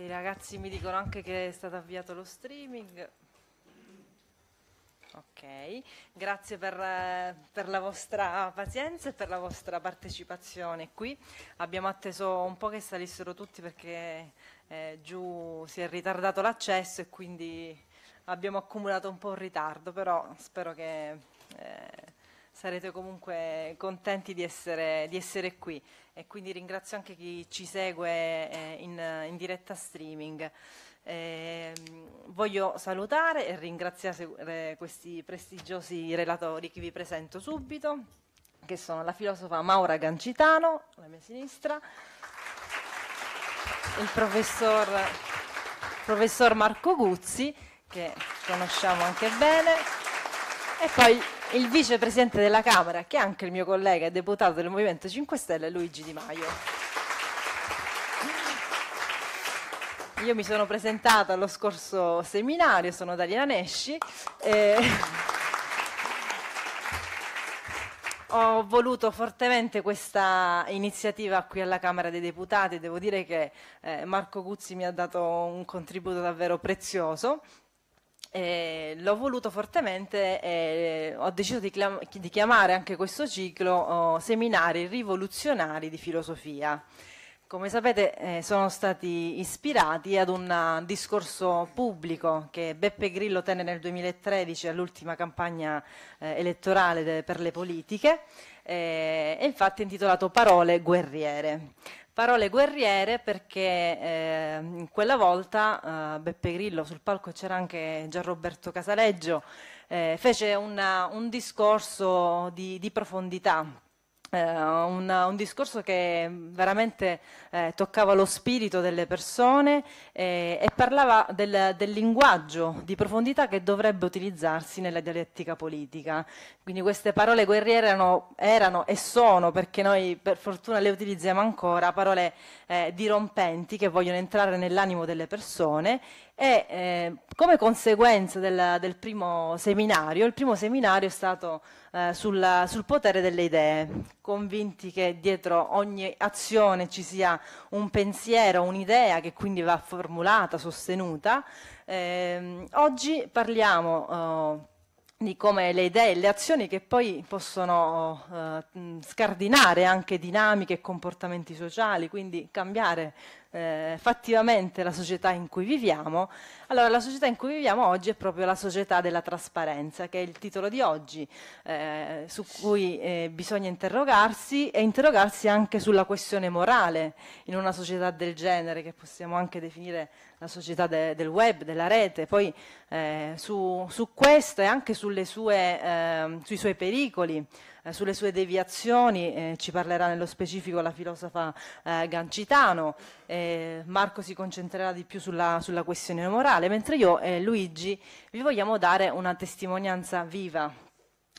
I ragazzi mi dicono anche che è stato avviato lo streaming. Ok, grazie per, eh, per, la vostra pazienza e per la vostra partecipazione qui. Abbiamo atteso un po' che salissero tutti perché eh, giù si è ritardato l'accesso e quindi abbiamo accumulato un po' un ritardo, però spero che eh, sarete comunque contenti di essere, di essere, qui e quindi ringrazio anche chi ci segue eh, in, in, diretta streaming. Eh, voglio salutare e ringraziare questi prestigiosi relatori che vi presento subito, che sono la filosofa Maura Gancitano, alla mia sinistra, il professor, professor Marco Guzzi, che conosciamo anche bene, e poi il vicepresidente della Camera, che è anche il mio collega e deputato del Movimento 5 Stelle, Luigi Di Maio. Io mi sono presentata allo scorso seminario, sono Daniela Nesci. E... ho voluto fortemente questa iniziativa qui alla Camera dei Deputati, devo dire che eh, Marco Guzzi mi ha dato un contributo davvero prezioso eh, l'ho voluto fortemente e eh, ho deciso di, di chiamare anche questo ciclo oh, Seminari rivoluzionari di filosofia. Come sapete eh, sono stati ispirati ad un ah, discorso pubblico che Beppe Grillo tenne nel 2013 all'ultima campagna eh, elettorale de, per le politiche, eh, è infatti intitolato Parole guerriere, Parole guerriere perché eh, quella volta eh, Beppe Grillo, sul palco c'era anche Gianroberto Casaleggio, eh, fece una, un discorso di, di profondità eh, un, un, discorso che veramente eh, toccava lo spirito delle persone eh, e parlava del, del, linguaggio di profondità che dovrebbe utilizzarsi nella dialettica politica. Quindi queste parole guerriere erano, erano e sono, perché noi per fortuna le utilizziamo ancora, parole eh, dirompenti che vogliono entrare nell'animo delle persone e eh, come conseguenza del, del, primo seminario, il primo seminario è stato eh, sul, sul, potere delle idee, convinti che dietro ogni azione ci sia un pensiero, un'idea che quindi va formulata, sostenuta. Eh, oggi parliamo oh, di come le idee e le azioni che poi possono uh, scardinare anche dinamiche e comportamenti sociali, quindi cambiare eh, fattivamente la società in cui viviamo. Allora, la società in cui viviamo oggi è proprio la società della trasparenza, che è il titolo di oggi, eh, su cui eh, bisogna interrogarsi e interrogarsi anche sulla questione morale in una società del genere, che possiamo anche definire la società de del web, della rete. Poi eh, su, su, questo e anche sue, ehm, sui suoi pericoli, eh, sulle sue deviazioni eh, ci parlerà nello specifico la filosofa eh, Gancitano, eh, Marco si concentrerà di più sulla, sulla questione morale, mentre io e Luigi vi vogliamo dare una testimonianza viva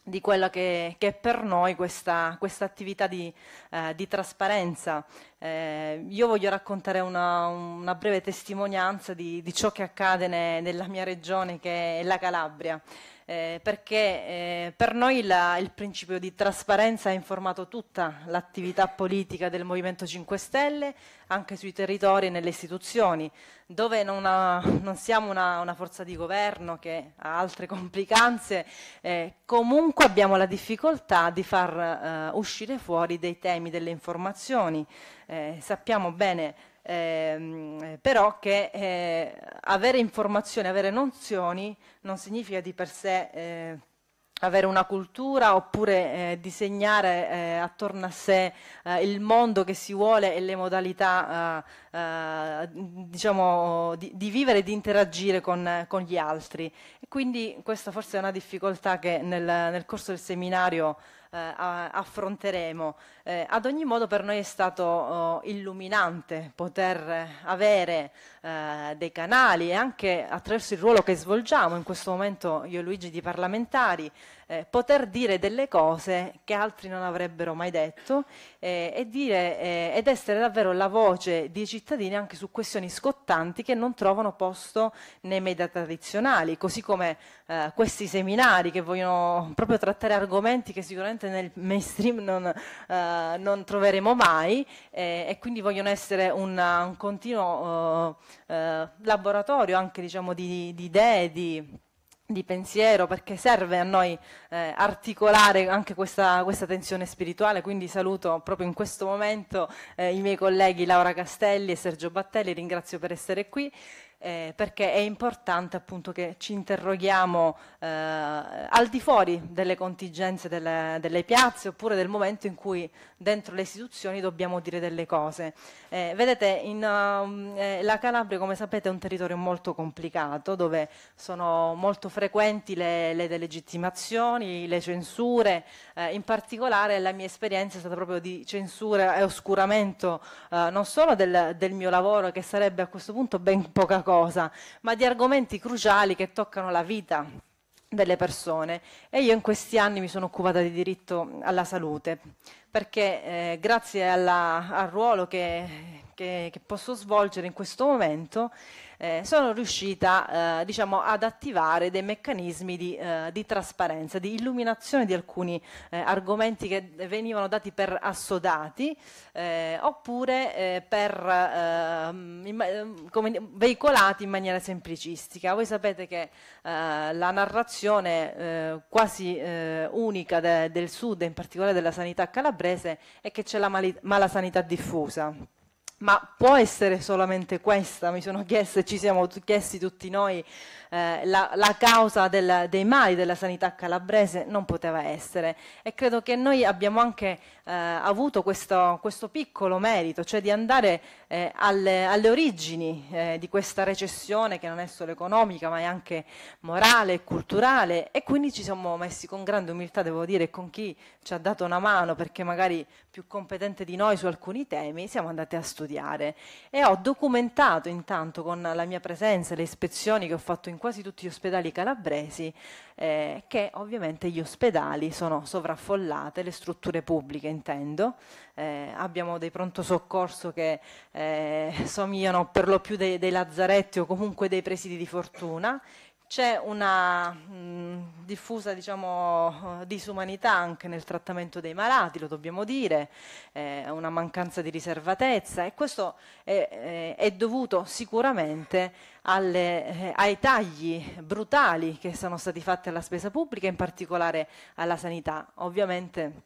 di quella che, che, è per noi questa, questa attività di, eh, di trasparenza. Eh, io voglio raccontare una, una breve testimonianza di, di, ciò che accade ne, nella mia regione, che è la Calabria eh, perché eh, per noi la, il principio di trasparenza ha informato tutta l'attività politica del Movimento 5 Stelle, anche sui territori e nelle istituzioni, dove non, ha, non siamo una, una, forza di governo che ha altre complicanze, eh, comunque abbiamo la difficoltà di far eh, uscire fuori dei temi, delle informazioni. Eh, sappiamo bene ehm, però che eh, avere informazioni, avere nozioni non significa di per sé eh, avere una cultura oppure eh, disegnare eh, attorno a sé eh, il mondo che si vuole e le modalità eh, eh, diciamo, di, di, vivere e di interagire con, con, gli altri. E quindi questa forse è una difficoltà che nel, nel corso del seminario eh, affronteremo. Eh, ad ogni modo per noi è stato oh, illuminante poter avere eh, dei canali e anche attraverso il ruolo che svolgiamo in questo momento io e Luigi di parlamentari, eh, poter dire delle cose che altri non avrebbero mai detto eh, e dire, eh, ed essere davvero la voce dei cittadini anche su questioni scottanti che non trovano posto nei media tradizionali, così come eh, questi seminari che vogliono proprio trattare argomenti che sicuramente nel mainstream non, eh, non troveremo mai eh, e quindi vogliono essere una, un continuo laboratorio anche diciamo, di, di idee, di di pensiero perché serve a noi eh, articolare anche questa, questa, tensione spirituale, quindi saluto proprio in questo momento eh, i miei colleghi Laura Castelli e Sergio Battelli, ringrazio per essere qui eh, perché è importante appunto che ci interroghiamo eh, al di fuori delle contingenze delle, delle, piazze oppure del momento in cui dentro le istituzioni dobbiamo dire delle cose. Eh, vedete, in, uh, la Calabria come sapete è un territorio molto complicato dove sono molto frequenti le, le delegittimazioni, le censure, eh, in particolare la mia esperienza è stata proprio di censura e oscuramento eh, non solo del, del mio lavoro che sarebbe a questo punto ben poca cosa, cosa, ma di argomenti cruciali che toccano la vita delle persone e io in questi anni mi sono occupata di diritto alla salute perché eh, grazie alla, al ruolo che, che, che posso svolgere in questo momento eh, sono riuscita eh, diciamo, ad attivare dei meccanismi di, eh, di, trasparenza, di illuminazione di alcuni eh, argomenti che venivano dati per assodati eh, oppure per, ehm, ehm, come, veicolati in maniera semplicistica. Voi sapete che la narrazione quasi unica de, del sud, in particolare della sanità calabrese, è che c'è la mali- malasanità diffusa. Ma può essere solamente questa, mi sono chiesta e ci siamo chiesti tutti noi, eh, la, la, causa del, dei mali della sanità calabrese non poteva essere e credo che noi abbiamo anche eh, avuto questo, questo, piccolo merito, cioè di andare eh, alle, alle, origini eh, di questa recessione che non è solo economica ma è anche morale e culturale e quindi ci siamo messi con grande umiltà, devo dire, con chi ci ha dato una mano perché magari più competente di noi su alcuni temi, siamo andati a studiare e ho documentato intanto con la mia presenza le ispezioni che ho fatto in quasi tutti gli ospedali calabresi eh, che ovviamente gli ospedali sono sovraffollate, le strutture pubbliche intendo, eh, abbiamo dei pronto soccorso che eh, somigliano per lo più dei, dei lazzaretti o comunque dei presidi di fortuna c'è una mh, mm, diffusa diciamo, eh, disumanità anche nel trattamento dei malati, lo dobbiamo dire, eh, una mancanza di riservatezza e questo è, eh, è dovuto sicuramente alle, eh, ai tagli brutali che sono stati fatti alla spesa pubblica, in particolare alla sanità. Ovviamente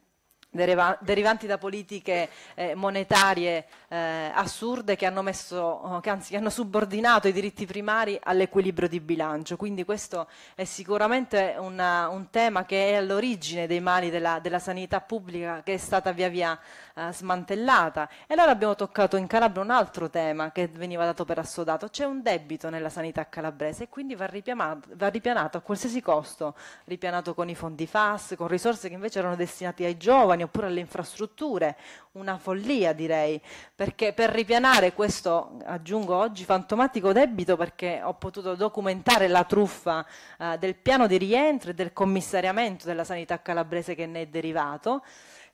deriva derivanti da politiche eh, monetarie eh, assurde che hanno, messo, oh, che, anzi, che hanno subordinato i diritti primari all'equilibrio di bilancio. Quindi questo è sicuramente una, un tema che è all'origine dei mali della, della, sanità pubblica che è stata via via eh, smantellata. E allora abbiamo toccato in Calabria un altro tema che veniva dato per assodato. C'è un debito nella sanità calabrese e quindi va ripianato, va ripianato a qualsiasi costo, ripianato con i fondi FAS, con risorse che invece erano destinate ai giovani oppure alle infrastrutture, una follia direi, perché per ripianare questo, aggiungo oggi, fantomatico debito perché ho potuto documentare la truffa eh, del piano di rientro e del commissariamento della sanità calabrese che ne è derivato.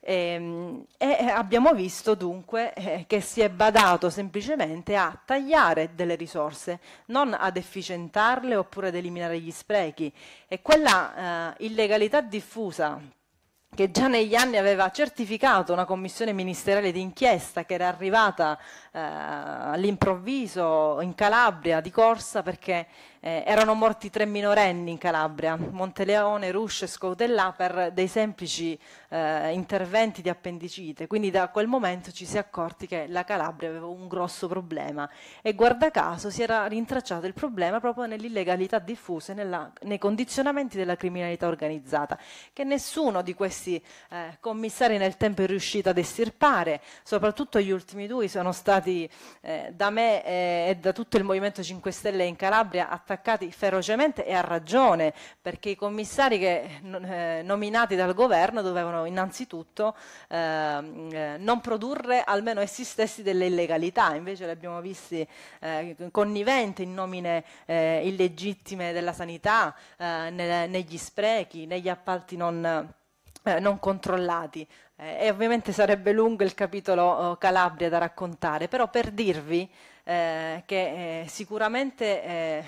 Ehm, e, e abbiamo visto dunque eh, che si è badato semplicemente a tagliare delle risorse, non ad efficientarle oppure ad eliminare gli sprechi. E quella eh, illegalità diffusa che già negli anni aveva certificato una commissione ministeriale d'inchiesta che era arrivata eh, all'improvviso in Calabria di corsa perché eh, erano morti tre minorenni in Calabria, Monteleone, Rusce, Scoutellà per dei semplici eh, interventi di appendicite, quindi da quel momento ci si è accorti che la Calabria aveva un grosso problema e guarda caso si era rintracciato il problema proprio nell'illegalità diffusa e nella, nei condizionamenti della criminalità organizzata, che nessuno di questi eh, commissari nel tempo è riuscito ad estirpare, soprattutto gli ultimi due sono stati eh, da me eh, e da tutto il Movimento 5 Stelle in Calabria attaccati attaccati ferocemente e ha ragione, perché i commissari che, eh, nominati dal governo dovevano innanzitutto ehm, eh, non produrre almeno essi stessi delle illegalità, invece li abbiamo visti eh, conniventi in nomine eh, illegittime della sanità, eh, ne, negli sprechi, negli appalti non, eh, non controllati. e ovviamente sarebbe lungo il capitolo oh, Calabria da raccontare, però per dirvi eh, che eh, sicuramente eh,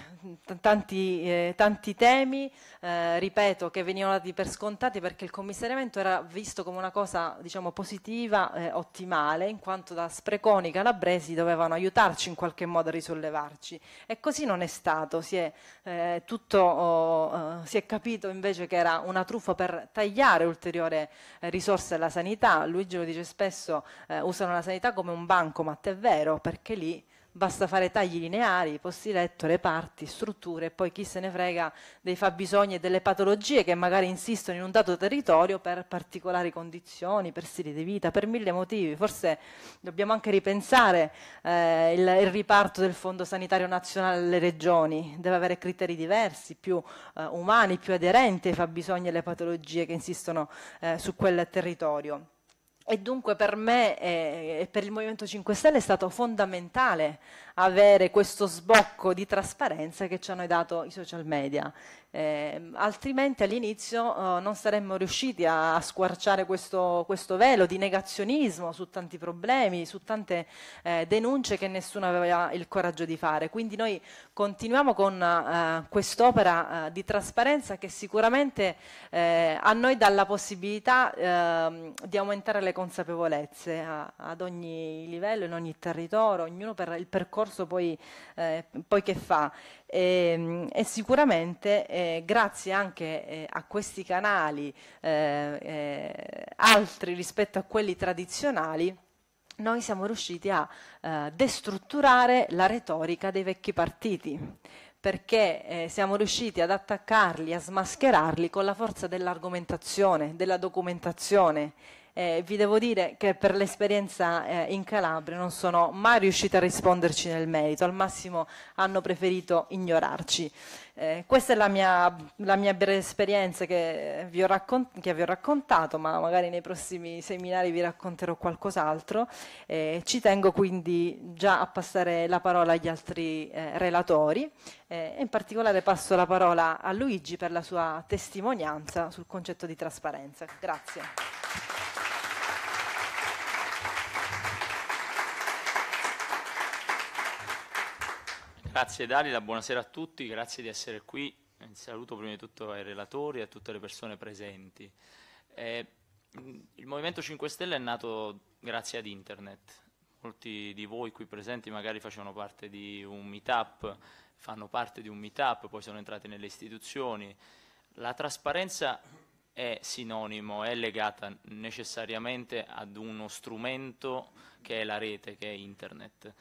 tanti, eh, tanti, temi, eh, ripeto, che venivano dati per scontati perché il commissariamento era visto come una cosa diciamo, positiva, ottimale, in quanto da Spreconi Calabresi dovevano aiutarci in qualche modo a risollevarci. E così non è stato, si è, eh, tutto, oh, si è capito invece che era una truffa per tagliare ulteriore risorse alla sanità. Luigi lo dice spesso, usano la sanità come un banco, ma è vero, perché lì basta fare tagli lineari, posti letto, reparti, strutture e poi chi se ne frega dei fabbisogni e delle patologie che magari insistono in un dato territorio per particolari condizioni, per stili di vita, per mille motivi. Forse dobbiamo anche ripensare eh, il, il, riparto del Fondo Sanitario Nazionale alle regioni, deve avere criteri diversi, più eh, umani, più aderenti ai fabbisogni e alle patologie che insistono eh, su quel territorio. E dunque per me eh, e per il Movimento 5 Stelle è stato fondamentale avere questo sbocco di trasparenza che ci hanno dato i social media. Eh, altrimenti all'inizio eh, non saremmo riusciti a, a squarciare questo, questo, velo di negazionismo su tanti problemi, su tante eh, denunce che nessuno aveva il coraggio di fare. Quindi noi continuiamo con eh, quest'opera eh, di trasparenza che sicuramente eh, a noi dà la possibilità ehm, di aumentare le consapevolezze a, ad ogni livello, in ogni territorio, ognuno per il percorso percorso poi, eh, poi che fa. E, ehm, e sicuramente eh, grazie anche eh, a questi canali eh, eh, altri rispetto a quelli tradizionali noi siamo riusciti a eh, destrutturare la retorica dei vecchi partiti perché eh, siamo riusciti ad attaccarli, a smascherarli con la forza dell'argomentazione, della documentazione eh, vi devo dire che per l'esperienza eh, in Calabria non sono mai riuscita a risponderci nel merito, al massimo hanno preferito ignorarci. Eh, questa è la mia, la mia breve esperienza che vi, che vi, ho raccontato, ma magari nei prossimi seminari vi racconterò qualcos'altro. Eh, ci tengo quindi già a passare la parola agli altri eh, relatori eh, e in particolare passo la parola a Luigi per la sua testimonianza sul concetto di trasparenza. Grazie. Grazie Dalila, buonasera a tutti, grazie di essere qui. Un saluto prima di tutto ai relatori e a tutte le persone presenti. Eh, il Movimento 5 Stelle è nato grazie ad Internet. Molti di voi qui presenti magari facevano parte di un meetup, fanno parte di un meetup, poi sono entrati nelle istituzioni. La trasparenza è sinonimo, è legata necessariamente ad uno strumento che è la rete, che è Internet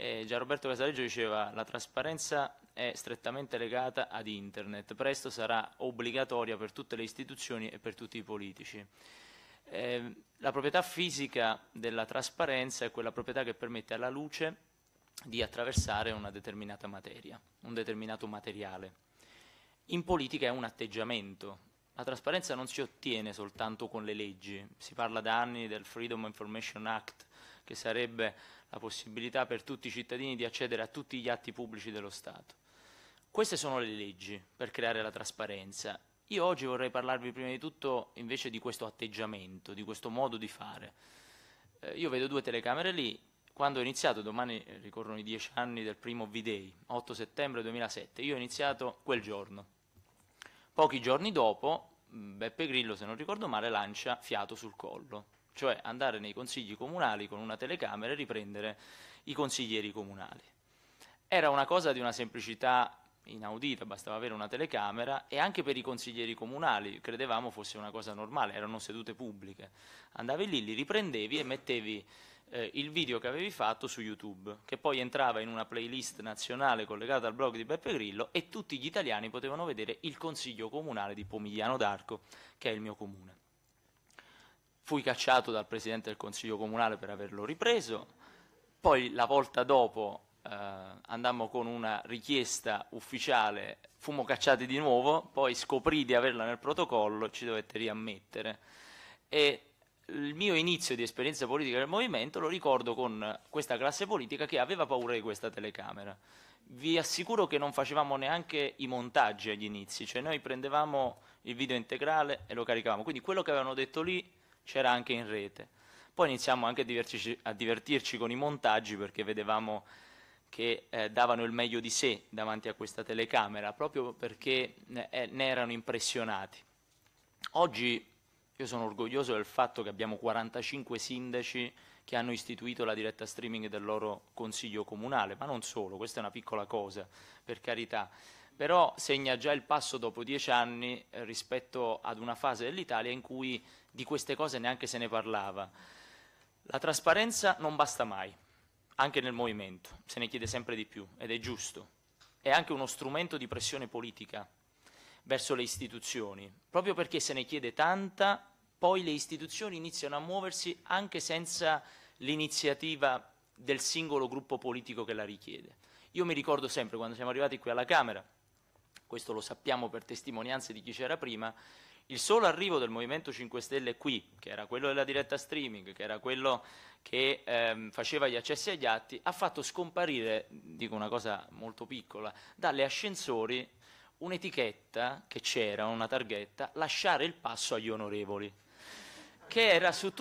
eh, Gianroberto Casaleggio diceva che la trasparenza è strettamente legata ad internet, presto sarà obbligatoria per tutte le istituzioni e per tutti i politici. Eh, la proprietà fisica della trasparenza è quella proprietà che permette alla luce di attraversare una determinata materia, un determinato materiale. In politica è un atteggiamento, la trasparenza non si ottiene soltanto con le leggi, si parla da anni del Freedom Information Act, che sarebbe la possibilità per tutti i cittadini di accedere a tutti gli atti pubblici dello Stato. Queste sono le leggi per creare la trasparenza. Io oggi vorrei parlarvi prima di tutto invece di questo atteggiamento, di questo modo di fare. Eh, io vedo due telecamere lì, quando ho iniziato, domani ricorrono i dieci anni del primo V-Day, 8 settembre 2007, io ho iniziato quel giorno. Pochi giorni dopo, mm, Beppe Grillo, se non ricordo male, lancia Fiato sul collo cioè andare nei consigli comunali con una telecamera e riprendere i consiglieri comunali. Era una cosa di una semplicità inaudita, bastava avere una telecamera e anche per i consiglieri comunali credevamo fosse una cosa normale, erano sedute pubbliche. Andavi lì, li riprendevi e mettevi eh, il video che avevi fatto su YouTube, che poi entrava in una playlist nazionale collegata al blog di Beppe Grillo e tutti gli italiani potevano vedere il consiglio comunale di Pomigliano d'Arco, che è il mio comune fui cacciato dal Presidente del Consiglio Comunale per averlo ripreso, poi la volta dopo eh, andammo con una richiesta ufficiale, fummo cacciati di nuovo, poi scoprì di averla nel protocollo, ci dovette riammettere. E il mio inizio di esperienza politica del movimento lo ricordo con questa classe politica che aveva paura di questa telecamera. Vi assicuro che non facevamo neanche i montaggi agli inizi, cioè noi prendevamo il video integrale e lo caricavamo, quindi quello che avevano detto lì c'era anche in rete. Poi iniziamo anche a divertirci, a divertirci con i montaggi perché vedevamo che eh, davano il meglio di sé davanti a questa telecamera, proprio perché ne, eh, eh, ne erano impressionati. Oggi io sono orgoglioso del fatto che abbiamo 45 sindaci che hanno istituito la diretta streaming del loro consiglio comunale, ma non solo, questa è una piccola cosa, per carità però segna già il passo dopo dieci anni eh, rispetto ad una fase dell'Italia in cui di queste cose neanche se ne parlava. La trasparenza non basta mai, anche nel movimento, se ne chiede sempre di più ed è giusto. È anche uno strumento di pressione politica verso le istituzioni, proprio perché se ne chiede tanta, poi le istituzioni iniziano a muoversi anche senza l'iniziativa del singolo gruppo politico che la richiede. Io mi ricordo sempre quando siamo arrivati qui alla Camera, questo lo sappiamo per testimonianze di chi c'era prima, il solo arrivo del Movimento 5 Stelle qui, che era quello della diretta streaming, che era quello che ehm, faceva gli accessi agli atti, ha fatto scomparire, dico una cosa molto piccola, dalle ascensori un'etichetta che c'era, una targhetta, lasciare il passo agli onorevoli, che era su,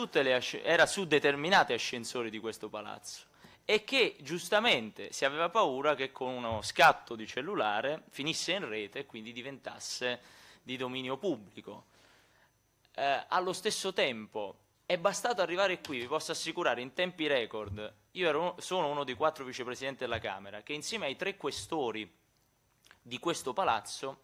era su determinati ascensori di questo palazzo e che giustamente si aveva paura che con uno scatto di cellulare finisse in rete e quindi diventasse di dominio pubblico. Eh, allo stesso tempo è bastato arrivare qui, vi posso assicurare, in tempi record, io ero, sono uno dei quattro vicepresidenti della Camera, che insieme ai tre questori di questo palazzo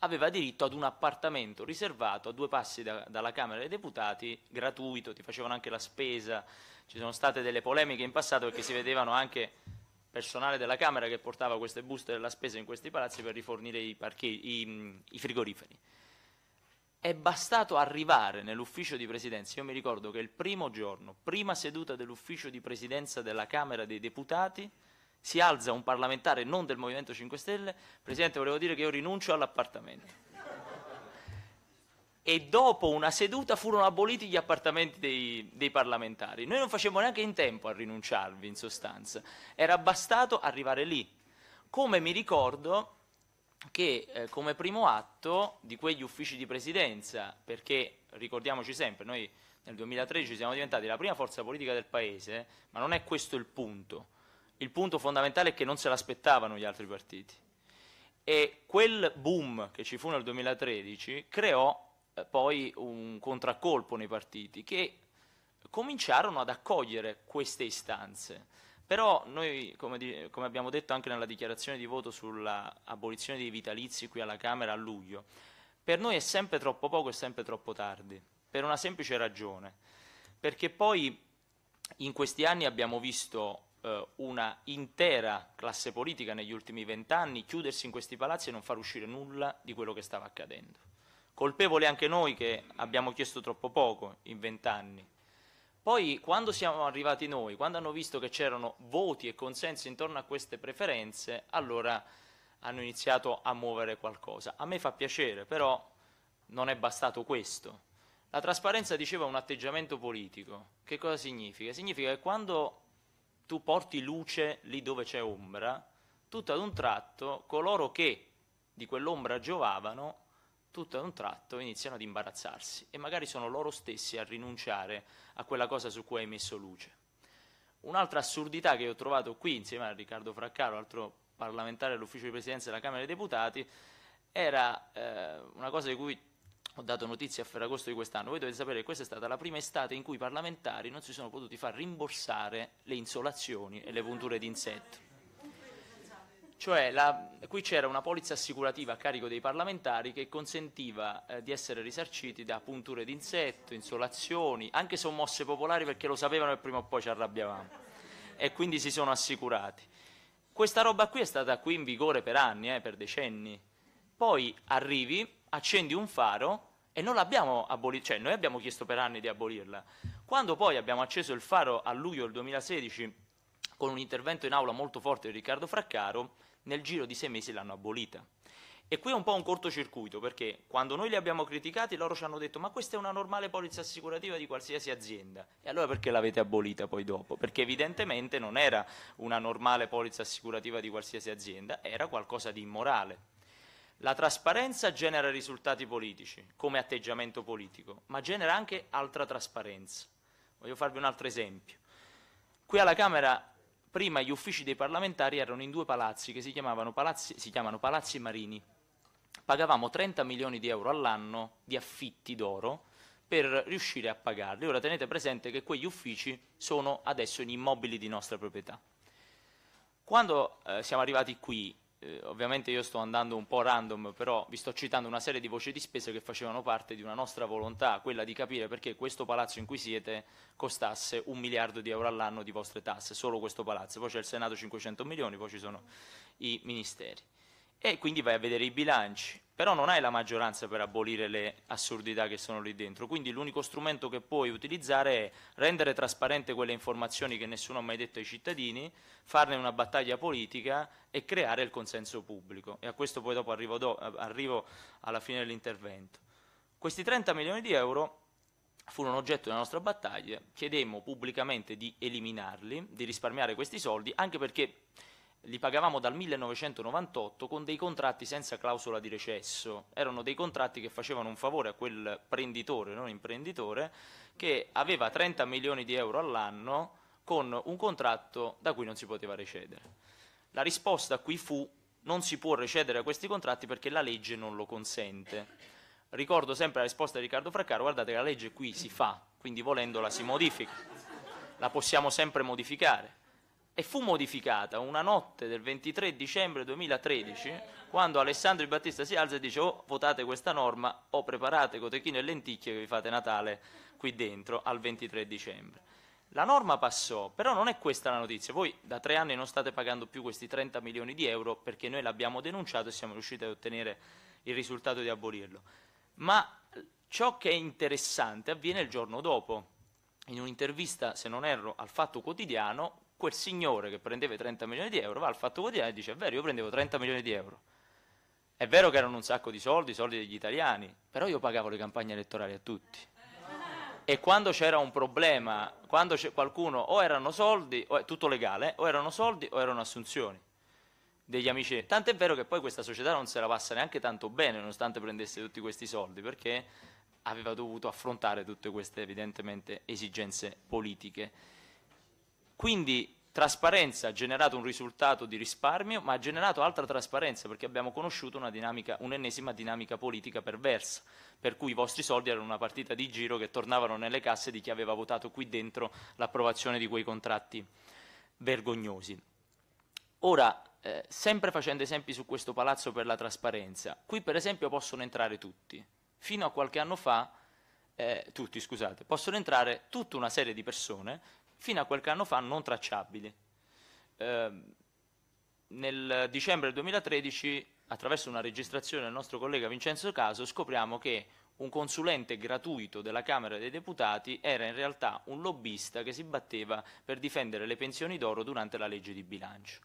aveva diritto ad un appartamento riservato a due passi da, dalla Camera dei Deputati, gratuito, ti facevano anche la spesa, ci sono state delle polemiche in passato perché si vedevano anche personale della Camera che portava queste buste della spesa in questi palazzi per rifornire i, parchi, i, mm, i frigoriferi. È bastato arrivare nell'ufficio di presidenza, io mi ricordo che il primo giorno, prima seduta dell'ufficio di presidenza della Camera dei Deputati, si alza un parlamentare non del Movimento 5 Stelle, Presidente volevo dire che io rinuncio all'appartamento e dopo una seduta furono aboliti gli appartamenti dei, dei parlamentari. Noi non facevamo neanche in tempo a rinunciarvi, in sostanza, era bastato arrivare lì. Come mi ricordo che eh, come primo atto di quegli uffici di presidenza, perché ricordiamoci sempre, noi nel 2013 siamo diventati la prima forza politica del Paese, ma non è questo il punto. Il punto fondamentale è che non se l'aspettavano gli altri partiti. E quel boom che ci fu nel 2013 creò eh, poi un contraccolpo nei partiti che cominciarono ad accogliere queste istanze. Però noi, come, di, come abbiamo detto anche nella dichiarazione di voto sull'abolizione dei vitalizi qui alla Camera a luglio, per noi è sempre troppo poco e sempre troppo tardi, per una semplice ragione, perché poi in questi anni abbiamo visto eh, una intera classe politica negli ultimi vent'anni chiudersi in questi palazzi e non far uscire nulla di quello che stava accadendo colpevole anche noi che abbiamo chiesto troppo poco in vent'anni. Poi quando siamo arrivati noi, quando hanno visto che c'erano voti e consensi intorno a queste preferenze, allora hanno iniziato a muovere qualcosa. A me fa piacere, però non è bastato questo. La trasparenza diceva un atteggiamento politico. Che cosa significa? Significa che quando tu porti luce lì dove c'è ombra, tutto ad un tratto coloro che di quell'ombra giovavano tutto ad un tratto iniziano ad imbarazzarsi e magari sono loro stessi a rinunciare a quella cosa su cui hai messo luce. Un'altra assurdità che ho trovato qui insieme a Riccardo Fraccaro, altro parlamentare dell'ufficio di presidenza della Camera dei Deputati, era eh, una cosa di cui ho dato notizia a Ferragosto di quest'anno. Voi dovete sapere che questa è stata la prima estate in cui i parlamentari non si sono potuti far rimborsare le insolazioni e le punture d'insetto cioè la, qui c'era una polizza assicurativa a carico dei parlamentari che consentiva eh, di essere risarciti da punture d'insetto, insolazioni, anche sommosse popolari perché lo sapevano e prima o poi ci arrabbiavamo e quindi si sono assicurati. Questa roba qui è stata qui in vigore per anni, eh, per decenni. Poi arrivi, accendi un faro e non l'abbiamo abolita, cioè noi abbiamo chiesto per anni di abolirla. Quando poi abbiamo acceso il faro a luglio del 2016 con un intervento in aula molto forte di Riccardo Fraccaro, nel giro di sei mesi l'hanno abolita. E qui è un po' un cortocircuito perché quando noi li abbiamo criticati loro ci hanno detto ma questa è una normale polizza assicurativa di qualsiasi azienda e allora perché l'avete abolita poi dopo? Perché evidentemente non era una normale polizza assicurativa di qualsiasi azienda, era qualcosa di immorale. La trasparenza genera risultati politici come atteggiamento politico, ma genera anche altra trasparenza. Voglio farvi un altro esempio. Qui alla Camera prima gli uffici dei parlamentari erano in due palazzi che si, palazzi, si chiamano Palazzi Marini. Pagavamo 30 milioni di euro all'anno di affitti d'oro per riuscire a pagarli. Ora tenete presente che quegli uffici sono adesso in immobili di nostra proprietà. Quando eh, siamo arrivati qui eh, ovviamente io sto andando un po' random, però vi sto citando una serie di voci di spesa che facevano parte di una nostra volontà, quella di capire perché questo palazzo in cui siete costasse un miliardo di euro all'anno di vostre tasse, solo questo palazzo. Poi c'è il Senato 500 milioni, poi ci sono i ministeri. E quindi vai a vedere i bilanci, però non hai la maggioranza per abolire le assurdità che sono lì dentro, quindi l'unico strumento che puoi utilizzare è rendere trasparente quelle informazioni che nessuno ha mai detto ai cittadini, farne una battaglia politica e creare il consenso pubblico. E a questo poi dopo arrivo, do, arrivo alla fine dell'intervento. Questi 30 milioni di euro furono oggetto della nostra battaglia, chiedemmo pubblicamente di eliminarli, di risparmiare questi soldi, anche perché li pagavamo dal 1998 con dei contratti senza clausola di recesso. Erano dei contratti che facevano un favore a quel prenditore, non imprenditore, che aveva 30 milioni di euro all'anno con un contratto da cui non si poteva recedere. La risposta qui fu non si può recedere a questi contratti perché la legge non lo consente. Ricordo sempre la risposta di Riccardo Fraccaro, guardate che la legge qui si fa, quindi volendola si modifica, la possiamo sempre modificare e fu modificata una notte del 23 dicembre 2013 quando Alessandro Di Battista si alza e dice oh, votate questa norma o oh, preparate cotechino e lenticchie che vi fate Natale qui dentro al 23 dicembre. La norma passò, però non è questa la notizia, voi da tre anni non state pagando più questi 30 milioni di euro perché noi l'abbiamo denunciato e siamo riusciti ad ottenere il risultato di abolirlo. Ma ciò che è interessante avviene il giorno dopo. In un'intervista, se non erro, al Fatto Quotidiano, quel signore che prendeva 30 milioni di euro va al fatto quotidiano e dice è vero io prendevo 30 milioni di euro è vero che erano un sacco di soldi, soldi degli italiani, però io pagavo le campagne elettorali a tutti. E quando c'era un problema, quando c'è qualcuno, o erano soldi, o è tutto legale, o erano soldi o erano assunzioni degli amici. Tant'è vero che poi questa società non se la passa neanche tanto bene, nonostante prendesse tutti questi soldi, perché aveva dovuto affrontare tutte queste evidentemente esigenze politiche. Quindi trasparenza ha generato un risultato di risparmio, ma ha generato altra trasparenza perché abbiamo conosciuto dinamica, un'ennesima dinamica politica perversa, per cui i vostri soldi erano una partita di giro che tornavano nelle casse di chi aveva votato qui dentro l'approvazione di quei contratti vergognosi. Ora, eh, sempre facendo esempi su questo palazzo per la trasparenza, qui per esempio possono entrare tutti. Fino a qualche anno fa eh, tutti, scusate, possono entrare tutta una serie di persone fino a qualche anno fa non tracciabili. Eh, nel dicembre 2013, attraverso una registrazione del nostro collega Vincenzo Caso, scopriamo che un consulente gratuito della Camera dei Deputati era in realtà un lobbista che si batteva per difendere le pensioni d'oro durante la legge di bilancio.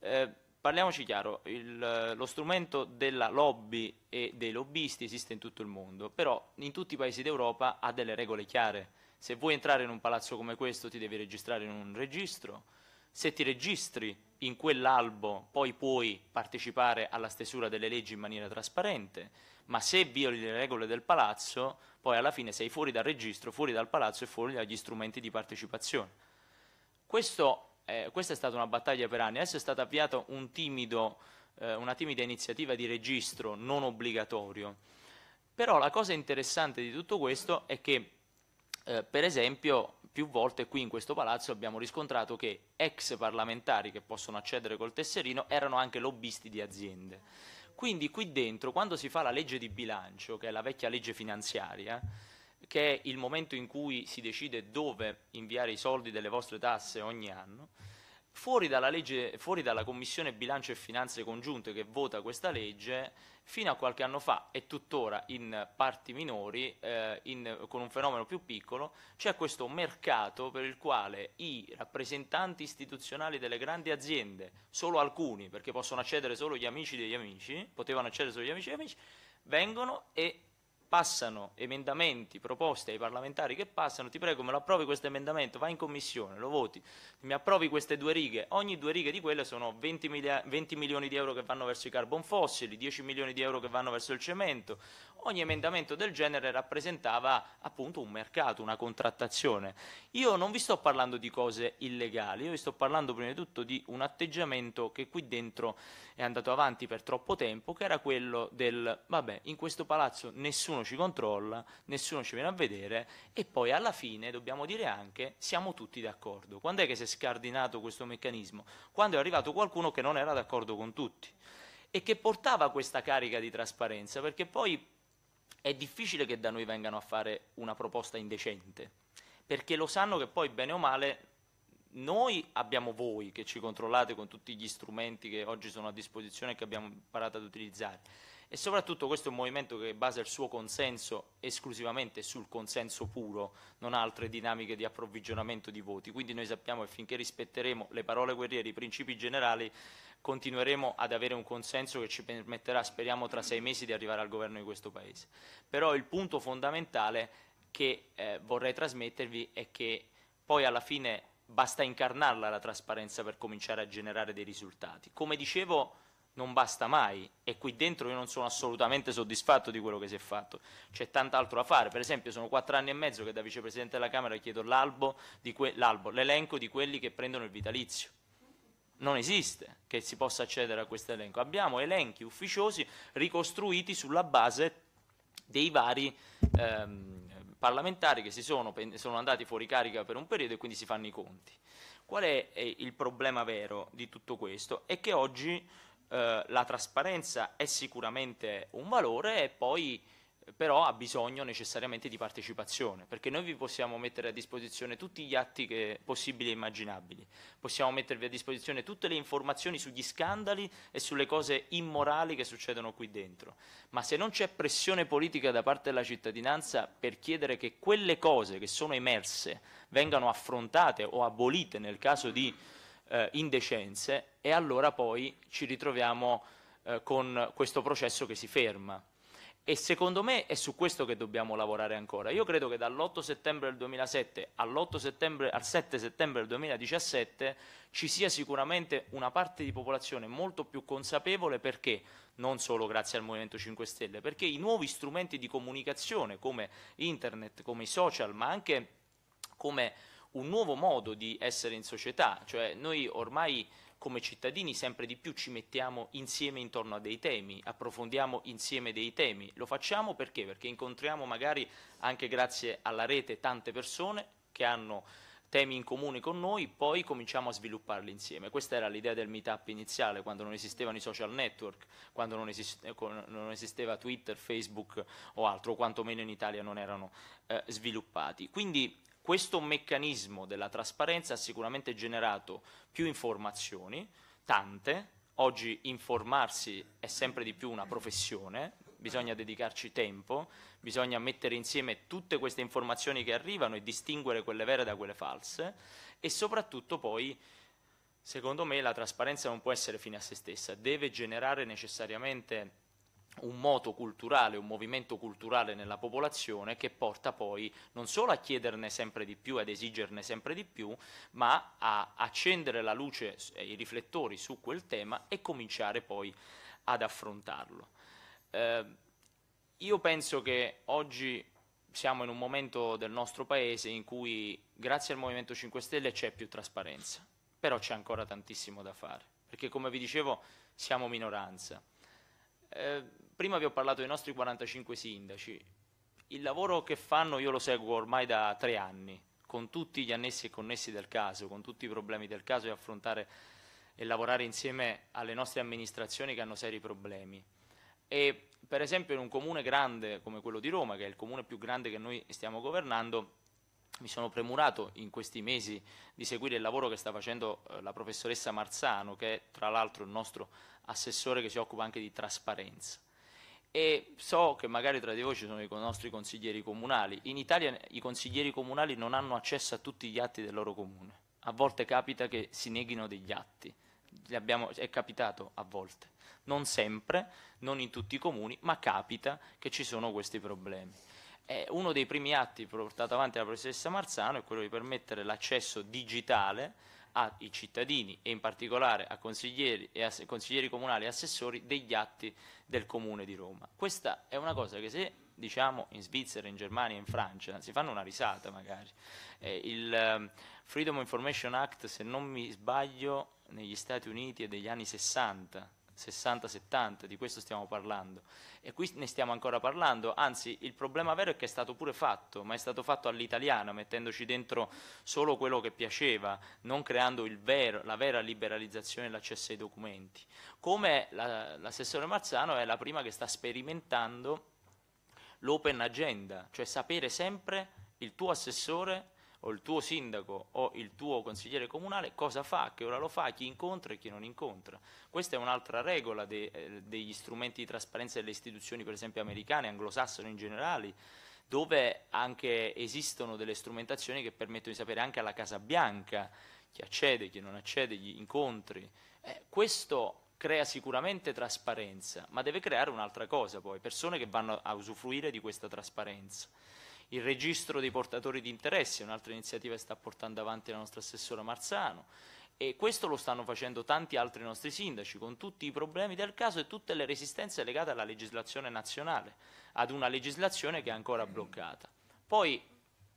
Eh, parliamoci chiaro, il, lo strumento della lobby e dei lobbisti esiste in tutto il mondo, però in tutti i paesi d'Europa ha delle regole chiare se vuoi entrare in un palazzo come questo ti devi registrare in un registro, se ti registri in quell'albo poi puoi partecipare alla stesura delle leggi in maniera trasparente, ma se violi le regole del palazzo poi alla fine sei fuori dal registro, fuori dal palazzo e fuori dagli strumenti di partecipazione. Questo, eh, questa è stata una battaglia per anni, adesso è stata avviata un timido, eh, una timida iniziativa di registro non obbligatorio, però la cosa interessante di tutto questo è che eh, per esempio, più volte qui in questo palazzo abbiamo riscontrato che ex parlamentari che possono accedere col tesserino erano anche lobbisti di aziende. Quindi qui dentro, quando si fa la legge di bilancio, che è la vecchia legge finanziaria, che è il momento in cui si decide dove inviare i soldi delle vostre tasse ogni anno, Fuori dalla, legge, fuori dalla, Commissione Bilancio e Finanze Congiunte che vota questa legge, fino a qualche anno fa e tuttora in parti minori, eh, in, con un fenomeno più piccolo, c'è questo mercato per il quale i rappresentanti istituzionali delle grandi aziende, solo alcuni, perché possono accedere solo gli amici degli amici, potevano accedere solo gli amici degli amici, vengono e passano emendamenti, proposti ai parlamentari che passano, ti prego me lo approvi questo emendamento, vai in commissione, lo voti, mi approvi queste due righe, ogni due righe di quelle sono 20, 20 milioni di euro che vanno verso i carbon fossili, 10 milioni di euro che vanno verso il cemento, ogni emendamento del genere rappresentava appunto un mercato, una contrattazione. Io non vi sto parlando di cose illegali, io vi sto parlando prima di tutto di un atteggiamento che qui dentro è andato avanti per troppo tempo, che era quello del vabbè, in questo palazzo nessuno ci controlla, nessuno ci viene a vedere e poi alla fine dobbiamo dire anche siamo tutti d'accordo. Quando è che si è scardinato questo meccanismo? Quando è arrivato qualcuno che non era d'accordo con tutti e che portava questa carica di trasparenza, perché poi è difficile che da noi vengano a fare una proposta indecente, perché lo sanno che poi bene o male noi abbiamo voi che ci controllate con tutti gli strumenti che oggi sono a disposizione e che abbiamo imparato ad utilizzare. E soprattutto questo è un movimento che basa il suo consenso esclusivamente sul consenso puro, non ha altre dinamiche di approvvigionamento di voti. Quindi noi sappiamo che finché rispetteremo le parole guerriere, i principi generali, continueremo ad avere un consenso che ci permetterà, speriamo, tra sei mesi di arrivare al governo di questo Paese. Però il punto fondamentale che eh, vorrei trasmettervi è che poi alla fine basta incarnarla la trasparenza per cominciare a generare dei risultati. Come dicevo, non basta mai e qui dentro io non sono assolutamente soddisfatto di quello che si è fatto, c'è tant'altro da fare, per esempio sono quattro anni e mezzo che da vicepresidente della Camera chiedo l'elenco di quelli che prendono il vitalizio, non esiste che si possa accedere a questo elenco. Abbiamo elenchi ufficiosi ricostruiti sulla base dei vari ehm, parlamentari che si sono, sono andati fuori carica per un periodo e quindi si fanno i conti. Qual è il problema vero di tutto questo? È che oggi eh, la trasparenza è sicuramente un valore e poi però ha bisogno necessariamente di partecipazione, perché noi vi possiamo mettere a disposizione tutti gli atti che, possibili e immaginabili, possiamo mettervi a disposizione tutte le informazioni sugli scandali e sulle cose immorali che succedono qui dentro, ma se non c'è pressione politica da parte della cittadinanza per chiedere che quelle cose che sono emerse vengano affrontate o abolite nel caso di eh, indecenze, e allora poi ci ritroviamo eh, con questo processo che si ferma e secondo me è su questo che dobbiamo lavorare ancora. Io credo che dall'8 settembre del 2007 settembre, al 7 settembre del 2017 ci sia sicuramente una parte di popolazione molto più consapevole perché non solo grazie al Movimento 5 Stelle, perché i nuovi strumenti di comunicazione come internet, come i social, ma anche come un nuovo modo di essere in società, cioè noi ormai come cittadini sempre di più ci mettiamo insieme intorno a dei temi, approfondiamo insieme dei temi. Lo facciamo perché? Perché incontriamo magari anche grazie alla rete tante persone che hanno temi in comune con noi, poi cominciamo a svilupparli insieme. Questa era l'idea del meetup iniziale, quando non esistevano i social network, quando non, esiste, eh, non esisteva Twitter, Facebook o altro, o quantomeno in Italia non erano eh, sviluppati. Quindi questo meccanismo della trasparenza ha sicuramente generato più informazioni, tante, oggi informarsi è sempre di più una professione, bisogna dedicarci tempo, bisogna mettere insieme tutte queste informazioni che arrivano e distinguere quelle vere da quelle false e soprattutto poi, secondo me, la trasparenza non può essere fine a se stessa, deve generare necessariamente un moto culturale, un movimento culturale nella popolazione che porta poi non solo a chiederne sempre di più, ad esigerne sempre di più, ma a accendere la luce e eh, i riflettori su quel tema e cominciare poi ad affrontarlo. Eh, io penso che oggi siamo in un momento del nostro Paese in cui grazie al Movimento 5 Stelle c'è più trasparenza, però c'è ancora tantissimo da fare, perché come vi dicevo siamo minoranza. Eh, prima vi ho parlato dei nostri 45 sindaci, il lavoro che fanno io lo seguo ormai da tre anni, con tutti gli annessi e connessi del caso, con tutti i problemi del caso e affrontare e lavorare insieme alle nostre amministrazioni che hanno seri problemi. E per esempio in un comune grande come quello di Roma, che è il comune più grande che noi stiamo governando, mi sono premurato in questi mesi di seguire il lavoro che sta facendo eh, la professoressa Marzano, che è tra l'altro il nostro assessore che si occupa anche di trasparenza e so che magari tra di voi ci sono i nostri consiglieri comunali. In Italia i consiglieri comunali non hanno accesso a tutti gli atti del loro comune. A volte capita che si neghino degli atti. Abbiamo, è capitato a volte. Non sempre, non in tutti i comuni, ma capita che ci sono questi problemi. Eh, uno dei primi atti portato avanti dalla professoressa Marzano è quello di permettere l'accesso digitale ai cittadini e in particolare a consiglieri, e ass- consiglieri comunali e assessori degli atti del Comune di Roma. Questa è una cosa che se diciamo in Svizzera, in Germania, in Francia, si fanno una risata magari. Eh, il um, Freedom Information Act, se non mi sbaglio, negli Stati Uniti è degli anni 60 60-70, di questo stiamo parlando. E qui ne stiamo ancora parlando, anzi il problema vero è che è stato pure fatto, ma è stato fatto all'italiana, mettendoci dentro solo quello che piaceva, non creando vero, la vera liberalizzazione e l'accesso ai documenti. Come l'assessore la Marzano è la prima che sta sperimentando l'open agenda, cioè sapere sempre il tuo assessore o il tuo sindaco o il tuo consigliere comunale cosa fa, che ora lo fa, chi incontra e chi non incontra. Questa è un'altra regola de, eh, degli strumenti di trasparenza delle istituzioni, per esempio americane, anglosassone in generale, dove anche esistono delle strumentazioni che permettono di sapere anche alla Casa Bianca chi accede, chi non accede, gli incontri. Eh, questo crea sicuramente trasparenza, ma deve creare un'altra cosa poi, persone che vanno a usufruire di questa trasparenza il registro dei portatori di interessi, un'altra iniziativa che sta portando avanti la nostra assessora Marzano, e questo lo stanno facendo tanti altri nostri sindaci, con tutti i problemi del caso e tutte le resistenze legate alla legislazione nazionale, ad una legislazione che è ancora bloccata. Poi,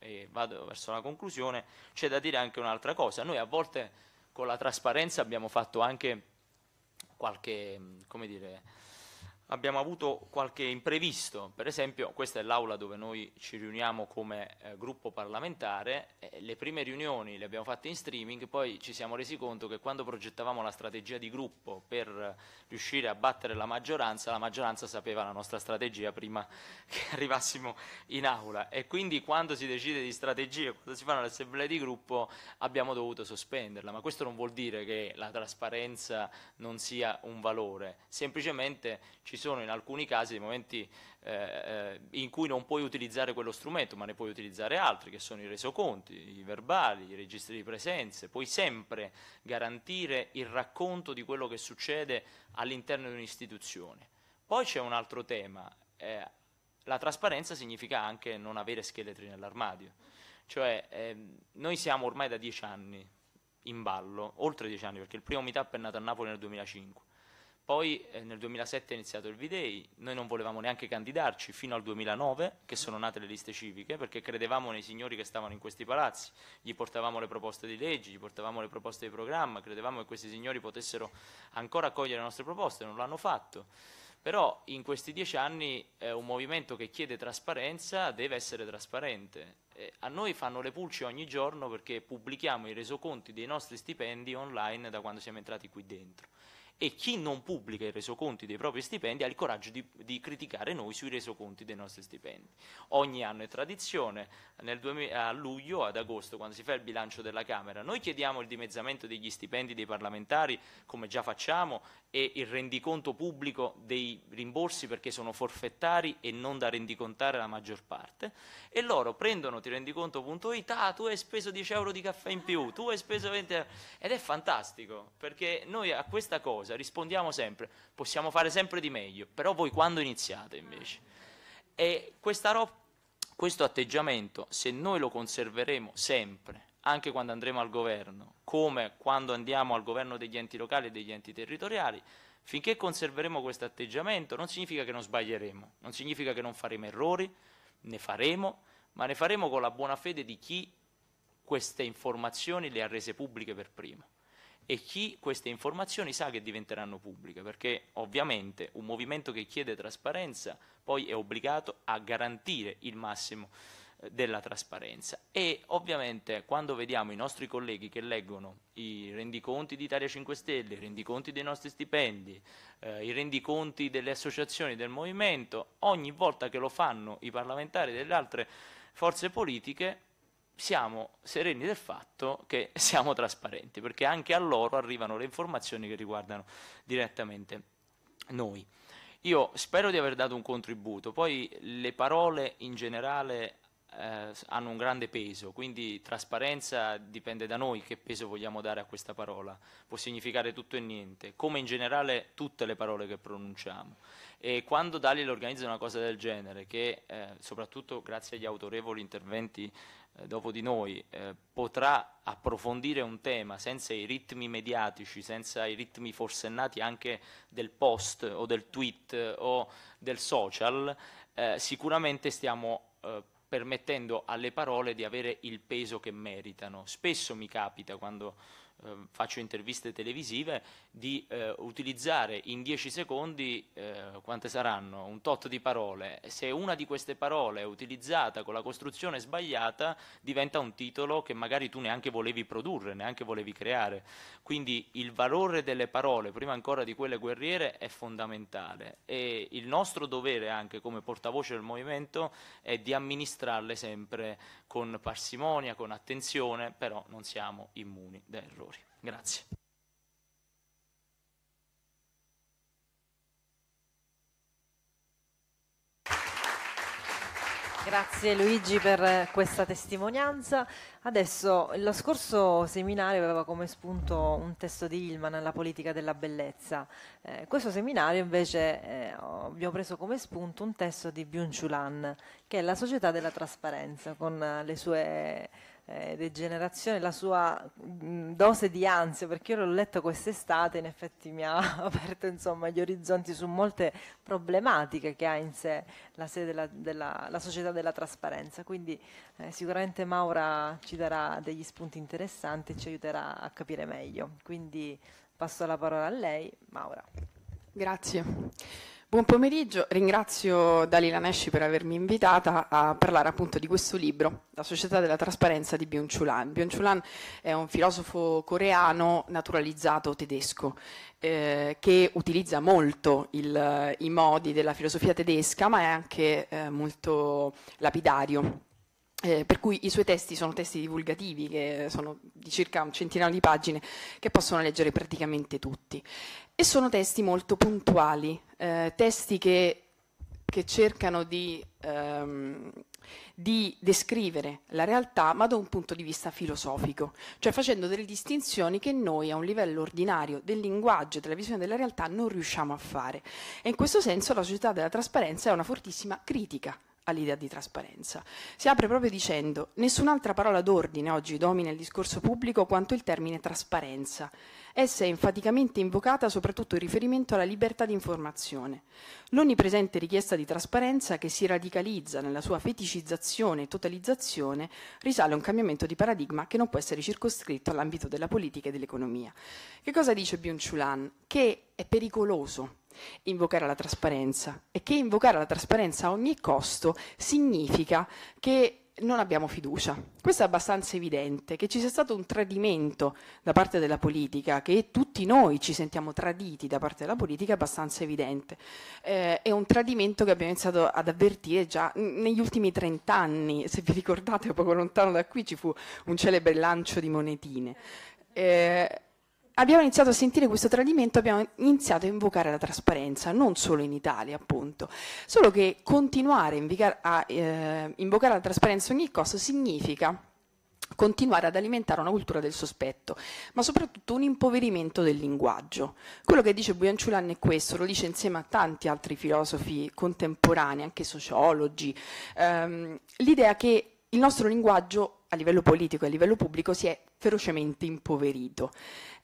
e vado verso la conclusione, c'è da dire anche un'altra cosa. Noi a volte con la trasparenza abbiamo fatto anche qualche, come dire, abbiamo avuto qualche imprevisto, per esempio questa è l'aula dove noi ci riuniamo come eh, gruppo parlamentare, eh, le prime riunioni le abbiamo fatte in streaming, poi ci siamo resi conto che quando progettavamo la strategia di gruppo per eh, riuscire a battere la maggioranza, la maggioranza sapeva la nostra strategia prima che arrivassimo in aula e quindi quando si decide di strategie, quando si fanno le assemblee di gruppo abbiamo dovuto sospenderla, ma questo non vuol dire che la trasparenza non sia un valore, semplicemente ci sono in alcuni casi dei momenti eh, eh, in cui non puoi utilizzare quello strumento, ma ne puoi utilizzare altri, che sono i resoconti, i verbali, i registri di presenze. Puoi sempre garantire il racconto di quello che succede all'interno di un'istituzione. Poi c'è un altro tema. Eh, la trasparenza significa anche non avere scheletri nell'armadio. Cioè, ehm, noi siamo ormai da dieci anni in ballo, oltre dieci anni, perché il primo meetup è nato a Napoli nel 2005 poi eh, nel 2007 è iniziato il V-Day, noi non volevamo neanche candidarci fino al 2009 che sono nate le liste civiche perché credevamo nei signori che stavano in questi palazzi, gli portavamo le proposte di legge, gli portavamo le proposte di programma, credevamo che questi signori potessero ancora accogliere le nostre proposte, non l'hanno fatto. Però in questi dieci anni eh, un movimento che chiede trasparenza deve essere trasparente. Eh, a noi fanno le pulci ogni giorno perché pubblichiamo i resoconti dei nostri stipendi online da quando siamo entrati qui dentro e chi non pubblica i resoconti dei propri stipendi ha il coraggio di, di criticare noi sui resoconti dei nostri stipendi. Ogni anno è tradizione, duem- a luglio, ad agosto, quando si fa il bilancio della Camera, noi chiediamo il dimezzamento degli stipendi dei parlamentari, come già facciamo, e il rendiconto pubblico dei rimborsi perché sono forfettari e non da rendicontare la maggior parte, e loro prendono, ti rendi conto.it, ah, tu hai speso 10 euro di caffè in più, tu hai speso 20 euro, ed è fantastico, perché noi a questa cosa cosa, rispondiamo sempre, possiamo fare sempre di meglio, però voi quando iniziate invece? E ro- questo atteggiamento, se noi lo conserveremo sempre, anche quando andremo al governo, come quando andiamo al governo degli enti locali e degli enti territoriali, finché conserveremo questo atteggiamento non significa che non sbaglieremo, non significa che non faremo errori, ne faremo, ma ne faremo con la buona fede di chi queste informazioni le ha rese pubbliche per primo e chi queste informazioni sa che diventeranno pubbliche, perché ovviamente un movimento che chiede trasparenza poi è obbligato a garantire il massimo eh, della trasparenza e ovviamente quando vediamo i nostri colleghi che leggono i rendiconti di Italia 5 Stelle, i rendiconti dei nostri stipendi, eh, i rendiconti delle associazioni del movimento, ogni volta che lo fanno i parlamentari delle altre forze politiche siamo sereni del fatto che siamo trasparenti, perché anche a loro arrivano le informazioni che riguardano direttamente noi. Io spero di aver dato un contributo, poi le parole in generale eh, hanno un grande peso, quindi trasparenza dipende da noi che peso vogliamo dare a questa parola, può significare tutto e niente, come in generale tutte le parole che pronunciamo. E quando Dalil organizza una cosa del genere, che eh, soprattutto grazie agli autorevoli interventi eh, dopo di noi eh, potrà approfondire un tema senza i ritmi mediatici, senza i ritmi forsennati anche del post o del tweet o del social, eh, sicuramente stiamo eh, permettendo alle parole di avere il peso che meritano. Spesso mi capita quando Ehm, faccio interviste televisive, di eh, utilizzare in 10 secondi, eh, quante saranno, un tot di parole. Se una di queste parole è utilizzata con la costruzione sbagliata, diventa un titolo che magari tu neanche volevi produrre, neanche volevi creare. Quindi il valore delle parole, prima ancora di quelle guerriere, è fondamentale e il nostro dovere anche come portavoce del movimento è di amministrarle sempre con parsimonia, con attenzione, però non siamo immuni da errori. Grazie. Grazie Luigi per questa testimonianza. Adesso, lo scorso seminario aveva come spunto un testo di Hillman, La politica della bellezza. Eh, questo seminario invece eh, abbiamo preso come spunto un testo di Byung-Chulan, che è La società della trasparenza, con le sue eh, degenerazione, la sua mm, dose di ansia, perché io l'ho letto quest'estate, in effetti mi ha aperto insomma, gli orizzonti su molte problematiche che ha in sé la, della, della, la società della trasparenza. Quindi eh, sicuramente Maura ci darà degli spunti interessanti e ci aiuterà a capire meglio. Quindi passo la parola a lei, Maura. Grazie. Buon pomeriggio, ringrazio Dalila Nesci per avermi invitata a parlare appunto di questo libro, La società della trasparenza di Byung-Chulan. Byung-Chulan è un filosofo coreano naturalizzato tedesco eh, che utilizza molto il, i modi della filosofia tedesca ma è anche eh, molto lapidario eh, per cui i suoi testi sono testi divulgativi, che sono di circa un centinaio di pagine, che possono leggere praticamente tutti. E sono testi molto puntuali, eh, testi che, che, cercano di, ehm, di descrivere la realtà, ma da un punto di vista filosofico, cioè facendo delle distinzioni che noi a un livello ordinario del linguaggio e della visione della realtà non riusciamo a fare. E in questo senso la società della trasparenza è una fortissima critica all'idea di trasparenza. Si apre proprio dicendo nessun'altra parola d'ordine oggi domina il discorso pubblico quanto il termine trasparenza. Essa è enfaticamente invocata soprattutto in riferimento alla libertà di informazione. L'onnipresente richiesta di trasparenza che si radicalizza nella sua feticizzazione e totalizzazione risale a un cambiamento di paradigma che non può essere circoscritto all'ambito della politica e dell'economia. Che cosa dice Byung-Chulan? Che è pericoloso invocare la trasparenza e che invocare la trasparenza a ogni costo significa che non abbiamo fiducia. Questo è abbastanza evidente, che ci sia stato un tradimento da parte della politica, che tutti noi ci sentiamo traditi da parte della politica è abbastanza evidente. Eh, è un tradimento che abbiamo iniziato ad avvertire già negli ultimi 30 anni, se vi ricordate poco lontano da qui ci fu un celebre lancio di monetine. Eh, abbiamo iniziato a sentire questo tradimento, abbiamo iniziato a invocare la trasparenza, non solo in Italia appunto, solo che continuare a eh, invocare la trasparenza a ogni costo significa continuare ad alimentare una cultura del sospetto, ma soprattutto un impoverimento del linguaggio. Quello che dice Buianciulan è questo, lo dice insieme a tanti altri filosofi contemporanei, anche sociologi, ehm, l'idea che il nostro linguaggio a livello politico e a livello pubblico si è ferocemente impoverito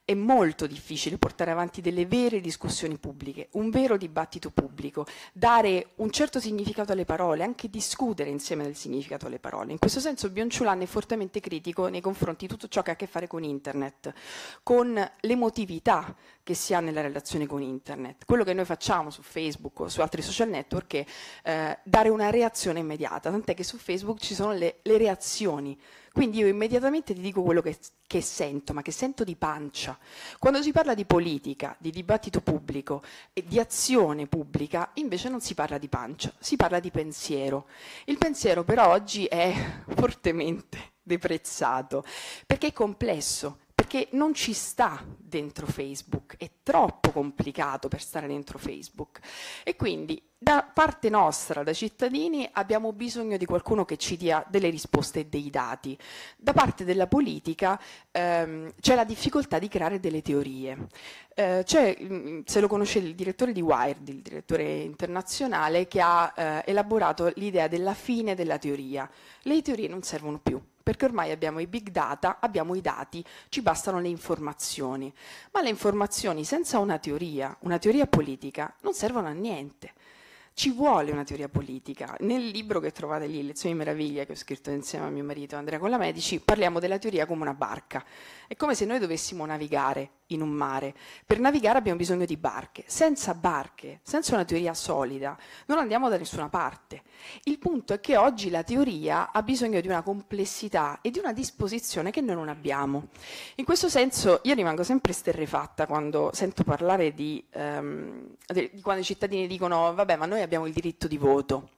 è molto difficile portare avanti delle vere discussioni pubbliche, un vero dibattito pubblico, dare un certo significato alle parole, anche discutere insieme del significato alle parole. In questo senso Bionciulan è fortemente critico nei confronti di tutto ciò che ha a che fare con Internet, con l'emotività che si ha nella relazione con Internet. Quello che noi facciamo su Facebook o su altri social network è eh, dare una reazione immediata, tant'è che su Facebook ci sono le, le reazioni quindi io immediatamente ti dico quello che, che, sento, ma che sento di pancia. Quando si parla di politica, di dibattito pubblico e di azione pubblica, invece non si parla di pancia, si parla di pensiero. Il pensiero però oggi è fortemente deprezzato perché è complesso, perché non ci sta dentro Facebook, è troppo complicato per stare dentro Facebook. E quindi da parte nostra, da cittadini, abbiamo bisogno di qualcuno che ci dia delle risposte e dei dati. Da parte della politica ehm, c'è la difficoltà di creare delle teorie. Eh, mm, se lo conoscete, il direttore di Wired, il direttore internazionale, che ha eh, elaborato l'idea della fine della teoria. Le teorie non servono più perché ormai abbiamo i big data, abbiamo i dati, ci bastano le informazioni, ma le informazioni senza una teoria, una teoria politica, non servono a niente. Ci vuole una teoria politica. Nel libro che trovate lì, Lezioni di Meraviglia, che ho scritto insieme a mio marito Andrea Collamedici, parliamo della teoria come una barca. È come se noi dovessimo navigare in un mare. Per navigare abbiamo bisogno di barche. Senza barche, senza una teoria solida, non andiamo da nessuna parte. Il punto è che oggi la teoria ha bisogno di una complessità e di una disposizione che noi non abbiamo. In questo senso io rimango sempre sterrefatta quando sento parlare di, um, di quando i cittadini dicono vabbè ma noi abbiamo il diritto di voto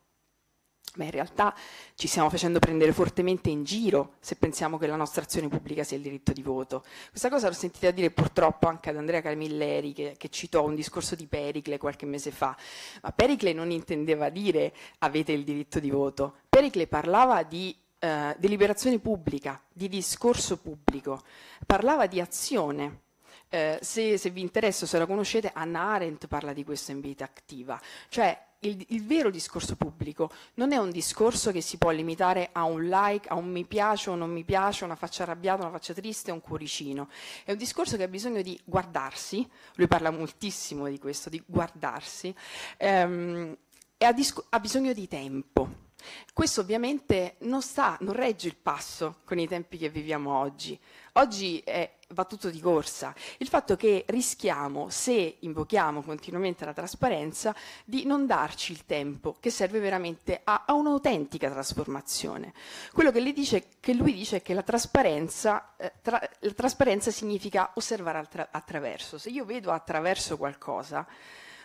ma in realtà ci stiamo facendo prendere fortemente in giro se pensiamo che la nostra azione pubblica sia il diritto di voto. Questa cosa l'ho sentita dire purtroppo anche ad Andrea Camilleri che, che citò un discorso di Pericle qualche mese fa, ma Pericle non intendeva dire avete il diritto di voto, Pericle parlava di eh, deliberazione pubblica, di discorso pubblico, parlava di azione. Eh, se, se, vi interessa, se la conoscete, Anna Arendt parla di questo in vita attiva, cioè il, il, vero discorso pubblico non è un discorso che si può limitare a un like, a un mi piace o non mi piace, una faccia arrabbiata, una faccia triste, un cuoricino. È un discorso che ha bisogno di guardarsi, lui parla moltissimo di questo, di guardarsi, ehm, e ha, ha bisogno di tempo. Questo ovviamente non, sta, non regge il passo con i tempi che viviamo oggi. Oggi è va tutto di corsa. Il fatto che rischiamo, se invochiamo continuamente la trasparenza, di non darci il tempo che serve veramente a, a un'autentica trasformazione. Quello che, dice, che, lui dice è che la trasparenza, eh, tra, la trasparenza significa osservare attra, attraverso. Se io vedo attraverso qualcosa,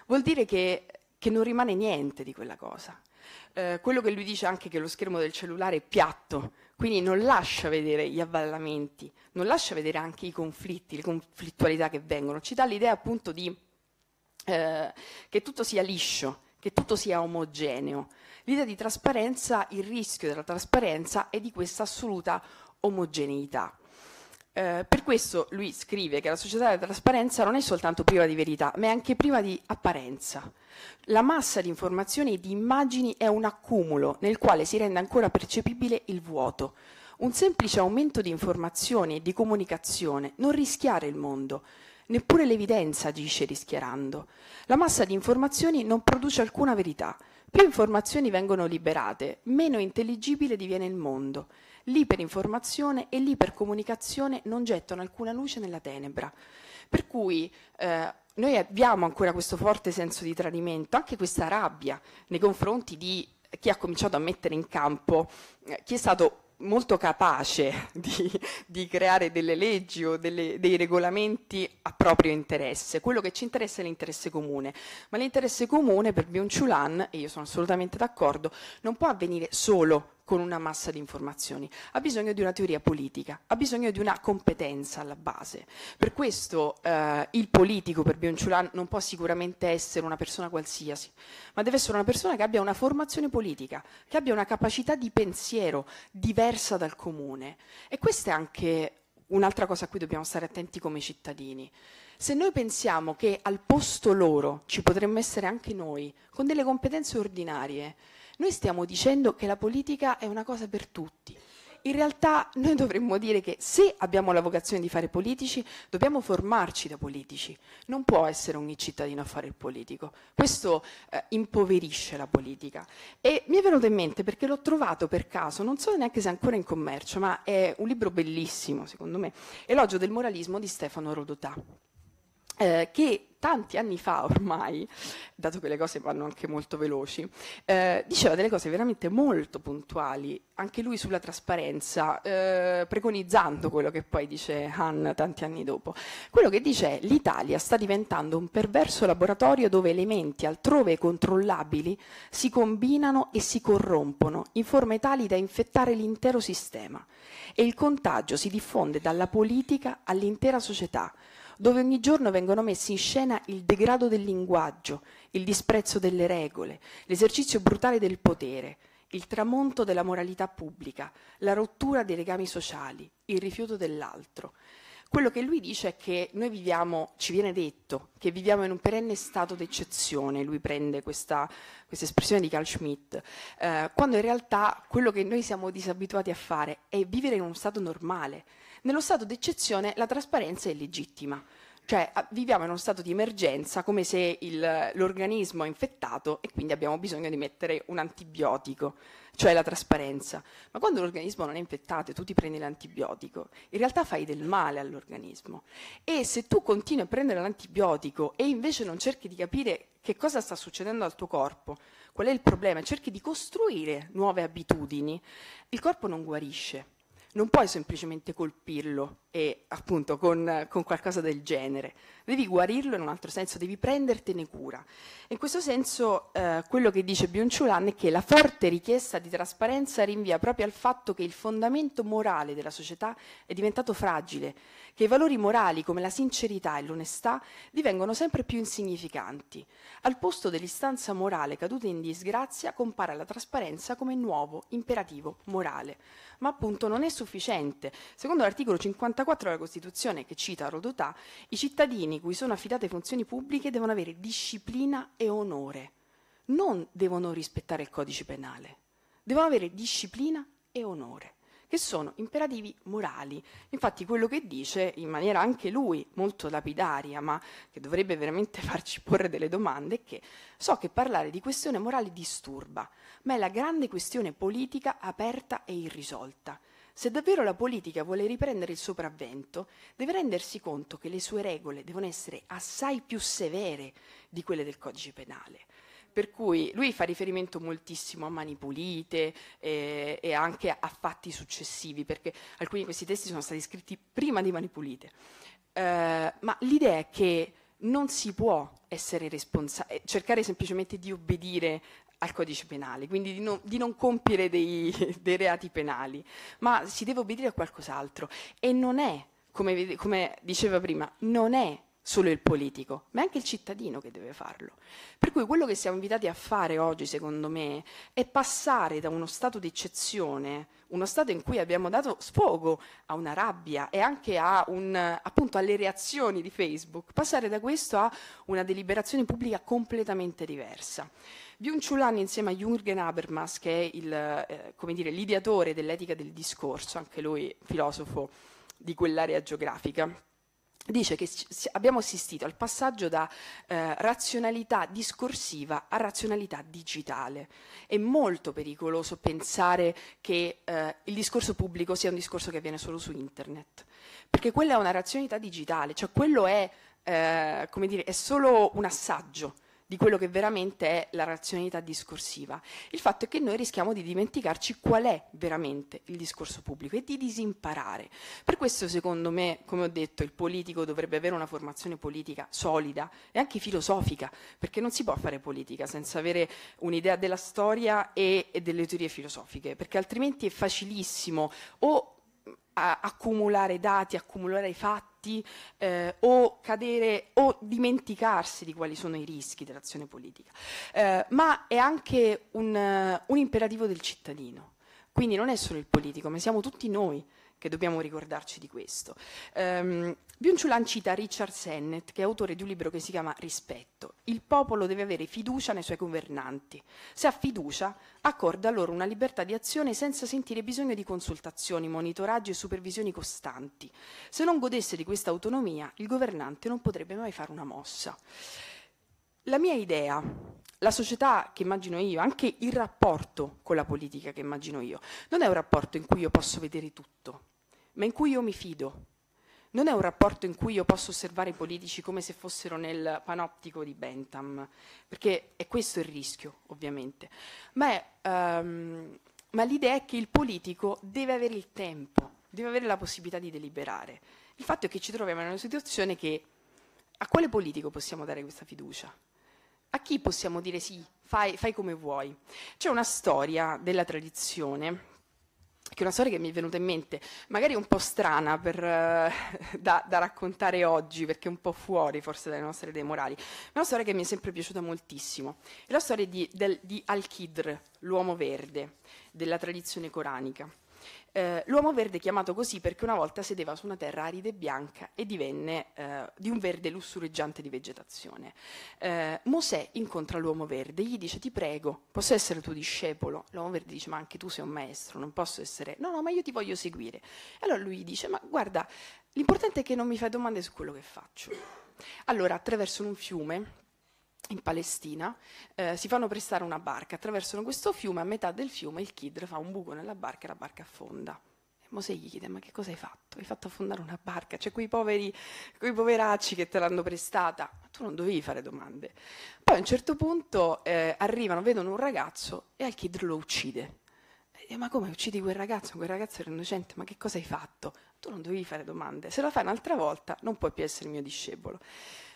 vuol dire che, che non rimane niente di quella cosa. Eh, quello che lui dice anche che lo schermo del cellulare è piatto, quindi non lascia vedere gli avvallamenti, non lascia vedere anche i conflitti, le conflittualità che vengono, ci dà l'idea appunto di, eh, che tutto sia liscio, che tutto sia omogeneo. L'idea di trasparenza, il rischio della trasparenza è di questa assoluta omogeneità. Eh, per questo lui scrive che la società della trasparenza non è soltanto priva di verità, ma è anche priva di apparenza. La massa di informazioni e di immagini è un accumulo nel quale si rende ancora percepibile il vuoto. Un semplice aumento di informazioni e di comunicazione non rischiare il mondo. Neppure l'evidenza agisce rischiarando. La massa di informazioni non produce alcuna verità. Più informazioni vengono liberate, meno intelligibile diviene il mondo l'iperinformazione e l'ipercomunicazione non gettano alcuna luce nella tenebra. Per cui eh, noi abbiamo ancora questo forte senso di tradimento, anche questa rabbia nei confronti di chi ha cominciato a mettere in campo, eh, chi è stato molto capace di, di creare delle leggi o delle, dei regolamenti a proprio interesse. Quello che ci interessa è l'interesse comune, ma l'interesse comune per Byung-Chulan, e io sono assolutamente d'accordo, non può avvenire solo con una massa di informazioni, ha bisogno di una teoria politica, ha bisogno di una competenza alla base. Per questo eh, il politico per Bionciulan non può sicuramente essere una persona qualsiasi, ma deve essere una persona che abbia una formazione politica, che abbia una capacità di pensiero diversa dal comune. E questa è anche un'altra cosa a cui dobbiamo stare attenti come cittadini. Se noi pensiamo che al posto loro ci potremmo essere anche noi, con delle competenze ordinarie, noi stiamo dicendo che la politica è una cosa per tutti. In realtà noi dovremmo dire che se abbiamo la vocazione di fare politici, dobbiamo formarci da politici. Non può essere ogni cittadino a fare il politico. Questo eh, impoverisce la politica. E mi è venuto in mente perché l'ho trovato per caso, non so neanche se è ancora in commercio, ma è un libro bellissimo, secondo me, Elogio del moralismo di Stefano Rodotà. Eh, che tanti anni fa ormai, dato che le cose vanno anche molto veloci, eh, diceva delle cose veramente molto puntuali, anche lui sulla trasparenza, eh, preconizzando quello che poi dice Han tanti anni dopo. Quello che dice è l'Italia sta diventando un perverso laboratorio dove elementi altrove controllabili si combinano e si corrompono in forme tali da infettare l'intero sistema e il contagio si diffonde dalla politica all'intera società dove ogni giorno vengono messi in scena il degrado del linguaggio, il disprezzo delle regole, l'esercizio brutale del potere, il tramonto della moralità pubblica, la rottura dei legami sociali, il rifiuto dell'altro. Quello che lui dice è che noi viviamo, ci viene detto, che viviamo in un perenne stato d'eccezione, lui prende questa, questa espressione di Carl Schmitt, eh, quando in realtà quello che noi siamo disabituati a fare è vivere in uno stato normale, nello stato d'eccezione la trasparenza è legittima. Cioè ah, viviamo in uno stato di emergenza come se il, l'organismo è infettato e quindi abbiamo bisogno di mettere un antibiotico, cioè la trasparenza. Ma quando l'organismo non è infettato e tu ti prendi l'antibiotico, in realtà fai del male all'organismo. E se tu continui a prendere l'antibiotico e invece non cerchi di capire che cosa sta succedendo al tuo corpo, qual è il problema, cerchi di costruire nuove abitudini, il corpo non guarisce non puoi semplicemente colpirlo, e appunto con, con, qualcosa del genere. Devi guarirlo in un altro senso, devi prendertene cura. In questo senso eh, quello che dice Byung-Chulan è che la forte richiesta di trasparenza rinvia proprio al fatto che il fondamento morale della società è diventato fragile, che i valori morali come la sincerità e l'onestà divengono sempre più insignificanti. Al posto dell'istanza morale caduta in disgrazia compare la trasparenza come nuovo imperativo morale. Ma appunto non è sufficiente. Secondo l'articolo 50 44 della Costituzione, che cita Rodotà, i cittadini cui sono affidate funzioni pubbliche devono avere disciplina e onore, non devono rispettare il codice penale, devono avere disciplina e onore che sono imperativi morali. Infatti quello che dice in maniera anche lui molto lapidaria, ma che dovrebbe veramente farci porre delle domande, è che so che parlare di questione morale disturba, ma è la grande questione politica aperta e irrisolta. Se davvero la politica vuole riprendere il sopravvento, deve rendersi conto che le sue regole devono essere assai più severe di quelle del codice penale. Per cui lui fa riferimento moltissimo a mani pulite e, eh, e anche a fatti successivi, perché alcuni di questi testi sono stati scritti prima di mani pulite. Eh, ma l'idea è che non si può essere responsabili, eh, cercare semplicemente di obbedire al codice penale, quindi di non, di non compiere dei, dei, reati penali, ma si deve obbedire a qualcos'altro. E non è, come, come diceva prima, non è solo il politico, ma è anche il cittadino che deve farlo. Per cui quello che siamo invitati a fare oggi, secondo me, è passare da uno stato di eccezione, uno stato in cui abbiamo dato sfogo a una rabbia e anche un, appunto, alle reazioni di Facebook, passare da questo a una deliberazione pubblica completamente diversa. Byung Chulan insieme a Jürgen Habermas, che è il, eh, dire, l'ideatore dell'etica del discorso, anche lui filosofo di quell'area geografica, dice che abbiamo assistito al passaggio da eh, razionalità discorsiva a razionalità digitale. È molto pericoloso pensare che eh, il discorso pubblico sia un discorso che avviene solo su internet, perché quella è una razionalità digitale, cioè quello è, eh, dire, è solo un assaggio di quello che veramente è la razionalità discorsiva. Il fatto è che noi rischiamo di dimenticarci qual è veramente il discorso pubblico e di disimparare. Per questo, secondo me, come ho detto, il politico dovrebbe avere una formazione politica solida e anche filosofica, perché non si può fare politica senza avere un'idea della storia e, e delle teorie filosofiche, perché altrimenti è facilissimo o accumulare dati, accumulare fatti eh, o cadere o dimenticarsi di quali sono i rischi dell'azione politica, eh, ma è anche un, un imperativo del cittadino. Quindi non è solo il politico, ma siamo tutti noi che dobbiamo ricordarci di questo. Um, ehm, Byung-Chulan cita Richard Sennett, che è autore di un libro che si chiama Rispetto. Il popolo deve avere fiducia nei suoi governanti. Se ha fiducia, accorda loro una libertà di azione senza sentire bisogno di consultazioni, monitoraggi e supervisioni costanti. Se non godesse di questa autonomia, il governante non potrebbe mai fare una mossa. La mia idea, la società che immagino io, anche il rapporto con la politica che immagino io, non è un rapporto in cui io posso vedere tutto, ma in cui io mi fido. Non è un rapporto in cui io posso osservare i politici come se fossero nel panoptico di Bentham, perché è questo il rischio, ovviamente. Ma, è, um, ma l'idea è che il politico deve avere il tempo, deve avere la possibilità di deliberare. Il fatto è che ci troviamo in una situazione che a quale politico possiamo dare questa fiducia? A chi possiamo dire sì, fai, fai come vuoi? C'è una storia della tradizione che è una storia che mi è venuta in mente, magari un po' strana per, uh, da, da, raccontare oggi, perché è un po' fuori forse dalle nostre idee morali, ma è una storia che mi è sempre piaciuta moltissimo. È la storia di, di Al-Khidr, l'uomo verde, della tradizione coranica. Eh, l'uomo verde è chiamato così perché una volta sedeva su una terra arida e bianca e divenne eh, di un verde lussureggiante di vegetazione. Eh, Mosè incontra l'uomo verde, gli dice ti prego, posso essere tuo discepolo? L'uomo verde dice ma anche tu sei un maestro, non posso essere... No, no, ma io ti voglio seguire. E allora lui gli dice ma guarda, l'importante è che non mi fai domande su quello che faccio. Allora attraversano un fiume in Palestina, eh, si fanno prestare una barca, attraversano questo fiume, a metà del fiume il Kidr fa un buco nella barca e la barca affonda. E Mosè gli chiede, ma che cosa hai fatto? Hai fatto affondare una barca, c'è cioè, quei, poveri, quei poveracci che te l'hanno prestata, ma tu non dovevi fare domande. Poi a un certo punto eh, arrivano, vedono un ragazzo e al Kidr lo uccide. E, ma come uccidi quel ragazzo? Quel ragazzo era innocente, ma che cosa hai fatto? Tu non dovevi fare domande, se la fai un'altra volta non puoi più essere mio discepolo.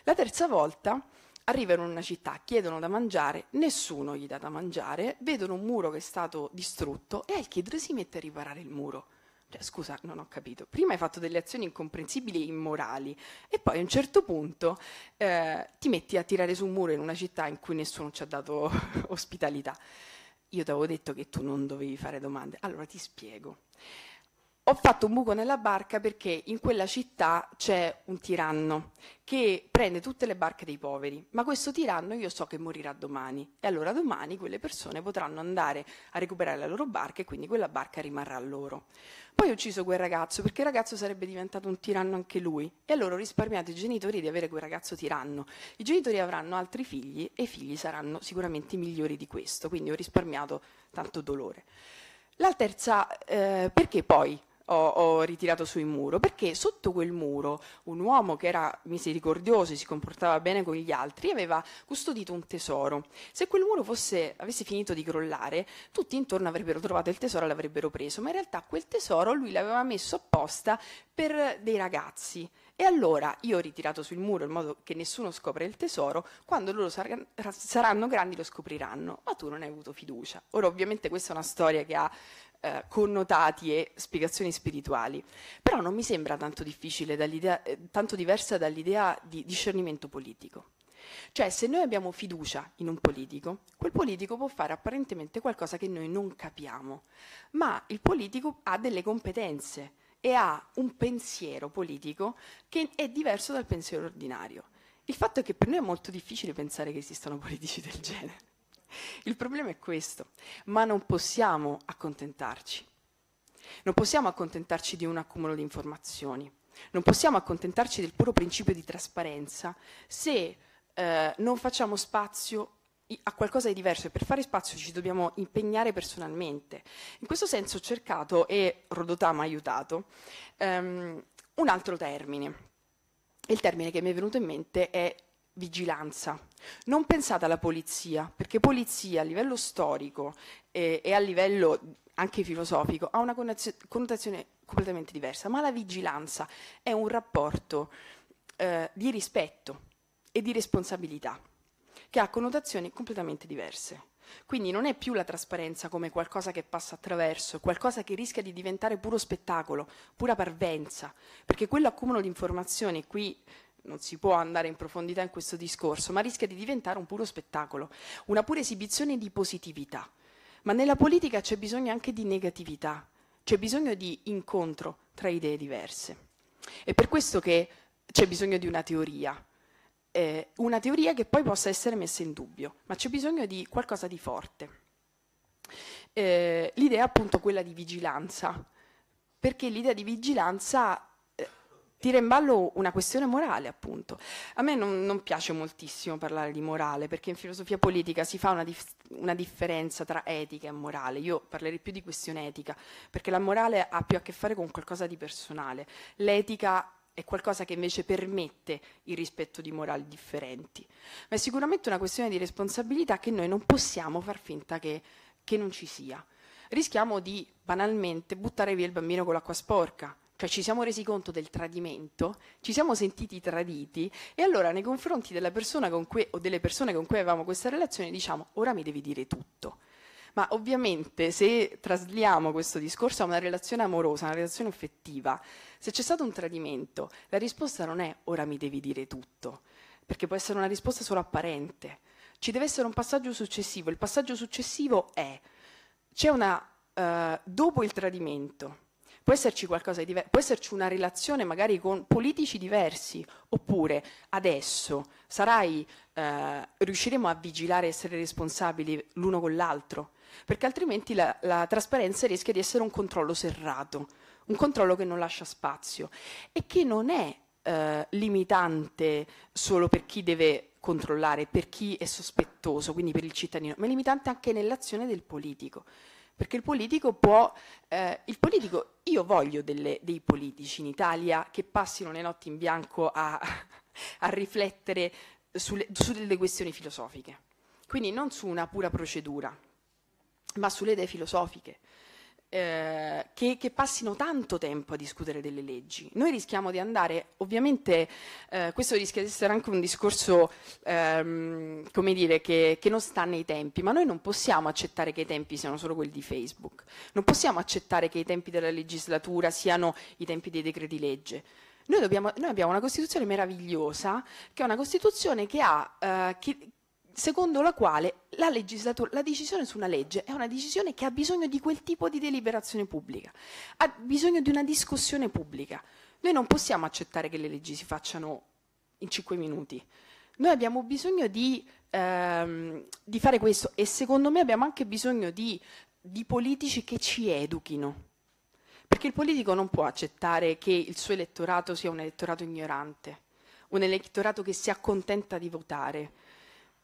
La terza volta arrivano in una città, chiedono da mangiare, nessuno gli dà da mangiare, vedono un muro che è stato distrutto e al si mette a riparare il muro. Cioè, scusa, non ho capito. Prima hai fatto delle azioni incomprensibili e immorali e poi a un certo punto eh, ti metti a tirare su un muro in una città in cui nessuno ci ha dato ospitalità. Io ti avevo detto che tu non dovevi fare domande. Allora ti spiego ho fatto un buco nella barca perché in quella città c'è un tiranno che prende tutte le barche dei poveri, ma questo tiranno io so che morirà domani e allora domani quelle persone potranno andare a recuperare la loro barca e quindi quella barca rimarrà loro. Poi ho ucciso quel ragazzo perché il ragazzo sarebbe diventato un tiranno anche lui e allora ho risparmiato i genitori di avere quel ragazzo tiranno. I genitori avranno altri figli e i figli saranno sicuramente migliori di questo, quindi ho risparmiato tanto dolore. La terza, eh, perché poi ho, ho, ritirato sui muro, perché sotto quel muro un uomo che era misericordioso e si comportava bene con gli altri aveva custodito un tesoro. Se quel muro fosse, avesse finito di crollare, tutti intorno avrebbero trovato il tesoro e l'avrebbero preso, ma in realtà quel tesoro lui l'aveva messo apposta per dei ragazzi. E allora io ho ritirato sul muro in modo che nessuno scopra il tesoro, quando loro sar- saranno grandi lo scopriranno, ma tu non hai avuto fiducia. Ora ovviamente questa è una storia che ha eh, connotati e spiegazioni spirituali. Però non mi sembra tanto, difficile, eh, tanto diversa dall'idea di discernimento politico. Cioè, se noi abbiamo fiducia in un politico, quel politico può fare apparentemente qualcosa che noi non capiamo, ma il politico ha delle competenze e ha un pensiero politico che è diverso dal pensiero ordinario. Il fatto è che per noi è molto difficile pensare che esistano politici del genere. Il problema è questo, ma non possiamo accontentarci. Non possiamo accontentarci di un accumulo di informazioni, non possiamo accontentarci del puro principio di trasparenza se eh, non facciamo spazio a qualcosa di diverso e per fare spazio ci dobbiamo impegnare personalmente. In questo senso ho cercato, e Rodotà mi ha aiutato, ehm, un altro termine. Il termine che mi è venuto in mente è vigilanza. Non pensate alla polizia, perché polizia a livello storico e, e a livello anche filosofico ha una connotazione completamente diversa, ma la vigilanza è un rapporto eh, di rispetto e di responsabilità che ha connotazioni completamente diverse. Quindi non è più la trasparenza come qualcosa che passa attraverso, qualcosa che rischia di diventare puro spettacolo, pura parvenza, perché quell'accumulo di informazioni qui non si può andare in profondità in questo discorso, ma rischia di diventare un puro spettacolo, una pura esibizione di positività. Ma nella politica c'è bisogno anche di negatività, c'è bisogno di incontro tra idee diverse. È per questo che c'è bisogno di una teoria, eh, una teoria che poi possa essere messa in dubbio, ma c'è bisogno di qualcosa di forte. Eh, l'idea è appunto quella di vigilanza, perché l'idea di vigilanza tira in ballo una questione morale, appunto. A me non, non piace moltissimo parlare di morale, perché in filosofia politica si fa una, dif- una, differenza tra etica e morale. Io parlerei più di questione etica, perché la morale ha più a che fare con qualcosa di personale. L'etica è qualcosa che invece permette il rispetto di morali differenti. Ma è sicuramente una questione di responsabilità che noi non possiamo far finta che, che non ci sia. Rischiamo di banalmente buttare via il bambino con l'acqua sporca cioè ci siamo resi conto del tradimento, ci siamo sentiti traditi e allora nei confronti della persona con cui, o delle persone con cui avevamo questa relazione diciamo ora mi devi dire tutto. Ma ovviamente se trasliamo questo discorso a una relazione amorosa, una relazione affettiva, se c'è stato un tradimento, la risposta non è ora mi devi dire tutto, perché può essere una risposta solo apparente. Ci deve essere un passaggio successivo. Il passaggio successivo è, c'è una, uh, dopo il tradimento, può esserci qualcosa di diverso, può esserci una relazione magari con politici diversi, oppure adesso sarai, eh, riusciremo a vigilare, e essere responsabili l'uno con l'altro, perché altrimenti la, la trasparenza rischia di essere un controllo serrato, un controllo che non lascia spazio e che non è eh, limitante solo per chi deve controllare, per chi è sospettoso, quindi per il cittadino, ma è limitante anche nell'azione del politico. Perché il politico può, eh, il politico, io voglio delle, dei politici in Italia che passino le notti in bianco a, a riflettere sulle, su delle questioni filosofiche, quindi non su una pura procedura, ma sulle idee filosofiche. Eh, che, che, passino tanto tempo a discutere delle leggi. Noi rischiamo di andare, ovviamente, eh, questo rischia di essere anche un discorso, ehm, come dire, che, che, non sta nei tempi, ma noi non possiamo accettare che i tempi siano solo quelli di Facebook, non possiamo accettare che i tempi della legislatura siano i tempi dei decreti legge. Noi, dobbiamo, noi abbiamo una Costituzione meravigliosa, che è una Costituzione che ha, eh, che, secondo la quale la, la, decisione su una legge è una decisione che ha bisogno di quel tipo di deliberazione pubblica, ha bisogno di una discussione pubblica. Noi non possiamo accettare che le leggi si facciano in cinque minuti. Noi abbiamo bisogno di, ehm, di fare questo e secondo me abbiamo anche bisogno di, di politici che ci educhino. Perché il politico non può accettare che il suo elettorato sia un elettorato ignorante, un elettorato che si accontenta di votare,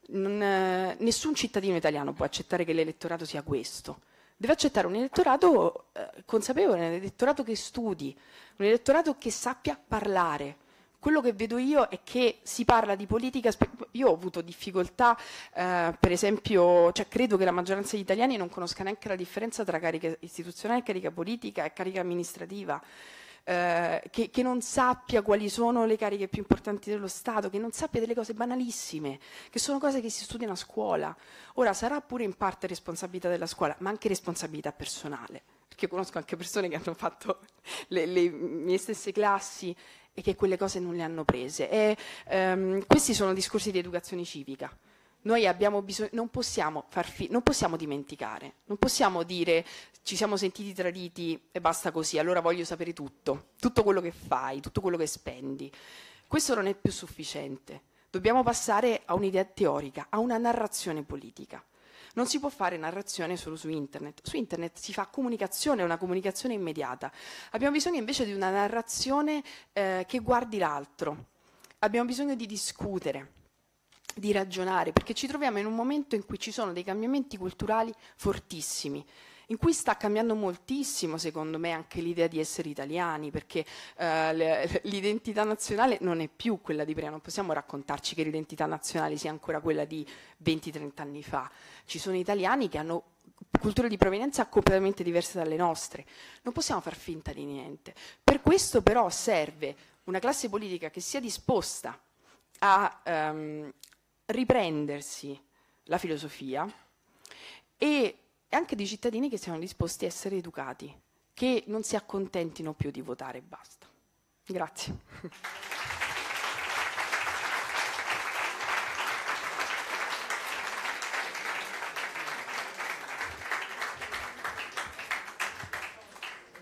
non, eh, nessun cittadino italiano può accettare che l'elettorato sia questo. Deve accettare un elettorato eh, consapevole, un elettorato che studi, un elettorato che sappia parlare. Quello che vedo io è che si parla di politica, io ho avuto difficoltà, eh, per esempio, cioè, credo che la maggioranza degli italiani non conosca neanche la differenza tra carica istituzionale, carica politica e carica amministrativa eh, che, che, non sappia quali sono le cariche più importanti dello Stato, che non sappia delle cose banalissime, che sono cose che si studiano a scuola. Ora sarà pure in parte responsabilità della scuola, ma anche responsabilità personale, perché conosco anche persone che hanno fatto le, le mie stesse classi e che quelle cose non le hanno prese. E, ehm, questi sono discorsi di educazione civica. Noi bisog- non, possiamo fi- non possiamo dimenticare, non possiamo dire ci siamo sentiti traditi e basta così, allora voglio sapere tutto, tutto quello che fai, tutto quello che spendi. Questo non è più sufficiente. Dobbiamo passare a un'idea teorica, a una narrazione politica. Non si può fare narrazione solo su internet. Su internet si fa comunicazione, una comunicazione immediata. Abbiamo bisogno invece di una narrazione eh, che guardi l'altro. Abbiamo bisogno di discutere di ragionare, perché ci troviamo in un momento in cui ci sono dei cambiamenti culturali fortissimi in cui sta cambiando moltissimo, secondo me, anche l'idea di essere italiani, perché eh, l'identità nazionale non è più quella di prima, non possiamo raccontarci che l'identità nazionale sia ancora quella di 20-30 anni fa. Ci sono italiani che hanno culture di provenienza completamente diverse dalle nostre, non possiamo far finta di niente. Per questo però serve una classe politica che sia disposta a, ehm, riprendersi la filosofia e anche di cittadini che siano disposti a essere educati, che non si accontentino più di votare e basta. Grazie.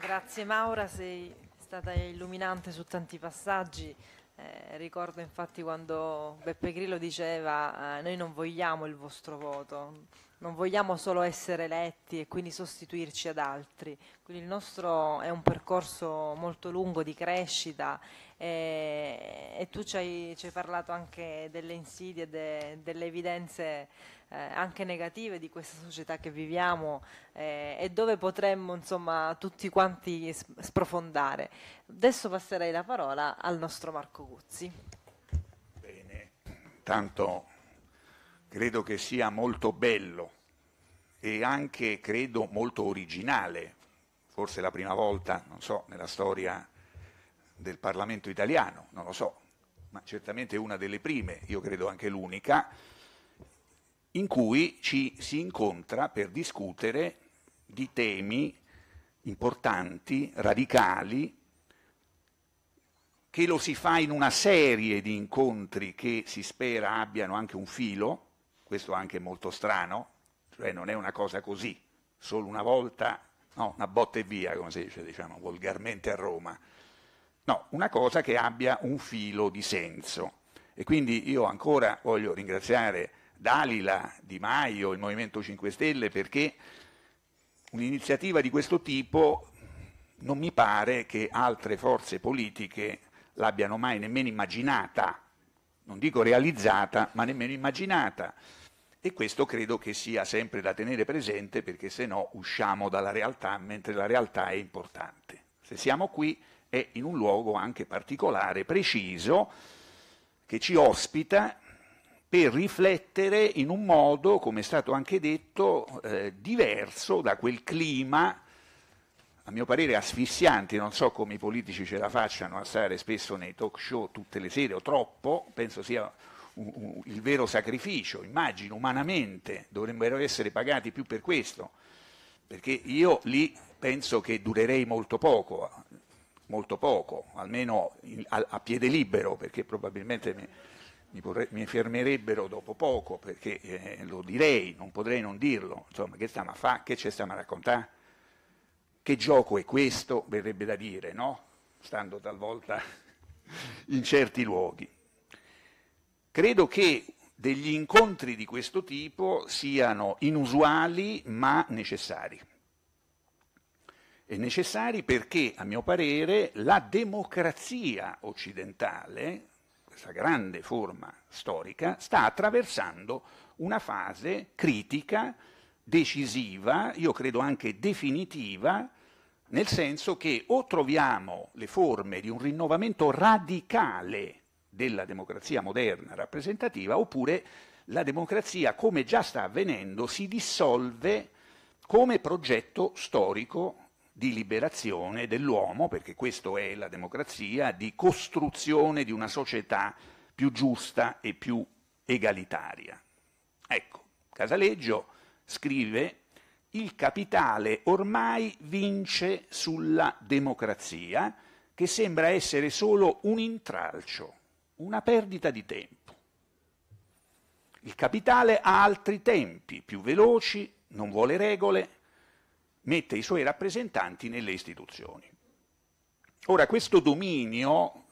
Grazie Maura, sei stata illuminante su tanti passaggi. Eh, ricordo infatti quando Beppe Grillo diceva eh, noi non vogliamo il vostro voto, non vogliamo solo essere eletti e quindi sostituirci ad altri, quindi il nostro è un percorso molto lungo di crescita e, e tu ci hai, ci hai, parlato anche delle insidie, de, delle evidenze eh, anche negative di questa società che viviamo eh, e dove potremmo insomma tutti quanti sprofondare. Adesso passerei la parola al nostro Marco Guzzi. Bene, tanto credo che sia molto bello e anche credo molto originale, forse la prima volta, non so, nella storia del Parlamento italiano, non lo so, ma certamente una delle prime, io credo anche l'unica, in cui ci si incontra per discutere di temi importanti, radicali, che lo si fa in una serie di incontri che si spera abbiano anche un filo, questo anche è molto strano, cioè non è una cosa così, solo una volta, no, una botte via, come si dice diciamo, volgarmente a Roma No, una cosa che abbia un filo di senso. E quindi io ancora voglio ringraziare Dalila, Di Maio, il Movimento 5 Stelle, perché un'iniziativa di questo tipo non mi pare che altre forze politiche l'abbiano mai nemmeno immaginata, non dico realizzata, ma nemmeno immaginata. E questo credo che sia sempre da tenere presente perché se no usciamo dalla realtà, mentre la realtà è importante. Se siamo qui è in un luogo anche particolare, preciso, che ci ospita per riflettere in un modo, come è stato anche detto, eh, diverso da quel clima a mio parere asfissiante, non so come i politici ce la facciano a stare spesso nei talk show tutte le sere o troppo, penso sia un, un, il vero sacrificio, immagino umanamente dovrebbero essere pagati più per questo, perché io lì penso che durerei molto poco molto poco, almeno a, a piede libero, perché probabilmente mi, mi, porre, mi fermerebbero dopo poco, perché eh, lo direi, non potrei non dirlo. Insomma, che stiamo a fare? Che ci stiamo a raccontare? Che gioco è questo? Verrebbe da dire, no? Stando talvolta in certi luoghi. Credo che degli incontri di questo tipo siano inusuali ma necessari necessari perché, a mio parere, la democrazia occidentale, questa grande forma storica, sta attraversando una fase critica, decisiva, io credo anche definitiva, nel senso che o troviamo le forme di un rinnovamento radicale della democrazia moderna rappresentativa, oppure la democrazia, come già sta avvenendo, si dissolve come progetto storico di liberazione dell'uomo, perché questo è la democrazia, di costruzione di una società più giusta e più egalitaria. Ecco, Casaleggio scrive il capitale ormai vince sulla democrazia, che sembra essere solo un intralcio, una perdita di tempo. Il capitale ha altri tempi, più veloci, non vuole regole, mette i suoi rappresentanti nelle istituzioni. Ora, questo dominio,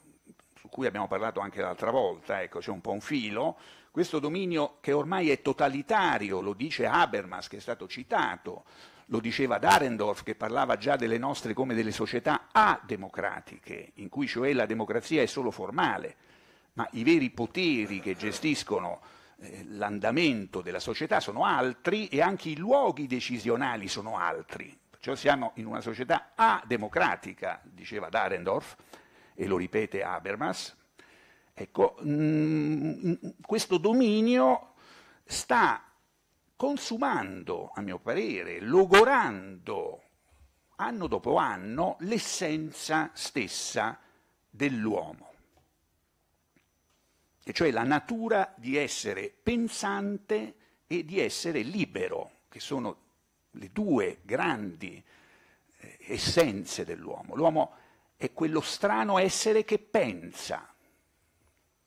su cui abbiamo parlato anche l'altra volta, ecco, c'è un po' un filo, questo dominio che ormai è totalitario, lo dice Habermas che è stato citato, lo diceva Darendorf che parlava già delle nostre come delle società ademocratiche, in cui cioè la democrazia è solo formale, ma i veri poteri che gestiscono l'andamento della società sono altri e anche i luoghi decisionali sono altri. Perciò cioè, siamo in una società ademocratica, diceva Darendorf, e lo ripete Habermas. Ecco, mh, mm, questo dominio sta consumando, a mio parere, logorando anno dopo anno l'essenza stessa dell'uomo e cioè la natura di essere pensante e di essere libero, che sono le due grandi eh, essenze dell'uomo. L'uomo è quello strano essere che pensa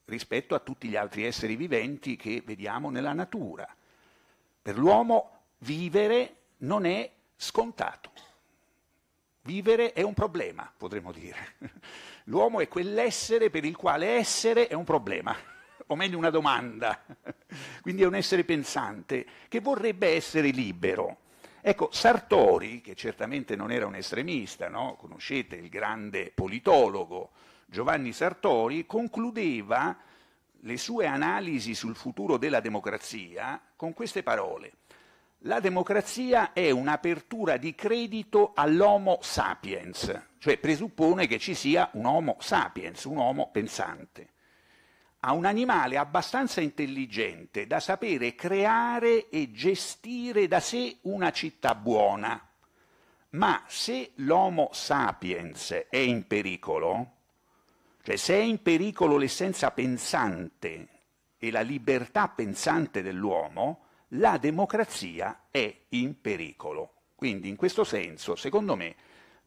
rispetto a tutti gli altri esseri viventi che vediamo nella natura. Per l'uomo vivere non è scontato. Vivere è un problema, potremmo dire. L'uomo è quell'essere per il quale essere è un problema, o meglio una domanda. Quindi è un essere pensante che vorrebbe essere libero. Ecco, Sartori, che certamente non era un estremista, no? conoscete il grande politologo Giovanni Sartori, concludeva le sue analisi sul futuro della democrazia con queste parole. La democrazia è un'apertura di credito all'homo sapiens, cioè presuppone che ci sia un homo sapiens, un uomo pensante. A un animale abbastanza intelligente da sapere creare e gestire da sé una città buona. Ma se l'homo sapiens è in pericolo, cioè se è in pericolo l'essenza pensante e la libertà pensante dell'uomo, la democrazia è in pericolo. Quindi in questo senso, secondo me,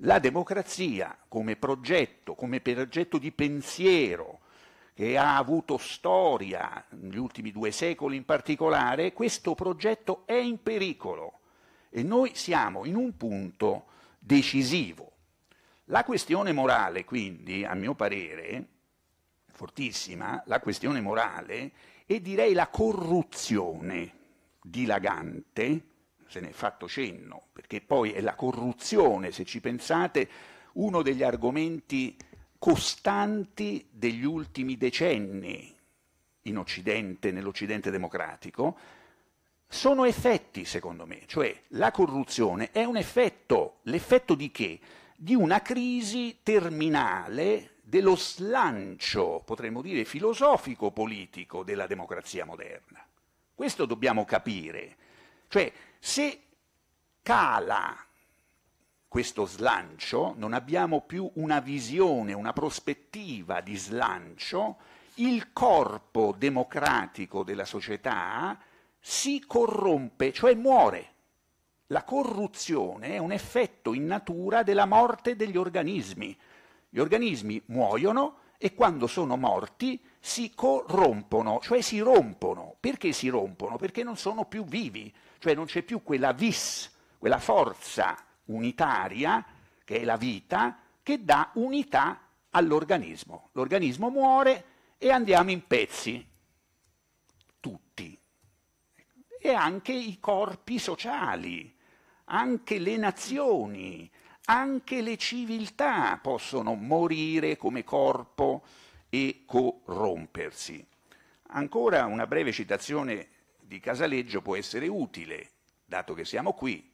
la democrazia come progetto, come progetto di pensiero, che ha avuto storia negli ultimi due secoli in particolare, questo progetto è in pericolo e noi siamo in un punto decisivo. La questione morale, quindi, a mio parere, fortissima, la questione morale è direi la corruzione dilagante, se ne è fatto cenno, perché poi è la corruzione, se ci pensate, uno degli argomenti costanti degli ultimi decenni in Occidente, nell'Occidente democratico, sono effetti, secondo me, cioè la corruzione è un effetto, l'effetto di che? Di una crisi terminale dello slancio, potremmo dire, filosofico-politico della democrazia moderna. Questo dobbiamo capire. Cioè, se cala questo slancio, non abbiamo più una visione, una prospettiva di slancio, il corpo democratico della società si corrompe, cioè muore. La corruzione è un effetto in natura della morte degli organismi. Gli organismi muoiono e quando sono morti si corrompono, cioè si rompono. Perché si rompono? Perché non sono più vivi, cioè non c'è più quella vis, quella forza unitaria, che è la vita, che dà unità all'organismo. L'organismo muore e andiamo in pezzi, tutti. E anche i corpi sociali, anche le nazioni, anche le civiltà possono morire come corpo e corrompersi. Ancora una breve citazione di Casaleggio può essere utile, dato che siamo qui.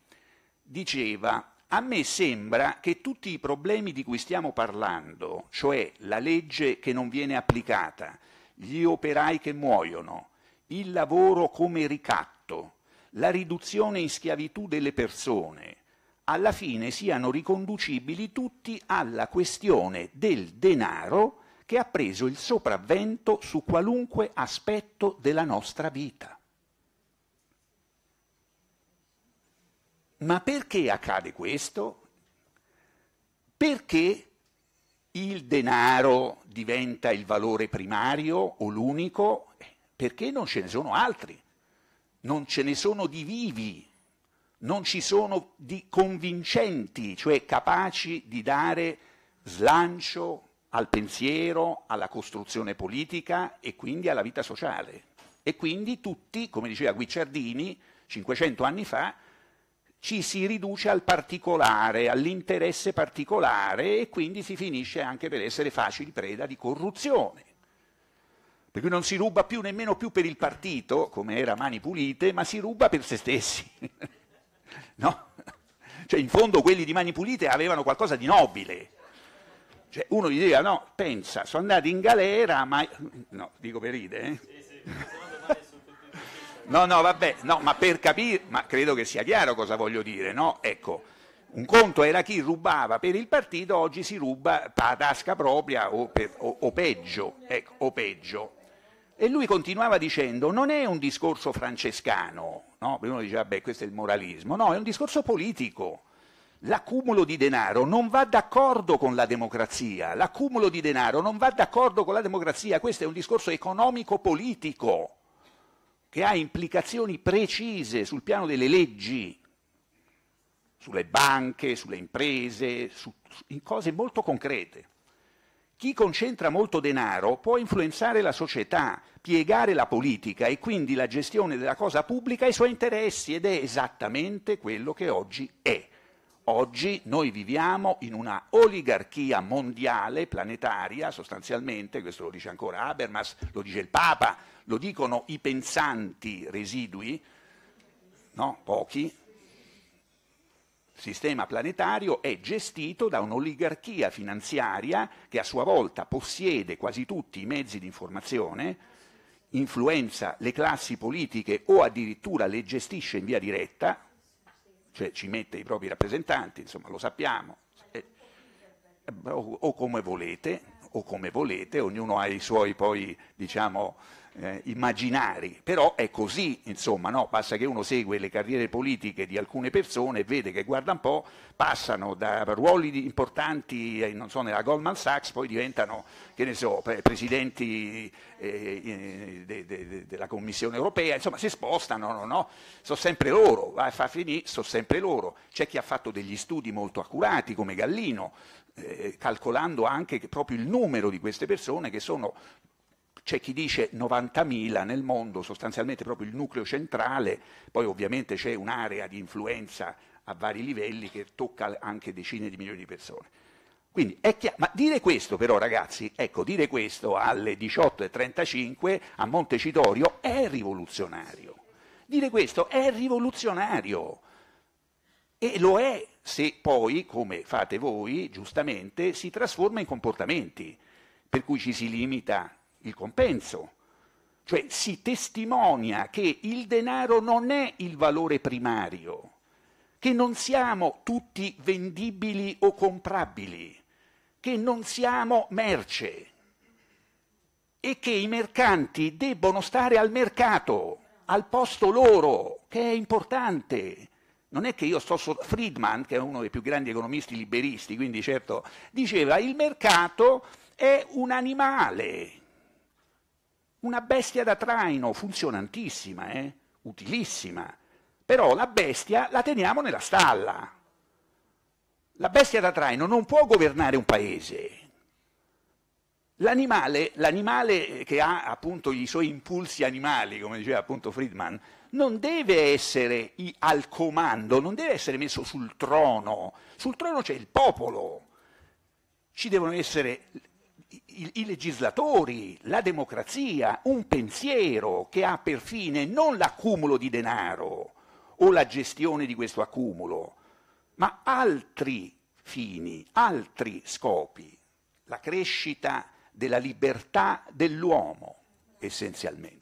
Diceva, a me sembra che tutti i problemi di cui stiamo parlando, cioè la legge che non viene applicata, gli operai che muoiono, il lavoro come ricatto, la riduzione in schiavitù delle persone, alla fine siano riconducibili tutti alla questione del denaro che ha preso il sopravvento su qualunque aspetto della nostra vita. Ma perché accade questo? Perché il denaro diventa il valore primario o l'unico? Perché non ce ne sono altri, non ce ne sono di vivi, non ci sono di convincenti, cioè capaci di dare slancio, al pensiero, alla costruzione politica e quindi alla vita sociale. E quindi tutti, come diceva Guicciardini 500 anni fa, ci si riduce al particolare, all'interesse particolare e quindi si finisce anche per essere facili preda di corruzione. Per cui non si ruba più nemmeno più per il partito, come era Mani Pulite, ma si ruba per se stessi. no? Cioè in fondo quelli di Mani Pulite avevano qualcosa di nobile, cioè, uno gli diceva, ah, no, pensa, sono andati in galera, ma... No, dico per ride, eh? Sì, sì, No, no, vabbè, no, ma per capire, ma credo che sia chiaro cosa voglio dire, no? Ecco, un conto era chi rubava per il partito, oggi si ruba a tasca propria o, per, o, o peggio, ecco, o peggio. E lui continuava dicendo, non è un discorso francescano, no? Uno diceva, beh, questo è il moralismo, no, è un discorso politico l'accumulo di denaro non va d'accordo con la democrazia, l'accumulo di denaro non va d'accordo con la democrazia, questo è un discorso economico-politico che ha implicazioni precise sul piano delle leggi, sulle banche, sulle imprese, su, in cose molto concrete. Chi concentra molto denaro può influenzare la società, piegare la politica e quindi la gestione della cosa pubblica ai suoi interessi ed è esattamente quello che oggi è. Oggi noi viviamo in una oligarchia mondiale, planetaria sostanzialmente, questo lo dice ancora Habermas, lo dice il Papa, lo dicono i pensanti residui, no? pochi. Il sistema planetario è gestito da un'oligarchia finanziaria che a sua volta possiede quasi tutti i mezzi di informazione, influenza le classi politiche o addirittura le gestisce in via diretta, cioè ci mette i propri rappresentanti, insomma lo sappiamo, cioè, eh, o, o come volete, o come volete, ognuno ha i suoi poi, diciamo, eh, immaginari, però è così, insomma, no? basta che uno segue le carriere politiche di alcune persone e vede che, guarda un po', passano da ruoli importanti, eh, non so, nella Goldman Sachs, poi diventano, che ne so, presidenti eh, della eh, de, de Commissione europea, insomma, si spostano, no, no? sono sempre loro, va a fa finire, sono sempre loro. C'è chi ha fatto degli studi molto accurati, come Gallino, eh, calcolando anche proprio il numero di queste persone che sono c'è chi dice 90.000 nel mondo, sostanzialmente proprio il nucleo centrale, poi ovviamente c'è un'area di influenza a vari livelli che tocca anche decine di milioni di persone. Quindi è chiaro, ma dire questo però ragazzi, ecco, dire questo alle 18.35 a Montecitorio è rivoluzionario. Dire questo è rivoluzionario. E lo è se poi, come fate voi, giustamente, si trasforma in comportamenti, per cui ci si limita il compenso. Cioè si testimonia che il denaro non è il valore primario, che non siamo tutti vendibili o comprabili, che non siamo merce e che i mercanti debbono stare al mercato, al posto loro, che è importante. Non è che io sto solo, Friedman, che è uno dei più grandi economisti liberisti, quindi certo, diceva il mercato è un animale, una bestia da traino, funzionantissima, eh? utilissima. Però la bestia la teniamo nella stalla. La bestia da traino non può governare un paese. L'animale, l'animale, che ha appunto i suoi impulsi animali, come diceva appunto Friedman, non deve essere al comando, non deve essere messo sul trono. Sul trono c'è il popolo. Ci devono essere i, i, legislatori, la democrazia, un pensiero che ha per fine non l'accumulo di denaro o la gestione di questo accumulo, ma altri fini, altri scopi, la crescita della libertà dell'uomo essenzialmente.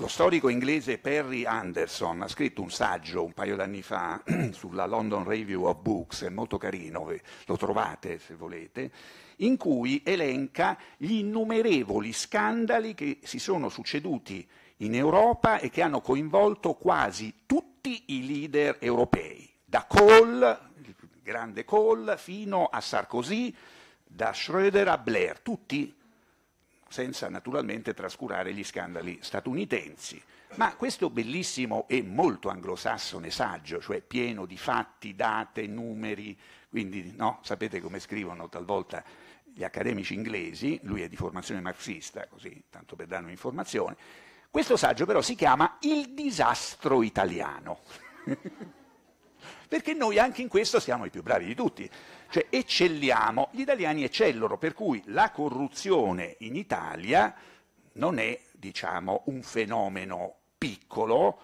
Lo storico inglese Perry Anderson ha scritto un saggio un paio d'anni fa sulla London Review of Books, è molto carino, lo trovate se volete, in cui elenca gli innumerevoli scandali che si sono succeduti in Europa e che hanno coinvolto quasi tutti i leader europei, da Kohl, il grande Kohl, fino a Sarkozy, da Schröder a Blair, tutti senza naturalmente trascurare gli scandali statunitensi. Ma questo bellissimo e molto anglosassone saggio, cioè pieno di fatti, date, numeri, quindi no, sapete come scrivono talvolta gli accademici inglesi, lui è di formazione marxista, così tanto per dare un'informazione, questo saggio però si chiama Il disastro italiano. Perché noi anche in questo siamo i più bravi di tutti. Cioè eccelliamo, gli italiani eccellono, per cui la corruzione in Italia non è diciamo, un fenomeno piccolo,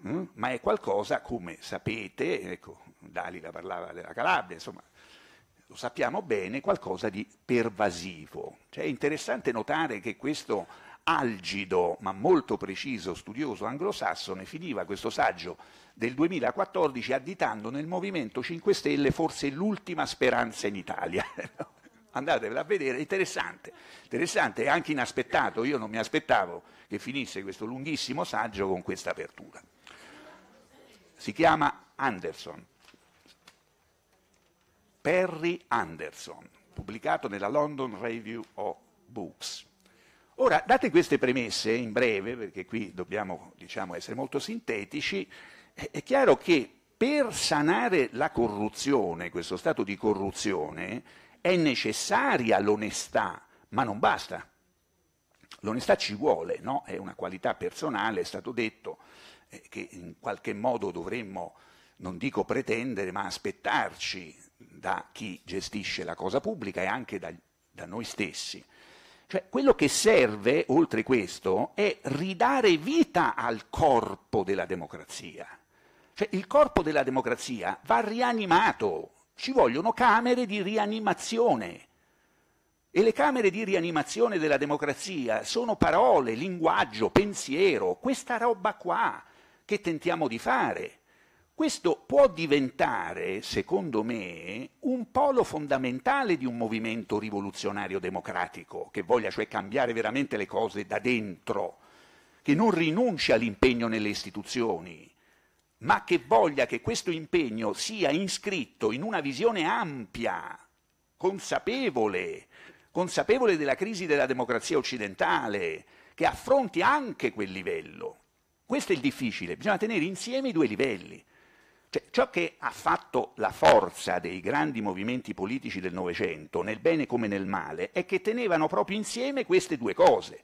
mh, mm, ma è qualcosa, come sapete, ecco, Dalila parlava della Calabria, insomma, lo sappiamo bene, qualcosa di pervasivo. Cioè, è interessante notare che questo algido ma molto preciso studioso anglosassone finiva questo saggio del 2014 additando nel Movimento 5 Stelle forse l'ultima speranza in Italia. Andatevela a vedere, interessante, interessante e anche inaspettato, io non mi aspettavo che finisse questo lunghissimo saggio con questa apertura. Si chiama Anderson, Perry Anderson, pubblicato nella London Review of Books. Ora, date queste premesse, in breve, perché qui dobbiamo diciamo, essere molto sintetici, è chiaro che per sanare la corruzione, questo stato di corruzione, è necessaria l'onestà, ma non basta. L'onestà ci vuole, no? è una qualità personale, è stato detto, eh, che in qualche modo dovremmo, non dico pretendere, ma aspettarci da chi gestisce la cosa pubblica e anche da, da noi stessi. Cioè, quello che serve, oltre questo, è ridare vita al corpo della democrazia. Cioè, il corpo della democrazia va rianimato, ci vogliono camere di rianimazione. E le camere di rianimazione della democrazia sono parole, linguaggio, pensiero, questa roba qua che tentiamo di fare. Questo può diventare, secondo me, un polo fondamentale di un movimento rivoluzionario democratico, che voglia cioè cambiare veramente le cose da dentro, che non rinuncia all'impegno nelle istituzioni, ma che voglia che questo impegno sia iscritto in una visione ampia, consapevole, consapevole della crisi della democrazia occidentale, che affronti anche quel livello. Questo è il difficile, bisogna tenere insieme i due livelli. Cioè, ciò che ha fatto la forza dei grandi movimenti politici del Novecento, nel bene come nel male, è che tenevano proprio insieme queste due cose.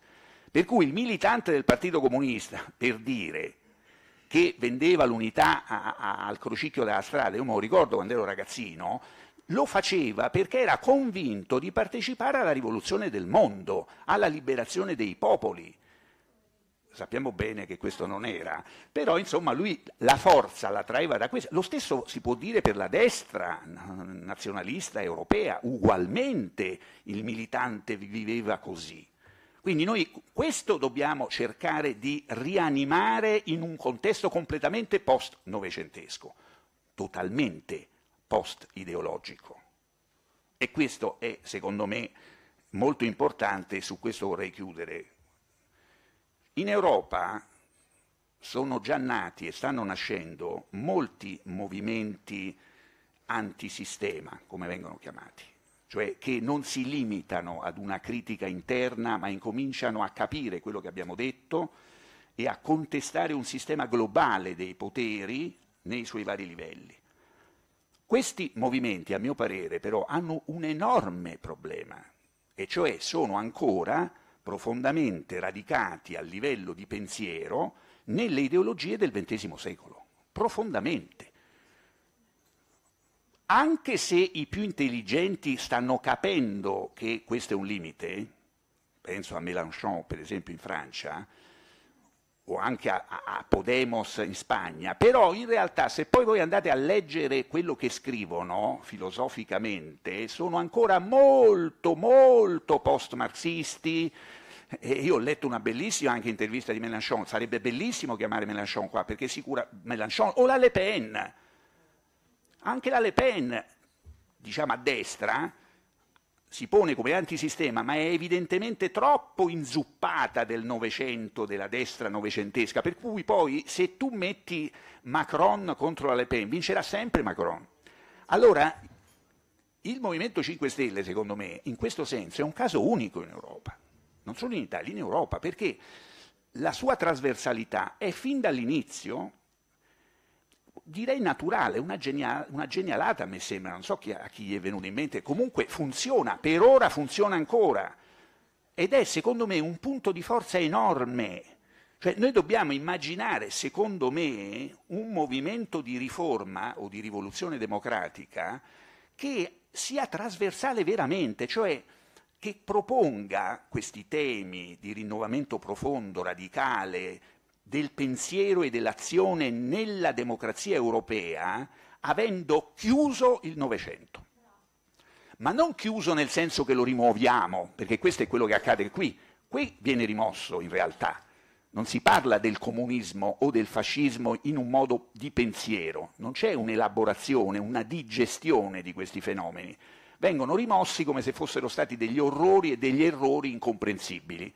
Per cui il militante del Partito Comunista, per dire che vendeva l'unità a, a, al crocicchio della strada, io me lo ricordo quando ero ragazzino, lo faceva perché era convinto di partecipare alla rivoluzione del mondo, alla liberazione dei popoli sappiamo bene che questo non era, però insomma lui la forza la traeva da questo, lo stesso si può dire per la destra nazionalista europea, ugualmente il militante viveva così. Quindi noi questo dobbiamo cercare di rianimare in un contesto completamente post-novecentesco, totalmente post-ideologico. E questo è, secondo me, molto importante, su questo vorrei chiudere in Europa sono già nati e stanno nascendo molti movimenti antisistema, come vengono chiamati, cioè che non si limitano ad una critica interna, ma incominciano a capire quello che abbiamo detto e a contestare un sistema globale dei poteri nei suoi vari livelli. Questi movimenti, a mio parere, però, hanno un enorme problema, e cioè sono ancora profondamente radicati a livello di pensiero nelle ideologie del XX secolo, profondamente. Anche se i più intelligenti stanno capendo che questo è un limite, penso a Mélenchon per esempio in Francia, o anche a, a, Podemos in Spagna, però in realtà se poi voi andate a leggere quello che scrivono filosoficamente, sono ancora molto, molto post-marxisti. E io ho letto una bellissima anche intervista di Mélenchon, sarebbe bellissimo chiamare Mélenchon qua, perché sicura Mélenchon o la Le Pen, anche la Le Pen, diciamo a destra, si pone come antisistema, ma è evidentemente troppo inzuppata del Novecento, della destra novecentesca, per cui poi se tu metti Macron contro la Le Pen, vincerà sempre Macron. Allora, il Movimento 5 Stelle, secondo me, in questo senso è un caso unico in Europa, non solo in Italia, in Europa, perché la sua trasversalità è fin dall'inizio direi naturale, una, genia- una genialata mi sembra, non so chi, a chi è venuto in mente, comunque funziona, per ora funziona ancora ed è secondo me un punto di forza enorme. Cioè, noi dobbiamo immaginare, secondo me, un movimento di riforma o di rivoluzione democratica che sia trasversale veramente, cioè che proponga questi temi di rinnovamento profondo, radicale, del pensiero e dell'azione nella democrazia europea avendo chiuso il Novecento. Ma non chiuso nel senso che lo rimuoviamo, perché questo è quello che accade qui. Qui viene rimosso in realtà. Non si parla del comunismo o del fascismo in un modo di pensiero, non c'è un'elaborazione, una digestione di questi fenomeni. Vengono rimossi come se fossero stati degli orrori e degli errori incomprensibili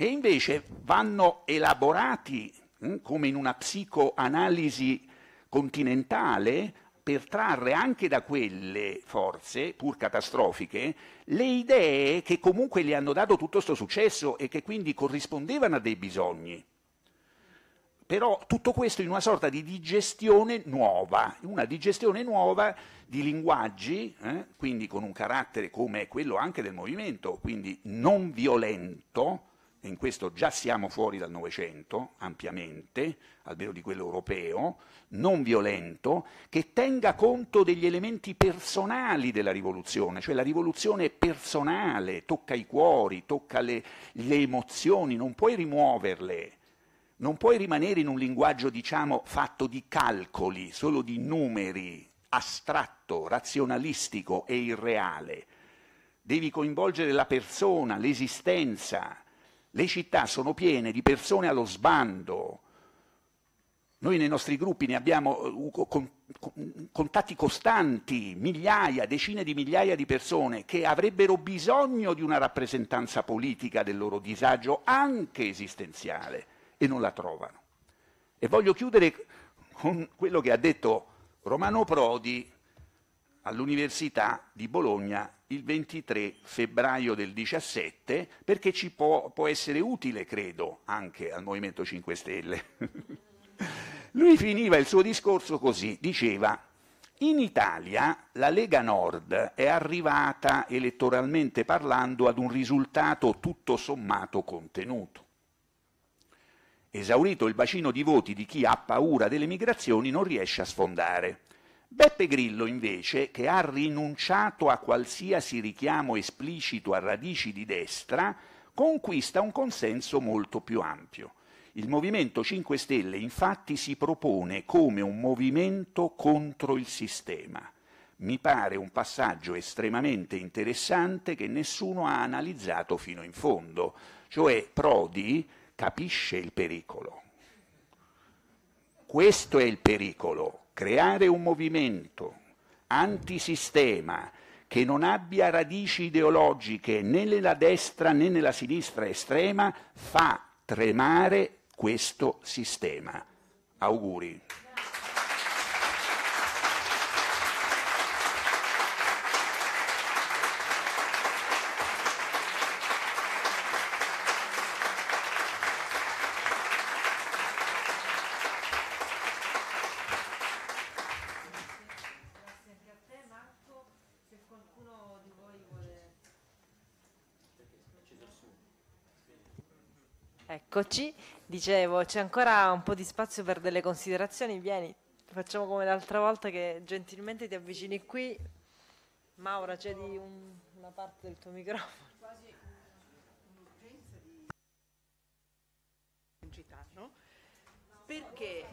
e invece vanno elaborati mh, hm, come in una psicoanalisi continentale per trarre anche da quelle forze, pur catastrofiche, le idee che comunque gli hanno dato tutto questo successo e che quindi corrispondevano a dei bisogni. Però tutto questo in una sorta di digestione nuova, una digestione nuova di linguaggi, eh, quindi con un carattere come quello anche del movimento, quindi non violento, e in questo già siamo fuori dal Novecento, ampiamente, almeno di quello europeo, non violento, che tenga conto degli elementi personali della rivoluzione, cioè la rivoluzione è personale, tocca i cuori, tocca le, le emozioni, non puoi rimuoverle, non puoi rimanere in un linguaggio, diciamo, fatto di calcoli, solo di numeri, astratto, razionalistico e irreale. Devi coinvolgere la persona, l'esistenza, le città sono piene di persone allo sbando. Noi nei nostri gruppi ne abbiamo eh, contatti costanti, migliaia, decine di migliaia di persone che avrebbero bisogno di una rappresentanza politica del loro disagio anche esistenziale e non la trovano. E voglio chiudere con quello che ha detto Romano Prodi all'Università di Bologna il 23 febbraio del 17 perché ci può, può essere utile, credo, anche al Movimento 5 Stelle. Lui finiva il suo discorso così, diceva in Italia la Lega Nord è arrivata, elettoralmente parlando, ad un risultato tutto sommato contenuto. Esaurito il bacino di voti di chi ha paura delle migrazioni non riesce a sfondare. Beppe Grillo invece, che ha rinunciato a qualsiasi richiamo esplicito a radici di destra, conquista un consenso molto più ampio. Il Movimento 5 Stelle infatti si propone come un movimento contro il sistema. Mi pare un passaggio estremamente interessante che nessuno ha analizzato fino in fondo, cioè Prodi capisce il pericolo. Questo è il pericolo, creare un movimento antisistema che non abbia radici ideologiche né nella destra né nella sinistra estrema fa tremare questo sistema. Auguri. Eccoci, dicevo, c'è ancora un po' di spazio per delle considerazioni, vieni, facciamo come l'altra volta che gentilmente ti avvicini qui. Maura, c'è di un, una parte del tuo microfono. Perché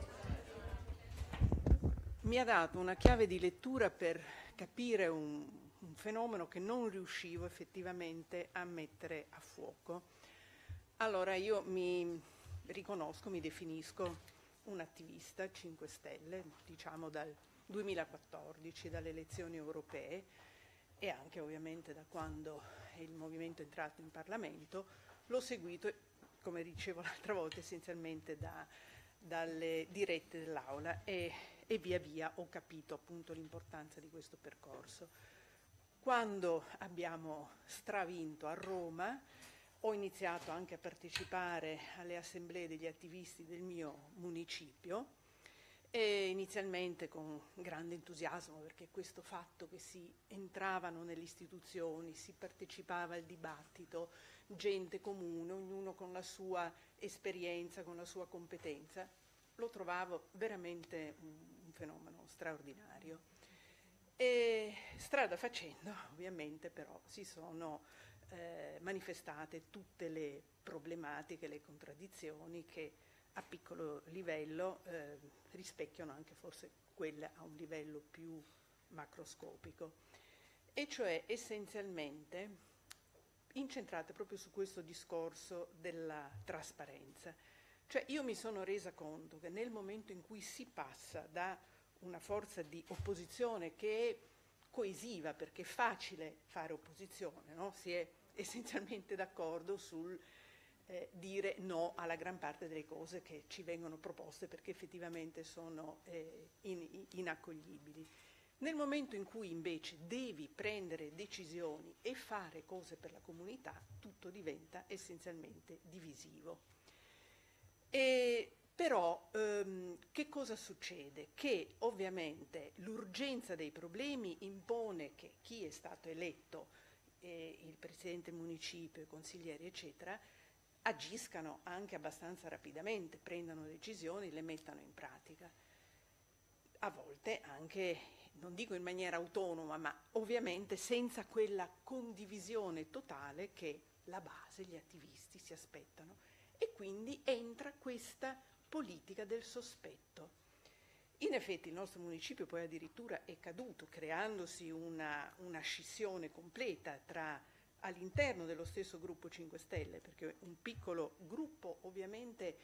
mi ha dato una chiave di lettura per capire un, un fenomeno che non riuscivo effettivamente a mettere a fuoco allora, io mi riconosco, mi definisco un attivista 5 Stelle, diciamo dal 2014, dalle elezioni europee e anche ovviamente da quando il movimento è entrato in Parlamento, l'ho seguito, come dicevo l'altra volta, essenzialmente da, dalle dirette dell'Aula e, e via via ho capito appunto l'importanza di questo percorso. Quando abbiamo stravinto a Roma, ho iniziato anche a partecipare alle assemblee degli attivisti del mio municipio e inizialmente con grande entusiasmo perché questo fatto che si entravano nelle istituzioni, si partecipava al dibattito, gente comune, ognuno con la sua esperienza, con la sua competenza, lo trovavo veramente un, fenomeno straordinario. E strada facendo, ovviamente, però si sono eh, manifestate tutte le problematiche, le contraddizioni che a piccolo livello eh, rispecchiano anche forse quelle a un livello più macroscopico, e cioè essenzialmente incentrate proprio su questo discorso della trasparenza. Cioè io mi sono resa conto che nel momento in cui si passa da una forza di opposizione che è coesiva, perché è facile fare opposizione, no? si è essenzialmente d'accordo sul eh, dire no alla gran parte delle cose che ci vengono proposte perché effettivamente sono eh, in, inaccoglibili. Nel momento in cui invece devi prendere decisioni e fare cose per la comunità, tutto diventa essenzialmente divisivo. E però ehm, che cosa succede? Che ovviamente l'urgenza dei problemi impone che chi è stato eletto, eh, il presidente del municipio, i consiglieri, eccetera, agiscano anche abbastanza rapidamente, prendano decisioni, le mettano in pratica. A volte anche, non dico in maniera autonoma, ma ovviamente senza quella condivisione totale che la base, gli attivisti si aspettano. E quindi entra questa politica del sospetto. In effetti il nostro municipio poi addirittura è caduto, creandosi una, una scissione completa tra all'interno dello stesso gruppo 5 Stelle, perché un piccolo gruppo ovviamente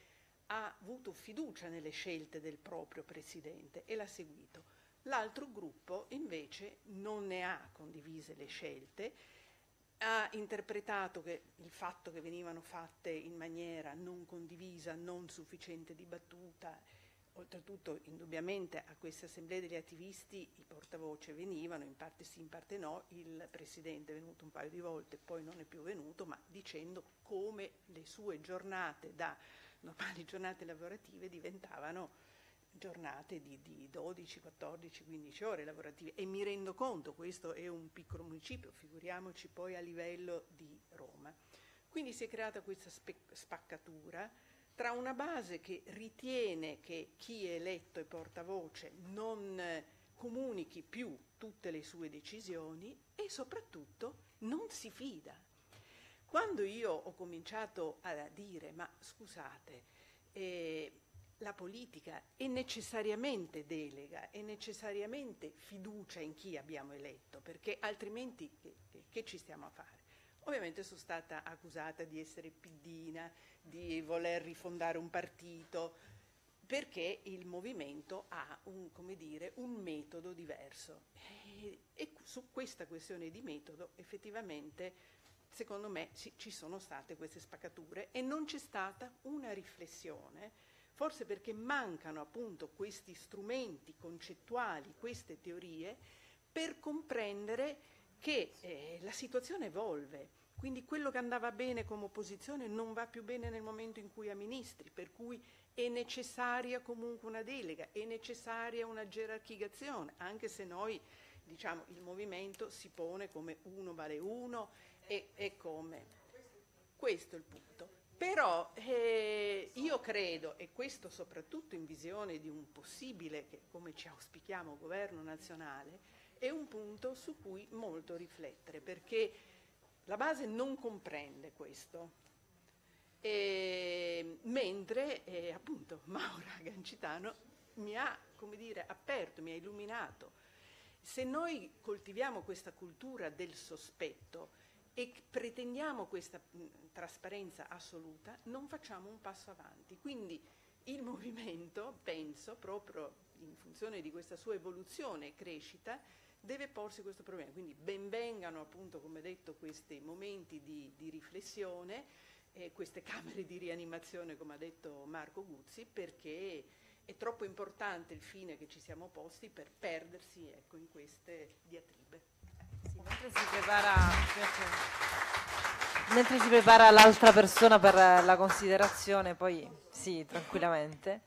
ha avuto fiducia nelle scelte del proprio presidente e l'ha seguito. L'altro gruppo invece non ne ha condivise le scelte ha interpretato che il fatto che venivano fatte in maniera non condivisa, non sufficiente dibattuta, oltretutto indubbiamente a queste assemblee degli attivisti i portavoce venivano, in parte sì, in parte no, il presidente è venuto un paio di volte, poi non è più venuto, ma dicendo come le sue giornate da normali giornate lavorative diventavano giornate di, di, 12, 14, 15 ore lavorative e mi rendo conto, questo è un piccolo municipio, figuriamoci poi a livello di Roma. Quindi si è creata questa spaccatura tra una base che ritiene che chi è eletto e portavoce non eh, comunichi più tutte le sue decisioni e soprattutto non si fida. Quando io ho cominciato a dire ma scusate, eh, la politica è necessariamente delega, è necessariamente fiducia in chi abbiamo eletto, perché altrimenti che, che ci stiamo a fare? Ovviamente sono stata accusata di essere piddina, di voler rifondare un partito, perché il movimento ha un, dire, un metodo diverso. E, e, su questa questione di metodo effettivamente, secondo me, ci, ci sono state queste spaccature e non c'è stata una riflessione forse perché mancano appunto questi strumenti concettuali, queste teorie, per comprendere che eh, la situazione evolve. Quindi quello che andava bene come opposizione non va più bene nel momento in cui ha ministri, per cui è necessaria comunque una delega, è necessaria una gerarchizzazione, anche se noi, diciamo, il movimento si pone come uno vale uno e, e come... Questo è il punto. Però eh, io credo, e questo soprattutto in visione di un possibile, che come ci auspichiamo, governo nazionale, è un punto su cui molto riflettere, perché la base non comprende questo. E, mentre eh, appunto Maura Gancitano mi ha, come dire, aperto, mi ha illuminato. Se noi coltiviamo questa cultura del sospetto, e pretendiamo questa mh, mm, trasparenza assoluta, non facciamo un passo avanti. Quindi il movimento, penso, proprio in funzione di questa sua evoluzione e crescita, deve porsi questo problema. Quindi benvengano appunto, come detto, questi momenti di, di riflessione, eh, queste camere di rianimazione, come ha detto Marco Guzzi, perché è troppo importante il fine che ci siamo posti per perdersi ecco, in queste diatribe. Certo. Mentre si prepara l'altra persona per la considerazione, poi sì, tranquillamente.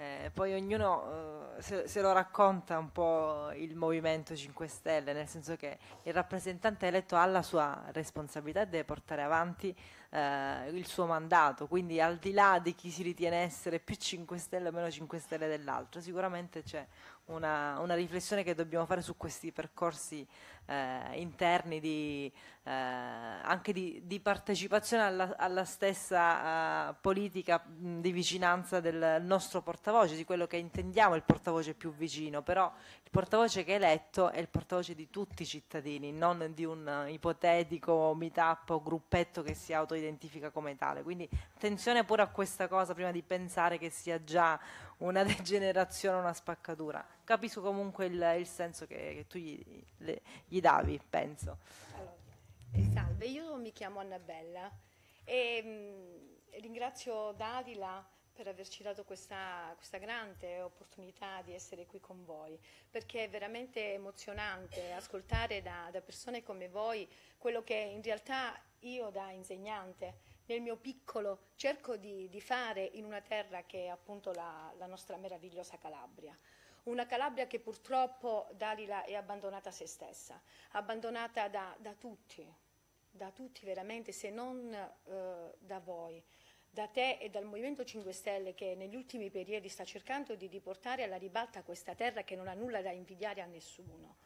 Eh, poi ognuno eh, se, se, lo racconta un po' il Movimento 5 Stelle, nel senso che il rappresentante eletto ha la sua responsabilità e deve portare avanti eh, il suo mandato, quindi al di là di chi si ritiene essere più 5 Stelle o meno 5 Stelle dell'altro, sicuramente c'è una, una, riflessione che dobbiamo fare su questi percorsi eh, interni di, eh, anche di, di, partecipazione alla, alla stessa eh, politica mh, di vicinanza del nostro portavoce, di quello che intendiamo il portavoce più vicino, però il portavoce che è eletto è il portavoce di tutti i cittadini, non di un eh, ipotetico meet-up o gruppetto che si auto identifica come tale. Quindi attenzione pure a questa cosa prima di pensare che sia già una degenerazione, una spaccatura. Capisco comunque il, il senso che, che tu gli, le, gli, davi, penso. Allora, eh, salve, io mi chiamo Annabella e mh, mm, ringrazio Davila per averci dato questa, questa, grande opportunità di essere qui con voi, perché è veramente emozionante ascoltare da, da persone come voi quello che in realtà io da insegnante nel mio piccolo cerco di, di fare in una terra che è appunto la, la nostra meravigliosa Calabria una Calabria che purtroppo Dalila è abbandonata a se stessa, abbandonata da, da tutti, da tutti veramente, se non eh, da voi, da te e dal Movimento 5 Stelle che negli ultimi periodi sta cercando di riportare alla ribalta questa terra che non ha nulla da invidiare a nessuno.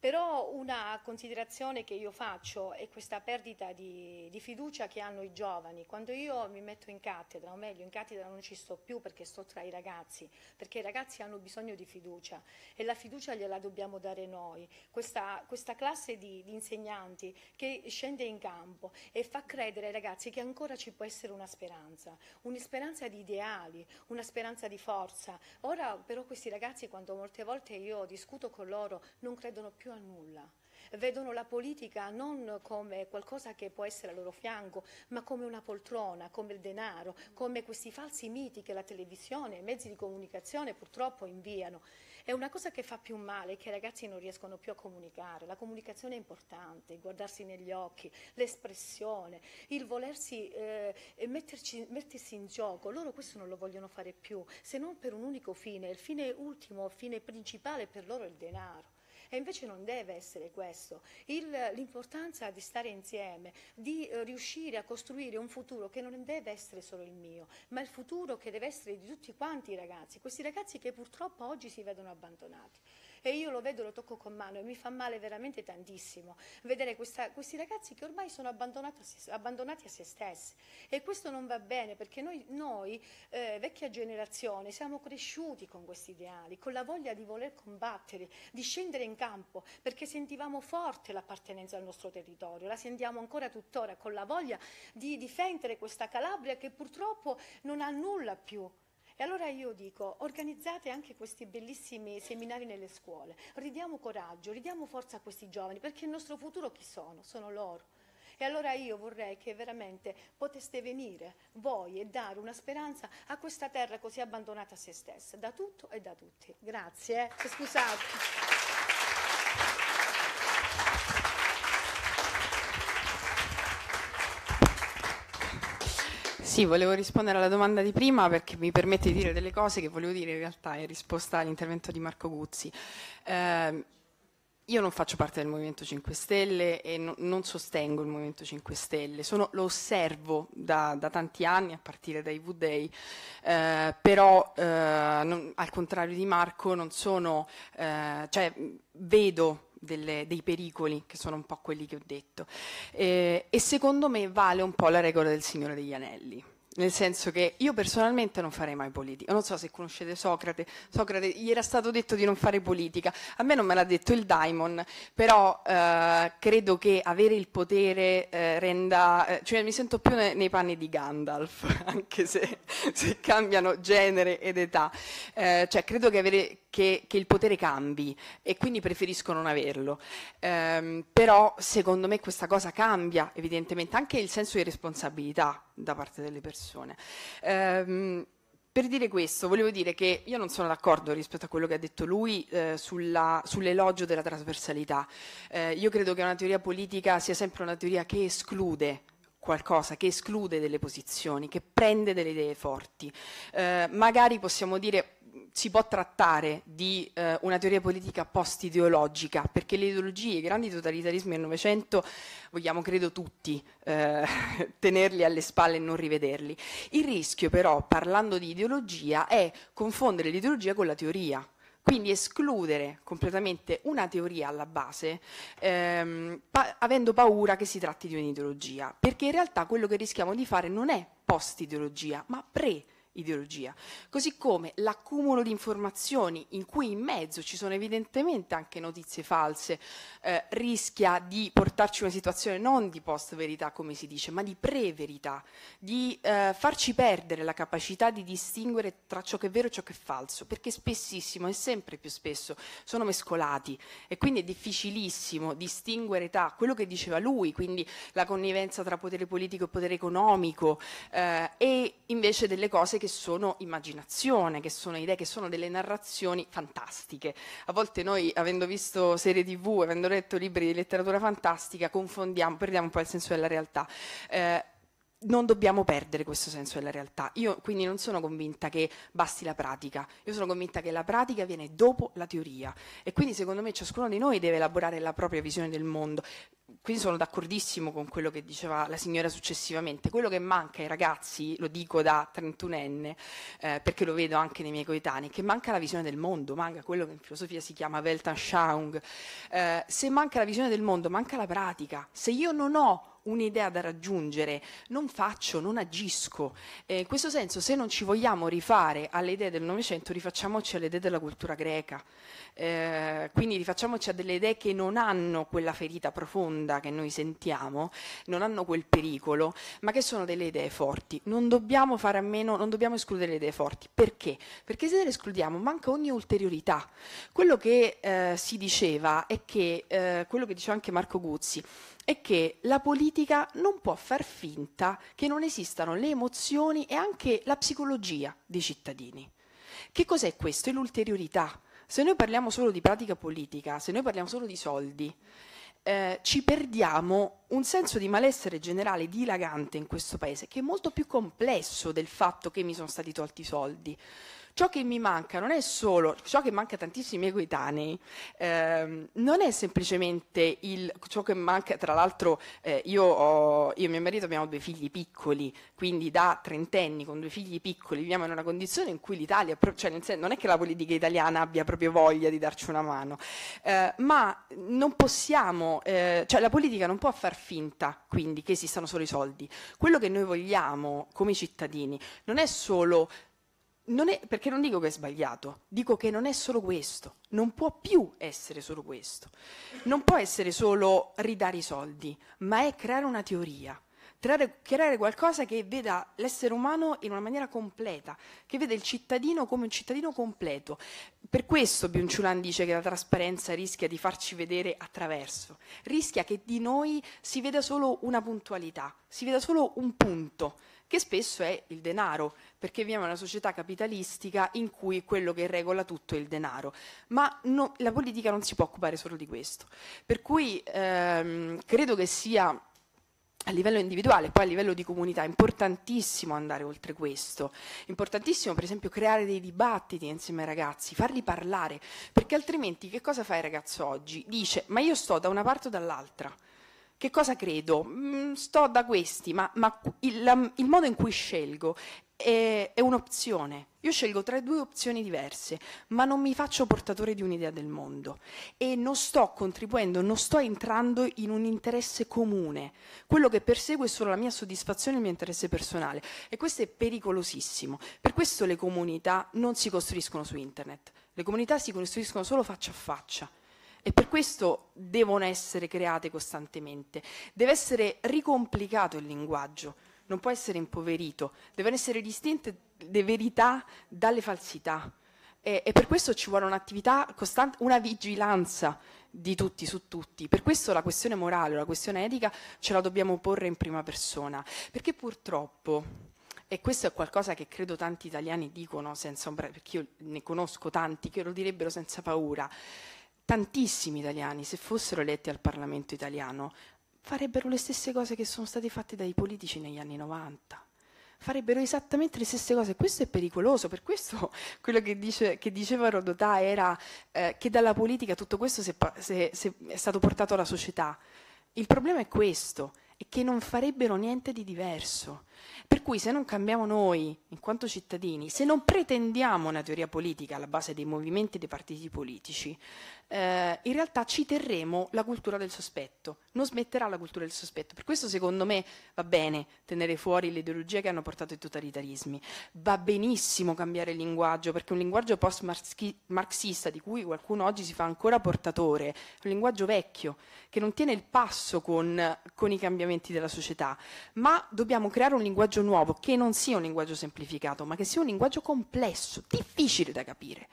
Però una considerazione che io faccio è questa perdita di, di fiducia che hanno i giovani. Quando io mi metto in cattedra, o meglio in cattedra non ci sto più perché sto tra i ragazzi, perché i ragazzi hanno bisogno di fiducia e la fiducia gliela dobbiamo dare noi. Questa, questa classe di, di insegnanti che scende in campo e fa credere ai ragazzi che ancora ci può essere una speranza, un'esperanza di ideali, una speranza di forza. Ora però questi ragazzi quando molte volte io discuto con loro non credono più più a nulla. Vedono la politica non come qualcosa che può essere al loro fianco, ma come una poltrona, come il denaro, come questi falsi miti che la televisione e i mezzi di comunicazione purtroppo inviano. È una cosa che fa più male, che i ragazzi non riescono più a comunicare. La comunicazione è importante, guardarsi negli occhi, l'espressione, il volersi eh, metterci, mettersi in gioco. Loro questo non lo vogliono fare più, se non per un unico fine, il fine ultimo, il fine principale per loro è il denaro. E invece non deve essere questo. l'importanza di stare insieme, di eh, riuscire a costruire un futuro che non deve essere solo il mio, ma il futuro che deve essere di tutti quanti i ragazzi, questi ragazzi che purtroppo oggi si vedono abbandonati e io lo vedo, lo tocco con mano e mi fa male veramente tantissimo vedere questa, questi ragazzi che ormai sono abbandonati a, se, abbandonati a, se, stessi e questo non va bene perché noi, noi eh, vecchia generazione, siamo cresciuti con questi ideali, con la voglia di voler combattere, di scendere in campo perché sentivamo forte l'appartenenza al nostro territorio, la sentiamo ancora tuttora con la voglia di difendere questa Calabria che purtroppo non ha nulla più e allora io dico, organizzate anche questi bellissimi seminari nelle scuole, ridiamo coraggio, ridiamo forza a questi giovani, perché il nostro futuro chi sono? Sono loro. E allora io vorrei che veramente poteste venire voi e dare una speranza a questa terra così abbandonata a se stessa, da tutto e da tutti. Grazie, eh. scusate. Sì, volevo rispondere alla domanda di prima perché mi permette di dire delle cose che volevo dire in realtà in risposta all'intervento di Marco Guzzi. Eh, io non faccio parte del Movimento 5 Stelle e no, non sostengo il Movimento 5 Stelle, Sono, lo osservo da, da, tanti anni, a partire dai V-Day, eh, però eh, non, al contrario di Marco non sono, eh, cioè, vedo delle, dei pericoli, che sono un po' quelli che ho detto. Eh, e secondo me vale un po' la regola del Signore degli Anelli nel senso che io personalmente non farei mai politica. Non so se conoscete Socrate, Socrate gli era stato detto di non fare politica, a me non me l'ha detto il Daimon, però eh, credo che avere il potere eh, renda, eh, cioè mi sento più ne, nei panni di Gandalf, anche se, se cambiano genere ed età, eh, cioè credo che, avere, che, che, il potere cambi e quindi preferisco non averlo. Ehm, però secondo me questa cosa cambia evidentemente anche il senso di responsabilità da parte delle persone. Ehm, per dire questo, volevo dire che io non sono d'accordo rispetto a quello che ha detto lui eh, sulla, sull'elogio della trasversalità. Eh, io credo che una teoria politica sia sempre una teoria che esclude qualcosa, che esclude delle posizioni, che prende delle idee forti. Eh, magari possiamo dire si può trattare di eh, una teoria politica post-ideologica, perché le ideologie, i grandi totalitarismi del Novecento, vogliamo credo tutti eh, tenerli alle spalle e non rivederli. Il rischio però, parlando di ideologia, è confondere l'ideologia con la teoria. Quindi escludere completamente una teoria alla base, ehm, pa- avendo paura che si tratti di un'ideologia, perché in realtà quello che rischiamo di fare non è post-ideologia, ma pre-ideologia ideologia. Così come l'accumulo di informazioni in cui in mezzo ci sono evidentemente anche notizie false eh, rischia di portarci a una situazione non di post verità come si dice, ma di pre-verità, di eh, farci perdere la capacità di distinguere tra ciò che è vero e ciò che è falso, perché spessissimo e sempre più spesso sono mescolati e quindi è difficilissimo distinguere tra quello che diceva lui, quindi la connivenza tra potere politico e potere economico eh, e invece delle cose che sono immaginazione, che sono idee, che sono delle narrazioni fantastiche. A volte noi, avendo visto serie tv, avendo letto libri di letteratura fantastica, confondiamo, perdiamo un po' il senso della realtà. Eh, non dobbiamo perdere questo senso della realtà. Io quindi non sono convinta che basti la pratica, io sono convinta che la pratica viene dopo la teoria e quindi secondo me ciascuno di noi deve elaborare la propria visione del mondo. Quindi sono d'accordissimo con quello che diceva la signora successivamente. Quello che manca ai ragazzi, lo dico da 31enne, eh, perché lo vedo anche nei miei coetanei, che manca la visione del mondo, manca quello che in filosofia si chiama Weltanschauung. Eh, se manca la visione del mondo, manca la pratica. Se io non ho un'idea da raggiungere, non faccio, non agisco. Eh, in questo senso, se non ci vogliamo rifare alle idee del Novecento, rifacciamoci alle idee della cultura greca. Eh, quindi rifacciamoci a delle idee che non hanno quella ferita profonda che noi sentiamo, non hanno quel pericolo, ma che sono delle idee forti. Non dobbiamo fare a meno, non dobbiamo escludere le idee forti. Perché? Perché se le escludiamo manca ogni ulteriorità. Quello che eh, si diceva è che, eh, quello che diceva anche Marco Guzzi, è che la politica non può far finta che non esistano le emozioni e anche la psicologia dei cittadini. Che cos'è questo? È l'ulteriorità. Se noi parliamo solo di pratica politica, se noi parliamo solo di soldi, eh, ci perdiamo un senso di malessere generale dilagante in questo paese che è molto più complesso del fatto che mi sono stati tolti i soldi ciò che mi manca non è solo, ciò che manca a tantissimi miei coetanei, ehm, non è semplicemente il, ciò che manca, tra l'altro eh, io, ho, io, e mio marito abbiamo due figli piccoli, quindi da trentenni con due figli piccoli viviamo in una condizione in cui l'Italia, cioè senso, non è che la politica italiana abbia proprio voglia di darci una mano, eh, ma non possiamo, eh, cioè la politica non può far finta quindi che esistano solo i soldi. Quello che noi vogliamo come cittadini non è solo non è, perché non dico che è sbagliato, dico che non è solo questo, non può più essere solo questo, non può essere solo ridare i soldi, ma è creare una teoria, creare, creare qualcosa che veda l'essere umano in una maniera completa, che veda il cittadino come un cittadino completo. Per questo Bionciulan dice che la trasparenza rischia di farci vedere attraverso, rischia che di noi si veda solo una puntualità, si veda solo un punto che spesso è il denaro, perché viviamo in una società capitalistica in cui quello che regola tutto è il denaro. Ma no, la politica non si può occupare solo di questo. Per cui ehm, credo che sia a livello individuale, poi a livello di comunità, è importantissimo andare oltre questo, importantissimo per esempio creare dei dibattiti insieme ai ragazzi, farli parlare, perché altrimenti che cosa fa il ragazzo oggi? Dice ma io sto da una parte o dall'altra, che cosa credo? Mm, sto da questi, ma, ma il, il modo in cui scelgo è, un'opzione. Io scelgo tra due opzioni diverse, ma non mi faccio portatore di un'idea del mondo e non sto contribuendo, non sto entrando in un interesse comune. Quello che perseguo è solo la mia soddisfazione e il mio interesse personale e questo è pericolosissimo. Per questo le comunità non si costruiscono su internet, le comunità si costruiscono solo faccia a faccia e per questo devono essere create costantemente. Deve essere ricomplicato il linguaggio, non può essere impoverito, devono essere distinte le verità dalle falsità. E, e per questo ci vuole un'attività costante, una vigilanza di tutti su tutti. Per questo la questione morale, la questione etica ce la dobbiamo porre in prima persona, perché purtroppo e questo è qualcosa che credo tanti italiani dicono senza ombra, perché io ne conosco tanti che lo direbbero senza paura tantissimi italiani, se fossero eletti al Parlamento italiano, farebbero le stesse cose che sono state fatte dai politici negli anni 90 farebbero esattamente le stesse cose. Questo è pericoloso, per questo quello che, dice, che diceva Rodotà era eh, che dalla politica tutto questo se, se, se è stato portato alla società. Il problema è questo, è che non farebbero niente di diverso. Per cui se non cambiamo noi, in quanto cittadini, se non pretendiamo una teoria politica alla base dei movimenti e dei partiti politici, eh, in realtà ci terremo la cultura del sospetto, non smetterà la cultura del sospetto. Per questo secondo me va bene tenere fuori le ideologie che hanno portato ai totalitarismi, va benissimo cambiare il linguaggio, perché un linguaggio post-marxista di cui qualcuno oggi si fa ancora portatore, è un linguaggio vecchio, che non tiene il passo con, con i cambiamenti della società, ma dobbiamo creare un linguaggio linguaggio nuovo, che non sia un linguaggio semplificato, ma che sia un linguaggio complesso, difficile da capire.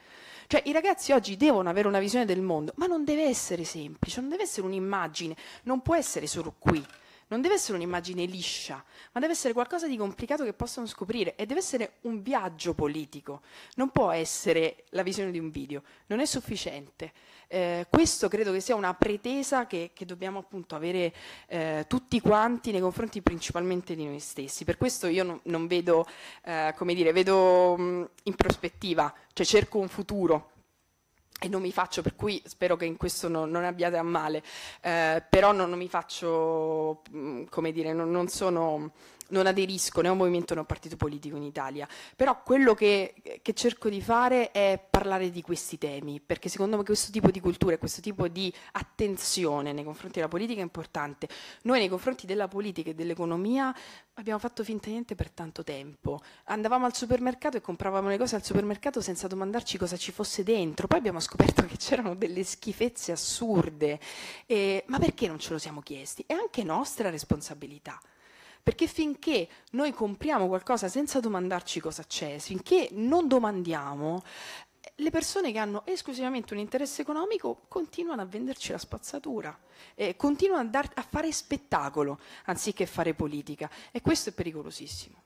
Cioè i ragazzi oggi devono avere una visione del mondo, ma non deve essere semplice, non deve essere un'immagine, non può essere solo qui. Non deve essere un'immagine liscia, ma deve essere qualcosa di complicato che possano scoprire e deve essere un viaggio politico. Non può essere la visione di un video, non è sufficiente. Eh, questo credo che sia una pretesa che, che dobbiamo appunto avere eh, tutti quanti nei confronti principalmente di noi stessi. Per questo io non, non vedo, eh, come dire, vedo mh, mm, in prospettiva, cioè cerco un futuro, e non mi faccio, per cui spero che in questo no, non abbiate a male, eh, però non, non mi faccio, mm, come dire, non, non sono non aderisco né a un movimento né a un partito politico in Italia, però quello che, che cerco di fare è parlare di questi temi, perché secondo me questo tipo di cultura e questo tipo di attenzione nei confronti della politica è importante. Noi nei confronti della politica e dell'economia abbiamo fatto finta niente per tanto tempo. Andavamo al supermercato e compravamo le cose al supermercato senza domandarci cosa ci fosse dentro. Poi abbiamo scoperto che c'erano delle schifezze assurde. Eh, ma perché non ce lo siamo chiesti? È anche nostra responsabilità. Perché finché noi compriamo qualcosa senza domandarci cosa c'è, finché non domandiamo, le persone che hanno esclusivamente un interesse economico continuano a venderci la spazzatura, eh, continuano a, dar, a fare spettacolo anziché fare politica e questo è pericolosissimo.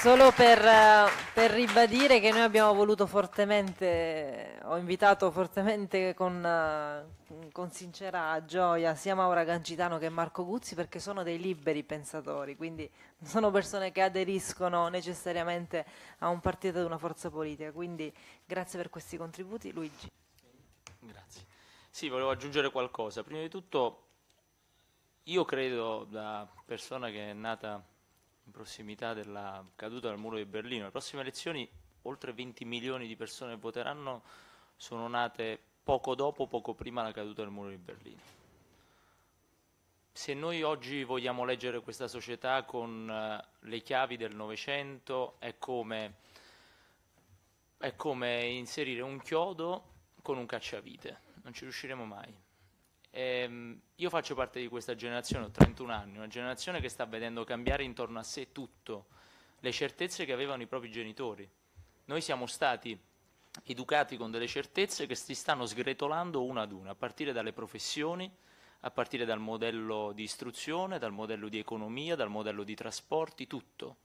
Solo per, eh, per, ribadire che noi abbiamo voluto fortemente, ho invitato fortemente con, eh, con sincera gioia sia Maura Gancitano che Marco Guzzi perché sono dei liberi pensatori, quindi non sono persone che aderiscono necessariamente a un partito ad una forza politica. Quindi grazie per questi contributi. Luigi. Grazie. Sì, volevo aggiungere qualcosa. Prima di tutto io credo da persona che è nata in prossimità della caduta del muro di Berlino. Le prossime elezioni oltre 20 milioni di persone voteranno sono nate poco dopo, poco prima la caduta del muro di Berlino. Se noi oggi vogliamo leggere questa società con eh, le chiavi del Novecento è come, è come inserire un chiodo con un cacciavite, non ci riusciremo mai. Ehm, io faccio parte di questa generazione, ho 31 anni, una generazione che sta vedendo cambiare intorno a sé tutto, le certezze che avevano i propri genitori. Noi siamo stati educati con delle certezze che si stanno sgretolando una ad una, a partire dalle professioni, a partire dal modello di istruzione, dal modello di economia, dal modello di trasporti, tutto.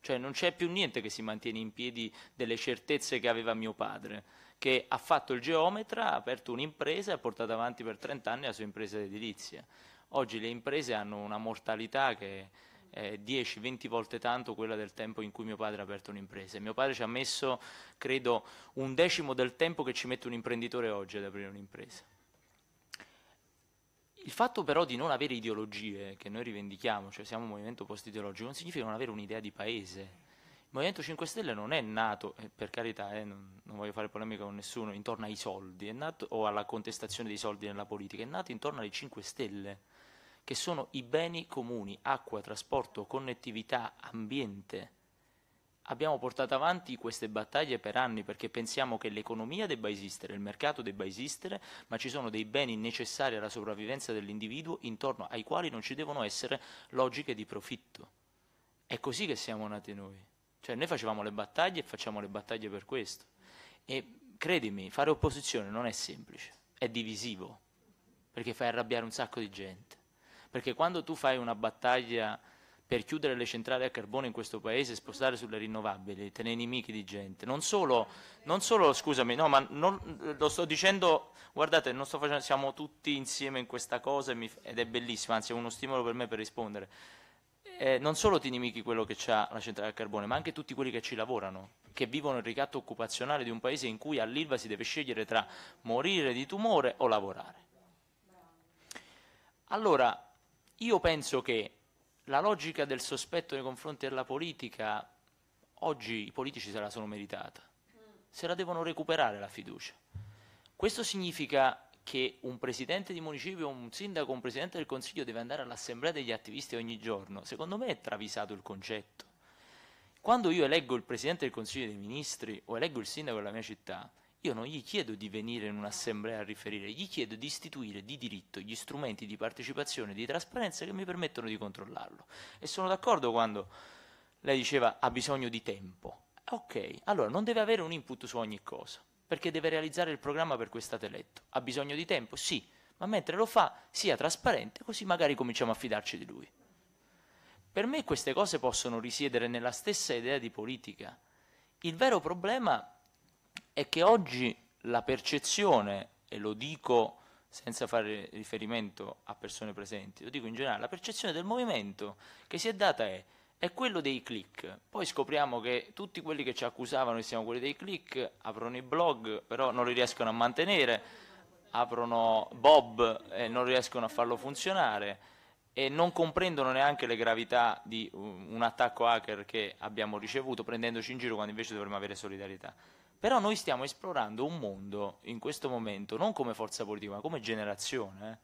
Cioè non c'è più niente che si mantiene in piedi delle certezze che aveva mio padre che ha fatto il geometra, ha aperto un'impresa e ha portato avanti per 30 anni la sua impresa edilizia. Oggi le imprese hanno una mortalità che è 10-20 volte tanto quella del tempo in cui mio padre ha aperto un'impresa. Mio padre ci ha messo, credo, un decimo del tempo che ci mette un imprenditore oggi ad aprire un'impresa. Il fatto però di non avere ideologie, che noi rivendichiamo, cioè siamo un movimento post-ideologico, non significa non avere un'idea di paese. Il Movimento 5 Stelle non è nato, eh, per carità, eh, non, non, voglio fare polemica con nessuno, intorno ai soldi nato, o alla contestazione dei soldi nella politica, è nato intorno alle 5 Stelle, che sono i beni comuni, acqua, trasporto, connettività, ambiente. Abbiamo portato avanti queste battaglie per anni perché pensiamo che l'economia debba esistere, il mercato debba esistere, ma ci sono dei beni necessari alla sopravvivenza dell'individuo intorno ai quali non ci devono essere logiche di profitto. È così che siamo nati noi. Cioè noi facevamo le battaglie e facciamo le battaglie per questo. E credimi, fare opposizione non è semplice, è divisivo, perché fai arrabbiare un sacco di gente. Perché quando tu fai una battaglia per chiudere le centrali a carbone in questo paese e spostare sulle rinnovabili, te ne inimichi di gente. Non solo, non solo scusami, no, ma non, lo sto dicendo, guardate, facendo, siamo tutti insieme in questa cosa ed è bellissimo, anzi è uno stimolo per me per rispondere eh, non solo ti inimichi quello che ha la centrale al carbone, ma anche tutti quelli che ci lavorano, che vivono il ricatto occupazionale di un paese in cui all'ILVA si deve scegliere tra morire di tumore o lavorare. Allora, io penso che la logica del sospetto nei confronti della politica, oggi i politici se la sono meritata, se la devono recuperare la fiducia. Questo significa che un presidente di municipio, un sindaco, un presidente del consiglio deve andare all'assemblea degli attivisti ogni giorno, secondo me è travisato il concetto. Quando io eleggo il presidente del consiglio dei ministri o eleggo il sindaco della mia città, io non gli chiedo di venire in un'assemblea a riferire, gli chiedo di istituire di diritto gli strumenti di partecipazione e di trasparenza che mi permettono di controllarlo. E sono d'accordo quando lei diceva ha bisogno di tempo. Ok, allora non deve avere un input su ogni cosa perché deve realizzare il programma per cui è stato eletto. Ha bisogno di tempo? Sì, ma mentre lo fa sia trasparente, così magari cominciamo a fidarci di lui. Per me queste cose possono risiedere nella stessa idea di politica. Il vero problema è che oggi la percezione, e lo dico senza fare riferimento a persone presenti, lo dico in generale, la percezione del movimento che si è data è è quello dei click. Poi scopriamo che tutti quelli che ci accusavano che siamo quelli dei click aprono i blog, però non li riescono a mantenere, aprono Bob e non riescono a farlo funzionare e non comprendono neanche le gravità di un attacco hacker che abbiamo ricevuto prendendoci in giro quando invece dovremmo avere solidarietà. Però noi stiamo esplorando un mondo in questo momento, non come forza politica, ma come generazione eh,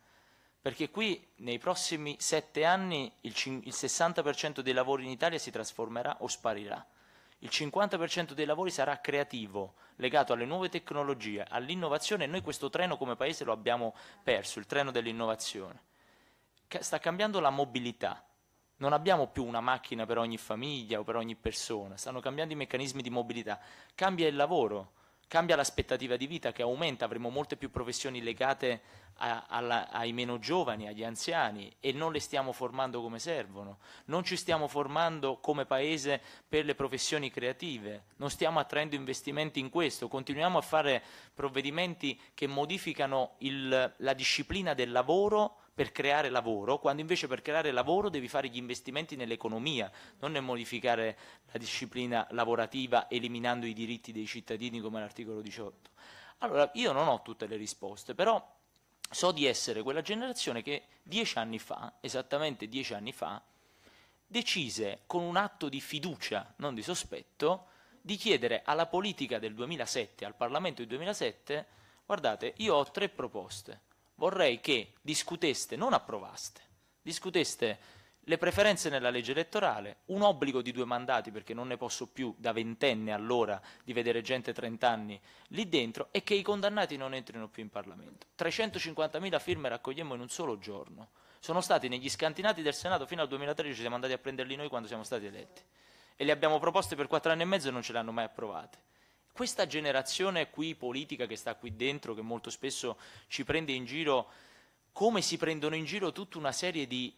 perché qui nei prossimi sette anni il, il 60% dei lavori in Italia si trasformerà o sparirà. Il 50% dei lavori sarà creativo, legato alle nuove tecnologie, all'innovazione e noi questo treno come Paese lo abbiamo perso, il treno dell'innovazione. Sta cambiando la mobilità. Non abbiamo più una macchina per ogni famiglia o per ogni persona, stanno cambiando i meccanismi di mobilità. Cambia il lavoro cambia l'aspettativa di vita che aumenta, avremo molte più professioni legate a, alla, ai meno giovani, agli anziani e non le stiamo formando come servono, non ci stiamo formando come paese per le professioni creative, non stiamo attraendo investimenti in questo, continuiamo a fare provvedimenti che modificano il, la disciplina del lavoro per creare lavoro, quando invece per creare lavoro devi fare gli investimenti nell'economia, non nel modificare la disciplina lavorativa eliminando i diritti dei cittadini come l'articolo 18. Allora, io non ho tutte le risposte, però so di essere quella generazione che dieci anni fa, esattamente dieci anni fa, decise con un atto di fiducia, non di sospetto, di chiedere alla politica del 2007, al Parlamento del 2007, guardate, io ho tre proposte vorrei che discuteste, non approvaste, discuteste le preferenze nella legge elettorale, un obbligo di due mandati perché non ne posso più da ventenne all'ora di vedere gente 30 anni lì dentro e che i condannati non entrino più in Parlamento. 350.000 firme raccogliamo in un solo giorno. Sono stati negli scantinati del Senato fino al 2013, siamo andati a prenderli noi quando siamo stati eletti e le abbiamo proposte per quattro anni e mezzo e non ce le hanno mai approvate. Questa generazione qui politica che sta qui dentro, che molto spesso ci prende in giro, come si prendono in giro tutta una serie di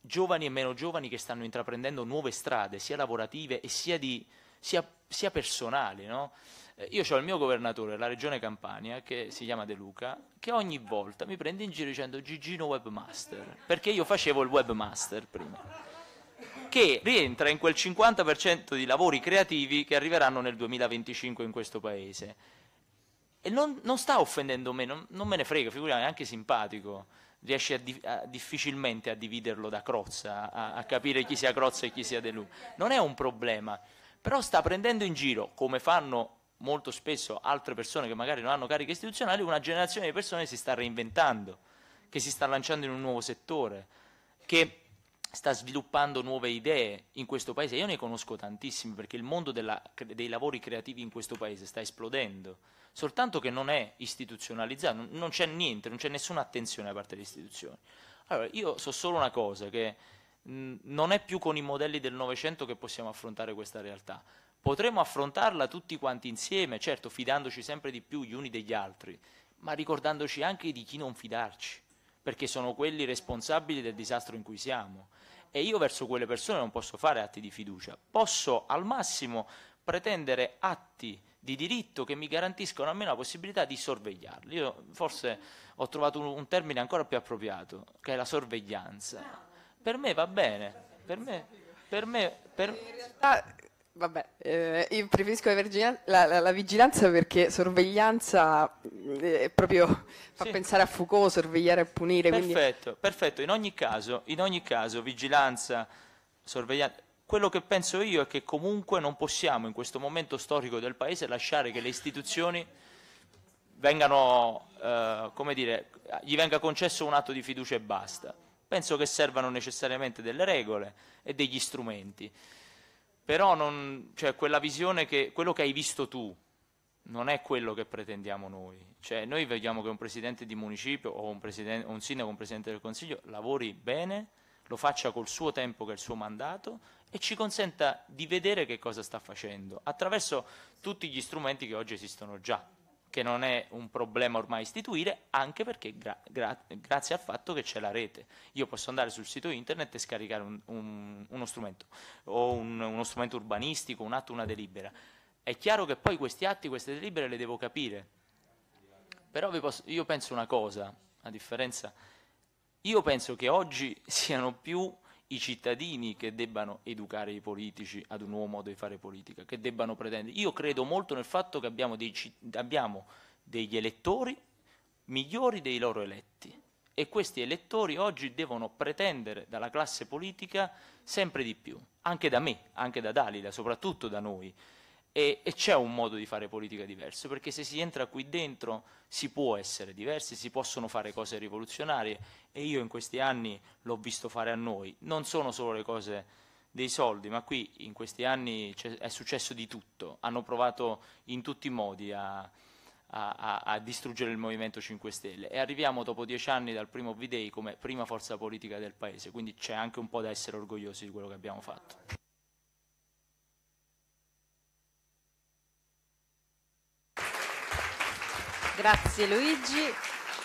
giovani e meno giovani che stanno intraprendendo nuove strade, sia lavorative e sia, di, sia, sia personali. No? Eh, io ho il mio governatore, la regione Campania, che si chiama De Luca, che ogni volta mi prende in giro dicendo Gigino Webmaster, perché io facevo il webmaster prima che rientra in quel 50% di lavori creativi che arriveranno nel 2025 in questo paese. E non, non sta offendendo me, non, non, me ne frega, figuriamo, è anche simpatico. Riesce a di, a, difficilmente a dividerlo da Crozza, a, a capire chi sia Crozza e chi sia De Luca. Non è un problema, però sta prendendo in giro, come fanno molto spesso altre persone che magari non hanno cariche istituzionali, una generazione di persone si sta reinventando, che si sta lanciando in un nuovo settore, che sta sviluppando nuove idee in questo paese. Io ne conosco tantissimi perché il mondo della, dei lavori creativi in questo paese sta esplodendo, soltanto che non è istituzionalizzato, non c'è niente, non c'è nessuna attenzione da parte delle istituzioni. Allora, io so solo una cosa, che non è più con i modelli del Novecento che possiamo affrontare questa realtà. Potremmo affrontarla tutti quanti insieme, certo fidandoci sempre di più gli uni degli altri, ma ricordandoci anche di chi non fidarci, perché sono quelli responsabili del disastro in cui siamo e io verso quelle persone non posso fare atti di fiducia, posso al massimo pretendere atti di diritto che mi garantiscono almeno la possibilità di sorvegliarli. Io forse ho trovato un, termine ancora più appropriato, che è la sorveglianza. Per me va bene, per me... Per me per... In realtà Vabbè, eh, io preferisco la, la, la, vigilanza perché sorveglianza eh, proprio fa sì. pensare a Foucault, sorvegliare e punire. Perfetto, quindi... perfetto. In ogni caso, in ogni caso vigilanza, sorveglianza. Quello che penso io è che comunque non possiamo in questo momento storico del Paese lasciare che le istituzioni vengano, eh, come dire, gli venga concesso un atto di fiducia e basta. Penso che servano necessariamente delle regole e degli strumenti però non, cioè, quella visione che quello che hai visto tu non è quello che pretendiamo noi. Cioè, noi vogliamo che un presidente di municipio o un, o un sindaco, un presidente del consiglio lavori bene, lo faccia col suo tempo che è il suo mandato e ci consenta di vedere che cosa sta facendo attraverso tutti gli strumenti che oggi esistono già che non è un problema ormai istituire, anche perché gra gra grazie al fatto che c'è la rete. Io posso andare sul sito internet e scaricare un, un, uno strumento, o un, uno strumento urbanistico, un atto, una delibera. È chiaro che poi questi atti, queste delibere le devo capire, però posso, io penso una cosa, a differenza, io penso che oggi siano più i cittadini che debbano educare i politici ad un nuovo modo di fare politica, che debbano pretendere. Io credo molto nel fatto che abbiamo, dei, abbiamo degli elettori migliori dei loro eletti e questi elettori oggi devono pretendere dalla classe politica sempre di più, anche da me, anche da Dalila, soprattutto da noi, e, e c'è un modo di fare politica diverso, perché se si entra qui dentro si può essere diversi, si possono fare cose rivoluzionarie e io in questi anni l'ho visto fare a noi, non sono solo le cose dei soldi, ma qui in questi anni è successo di tutto, hanno provato in tutti i modi a, a, a, distruggere il Movimento 5 Stelle e arriviamo dopo dieci anni dal primo V-Day come prima forza politica del Paese, quindi c'è anche un po' da essere orgogliosi di quello che abbiamo fatto. Grazie Luigi.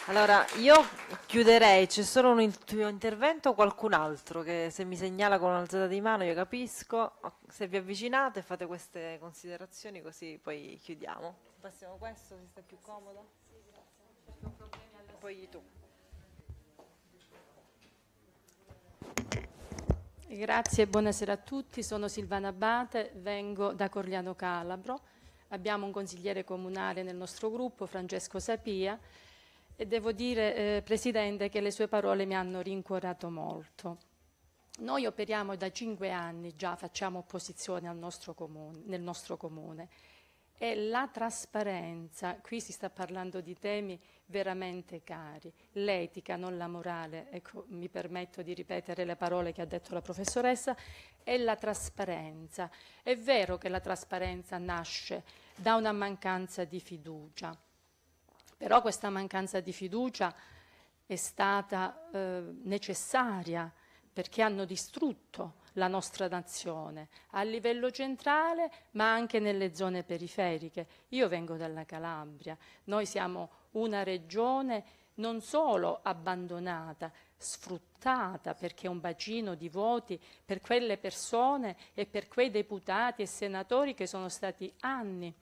Allora, io chiuderei, c'è solo un tuo intervento o qualcun altro che se mi segnala con un'alzata di mano io capisco, se vi avvicinate fate queste considerazioni così poi chiudiamo. Passiamo questo, si sta più comodo. Sì, grazie. Poi tu. Grazie e buonasera a tutti, sono Silvana Abate, vengo da Corliano Calabro Abbiamo un consigliere comunale nel nostro gruppo, Francesco Sapia, e devo dire, eh, Presidente, che le sue parole mi hanno rincuorato molto. Noi operiamo da cinque anni, già facciamo opposizione nostro comune, nel nostro comune, e la trasparenza, qui si sta parlando di temi veramente cari. L'etica, non la morale, ecco, mi permetto di ripetere le parole che ha detto la professoressa, è la trasparenza. È vero che la trasparenza nasce da una mancanza di fiducia, però questa mancanza di fiducia è stata eh, necessaria perché hanno distrutto la nostra nazione a livello centrale ma anche nelle zone periferiche. Io vengo dalla Calabria, noi siamo una regione non solo abbandonata, sfruttata perché è un bacino di voti per quelle persone e per quei deputati e senatori che sono stati anni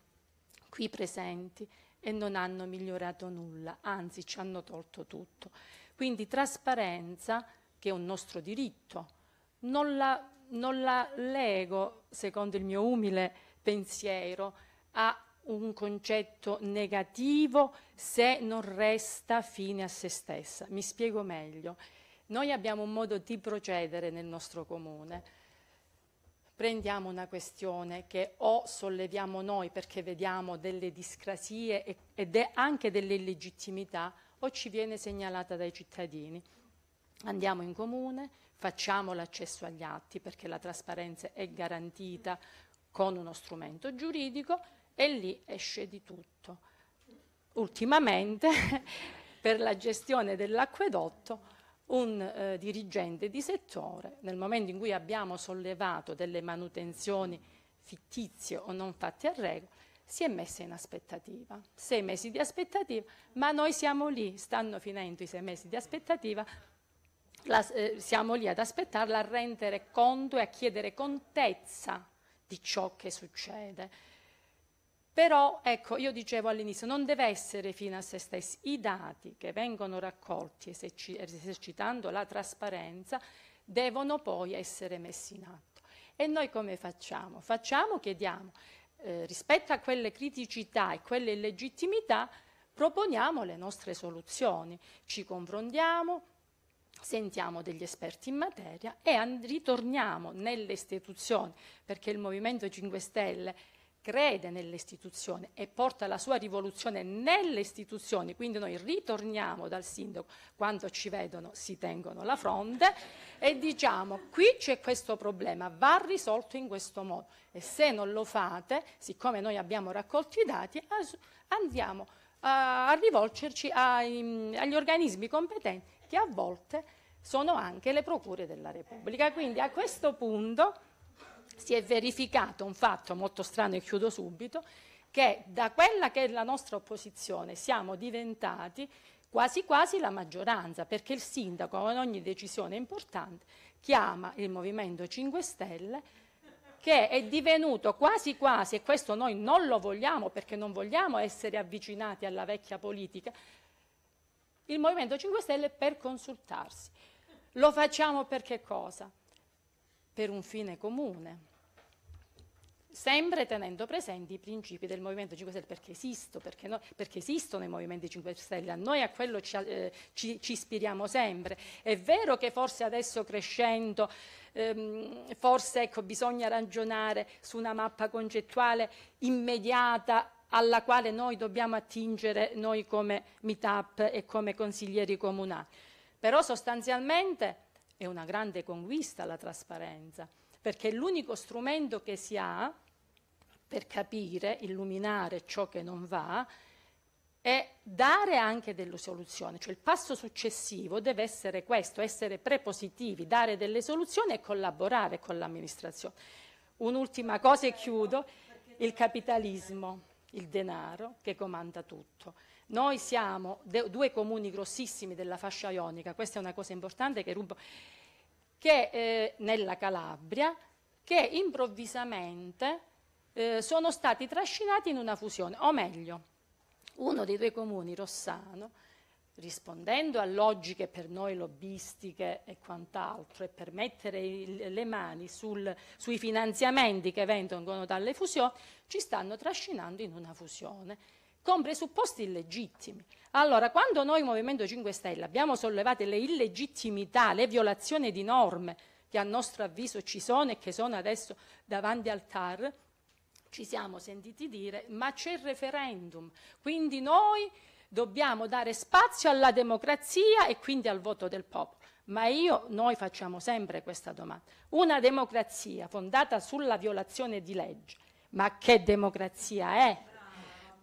qui presenti e non hanno migliorato nulla, anzi ci hanno tolto tutto. Quindi trasparenza, che è un nostro diritto, non la, non la lego, secondo il mio umile pensiero, a un concetto negativo se non resta fine a se stessa. Mi spiego meglio. Noi abbiamo un modo di procedere nel nostro comune. Prendiamo una questione che o solleviamo noi perché vediamo delle discrasie e, ed è anche delle illegittimità o ci viene segnalata dai cittadini. Andiamo in comune, facciamo l'accesso agli atti perché la trasparenza è garantita con uno strumento giuridico, e lì esce di tutto. Ultimamente, per la gestione dell'acquedotto, un eh, dirigente di settore, nel momento in cui abbiamo sollevato delle manutenzioni fittizie o non fatte a regola, si è messa in aspettativa. Sei mesi di aspettativa, ma noi siamo lì, stanno finendo i sei mesi di aspettativa, la, eh, siamo lì ad aspettarla, a rendere conto e a chiedere contezza di ciò che succede però, ecco, io dicevo all'inizio, non deve essere fino a se stessi. I dati che vengono raccolti esercitando la trasparenza devono poi essere messi in atto. E noi come facciamo? Facciamo, chiediamo, eh, rispetto a quelle criticità e quelle illegittimità, proponiamo le nostre soluzioni, ci confrontiamo, sentiamo degli esperti in materia e ritorniamo nelle istituzioni, perché il Movimento 5 Stelle crede nell'istituzione e porta la sua rivoluzione nelle istituzioni, quindi noi ritorniamo dal sindaco quando ci vedono si tengono la fronte e diciamo qui c'è questo problema, va risolto in questo modo e se non lo fate, siccome noi abbiamo raccolto i dati, andiamo a rivolgerci ai, agli organismi competenti che a volte sono anche le procure della Repubblica. Quindi a questo punto si è verificato un fatto molto strano e chiudo subito, che da quella che è la nostra opposizione siamo diventati quasi quasi la maggioranza, perché il sindaco con ogni decisione importante chiama il Movimento 5 Stelle che è divenuto quasi quasi, e questo noi non lo vogliamo perché non vogliamo essere avvicinati alla vecchia politica, il Movimento 5 Stelle per consultarsi. Lo facciamo per che cosa? Per un fine comune sempre tenendo presenti i principi del Movimento 5 Stelle, perché, esisto, perché, no, perché esistono i Movimenti 5 Stelle, a noi a quello ci, eh, ci, ci ispiriamo sempre. È vero che forse adesso crescendo, ehm, forse ecco, bisogna ragionare su una mappa concettuale immediata alla quale noi dobbiamo attingere noi come meetup e come consiglieri comunali. Però sostanzialmente è una grande conquista la trasparenza, perché è l'unico strumento che si ha per capire, illuminare ciò che non va e dare anche delle soluzioni, cioè il passo successivo deve essere questo, essere prepositivi, dare delle soluzioni e collaborare con l'amministrazione. Un'ultima cosa e chiudo, il capitalismo, il denaro che comanda tutto. Noi siamo due comuni grossissimi della fascia ionica, questa è una cosa importante che rubo, che eh, nella Calabria, che improvvisamente eh, sono stati trascinati in una fusione, o meglio, uno dei due comuni, Rossano, rispondendo a logiche per noi lobbistiche e quant'altro e per mettere il, le mani sul, sui finanziamenti che vengono dalle fusioni, ci stanno trascinando in una fusione con presupposti illegittimi. Allora, quando noi Movimento 5 Stelle abbiamo sollevato le illegittimità, le violazioni di norme che a nostro avviso ci sono e che sono adesso davanti al TAR, ci siamo sentiti dire, ma c'è il referendum, quindi noi dobbiamo dare spazio alla democrazia e quindi al voto del popolo. Ma io, noi facciamo sempre questa domanda. Una democrazia fondata sulla violazione di legge, ma che democrazia è?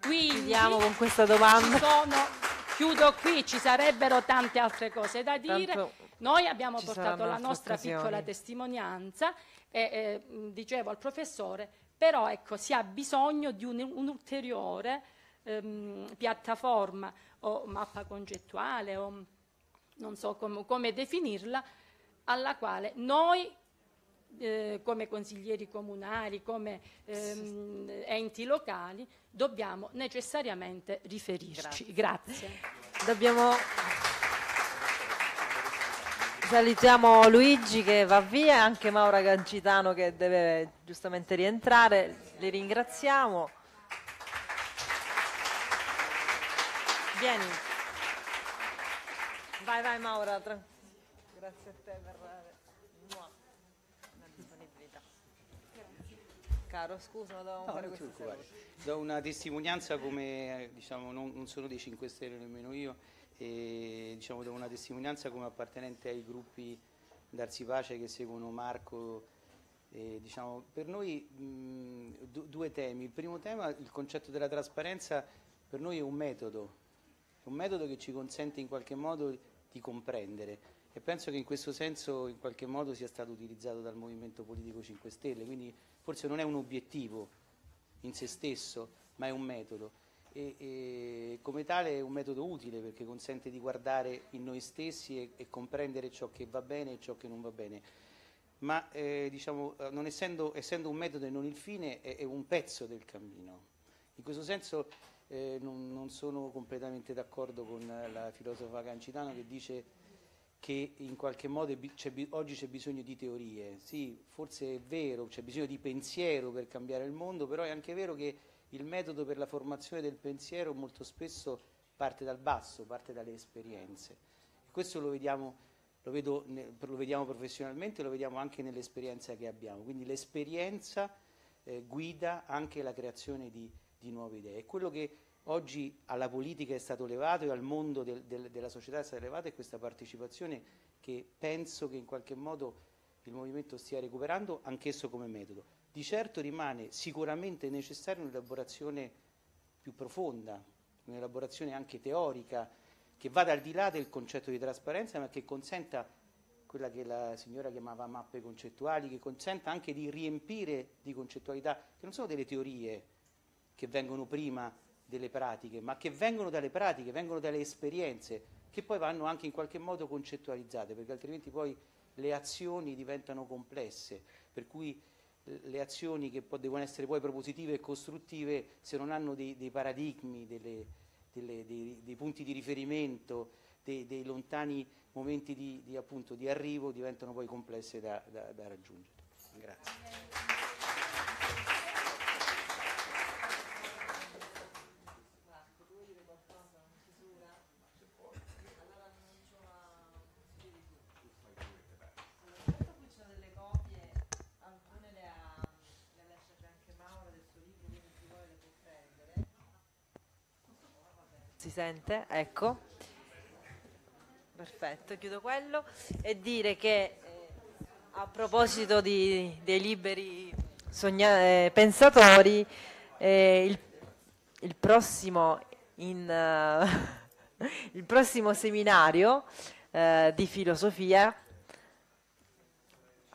Quindi, con questa domanda. Sono chiudo qui, ci sarebbero tante altre cose da dire. Tanto Noi abbiamo portato la nostra occasioni. piccola testimonianza e eh, dicevo al professore però ecco, si ha bisogno di un'ulteriore un ehm, piattaforma o mappa concettuale o non so com come definirla, alla quale noi eh, come consiglieri comunali, come ehm, enti locali, dobbiamo necessariamente riferirci. Grazie. Grazie. Dobbiamo... Salutiamo Luigi che va via, anche Maura Gancitano che deve giustamente rientrare, li ringraziamo. Vieni. Vai, vai Maura, grazie a te per la disponibilità. Caro, scusa, ma dovevamo no, fare questa Do una testimonianza come, eh, diciamo, non, non sono dei 5 Stelle nemmeno io, e diciamo, do una testimonianza come appartenente ai gruppi Darsi Pace che seguono Marco. E, diciamo, per noi mh, due temi. Il primo tema, il concetto della trasparenza, per noi è un metodo, un metodo che ci consente in qualche modo di comprendere e penso che in questo senso in qualche modo sia stato utilizzato dal Movimento Politico 5 Stelle, quindi forse non è un obiettivo in se stesso, ma è un metodo e, e, come tale è un metodo utile perché consente di guardare in noi stessi e, e comprendere ciò che va bene e ciò che non va bene. Ma eh, diciamo, eh, essendo, essendo, un metodo e non il fine, è, è un pezzo del cammino. In questo senso eh, non, non, sono completamente d'accordo con la filosofa Cancitano che dice che in qualche modo c'è, oggi c'è bisogno di teorie. Sì, forse è vero, c'è bisogno di pensiero per cambiare il mondo, però è anche vero che il metodo per la formazione del pensiero molto spesso parte dal basso, parte dalle esperienze. questo lo vediamo, lo, vedo, lo vediamo, professionalmente, lo vediamo anche nell'esperienza che abbiamo. Quindi l'esperienza eh, guida anche la creazione di, di nuove idee. quello che oggi alla politica è stato levato e al mondo del, del, della società è stato levata è questa partecipazione che penso che in qualche modo il movimento stia recuperando anch'esso come metodo. Di certo rimane sicuramente necessaria un'elaborazione più profonda, un'elaborazione anche teorica, che vada al di là del concetto di trasparenza, ma che consenta quella che la signora chiamava mappe concettuali, che consenta anche di riempire di concettualità, che non sono delle teorie che vengono prima delle pratiche, ma che vengono dalle pratiche, vengono dalle esperienze, che poi vanno anche in qualche modo concettualizzate, perché altrimenti poi le azioni diventano complesse, per cui le azioni che devono essere poi propositive e costruttive se non hanno dei, dei paradigmi, delle, delle, dei, dei, punti di riferimento, dei, lontani momenti di, di, appunto, di, arrivo diventano poi complesse da, da, da raggiungere. Grazie. sente, ecco, perfetto, chiudo quello e dire che eh, a proposito di, dei liberi sogna- eh, pensatori, eh, il, il, prossimo in, uh, il, prossimo seminario uh, di filosofia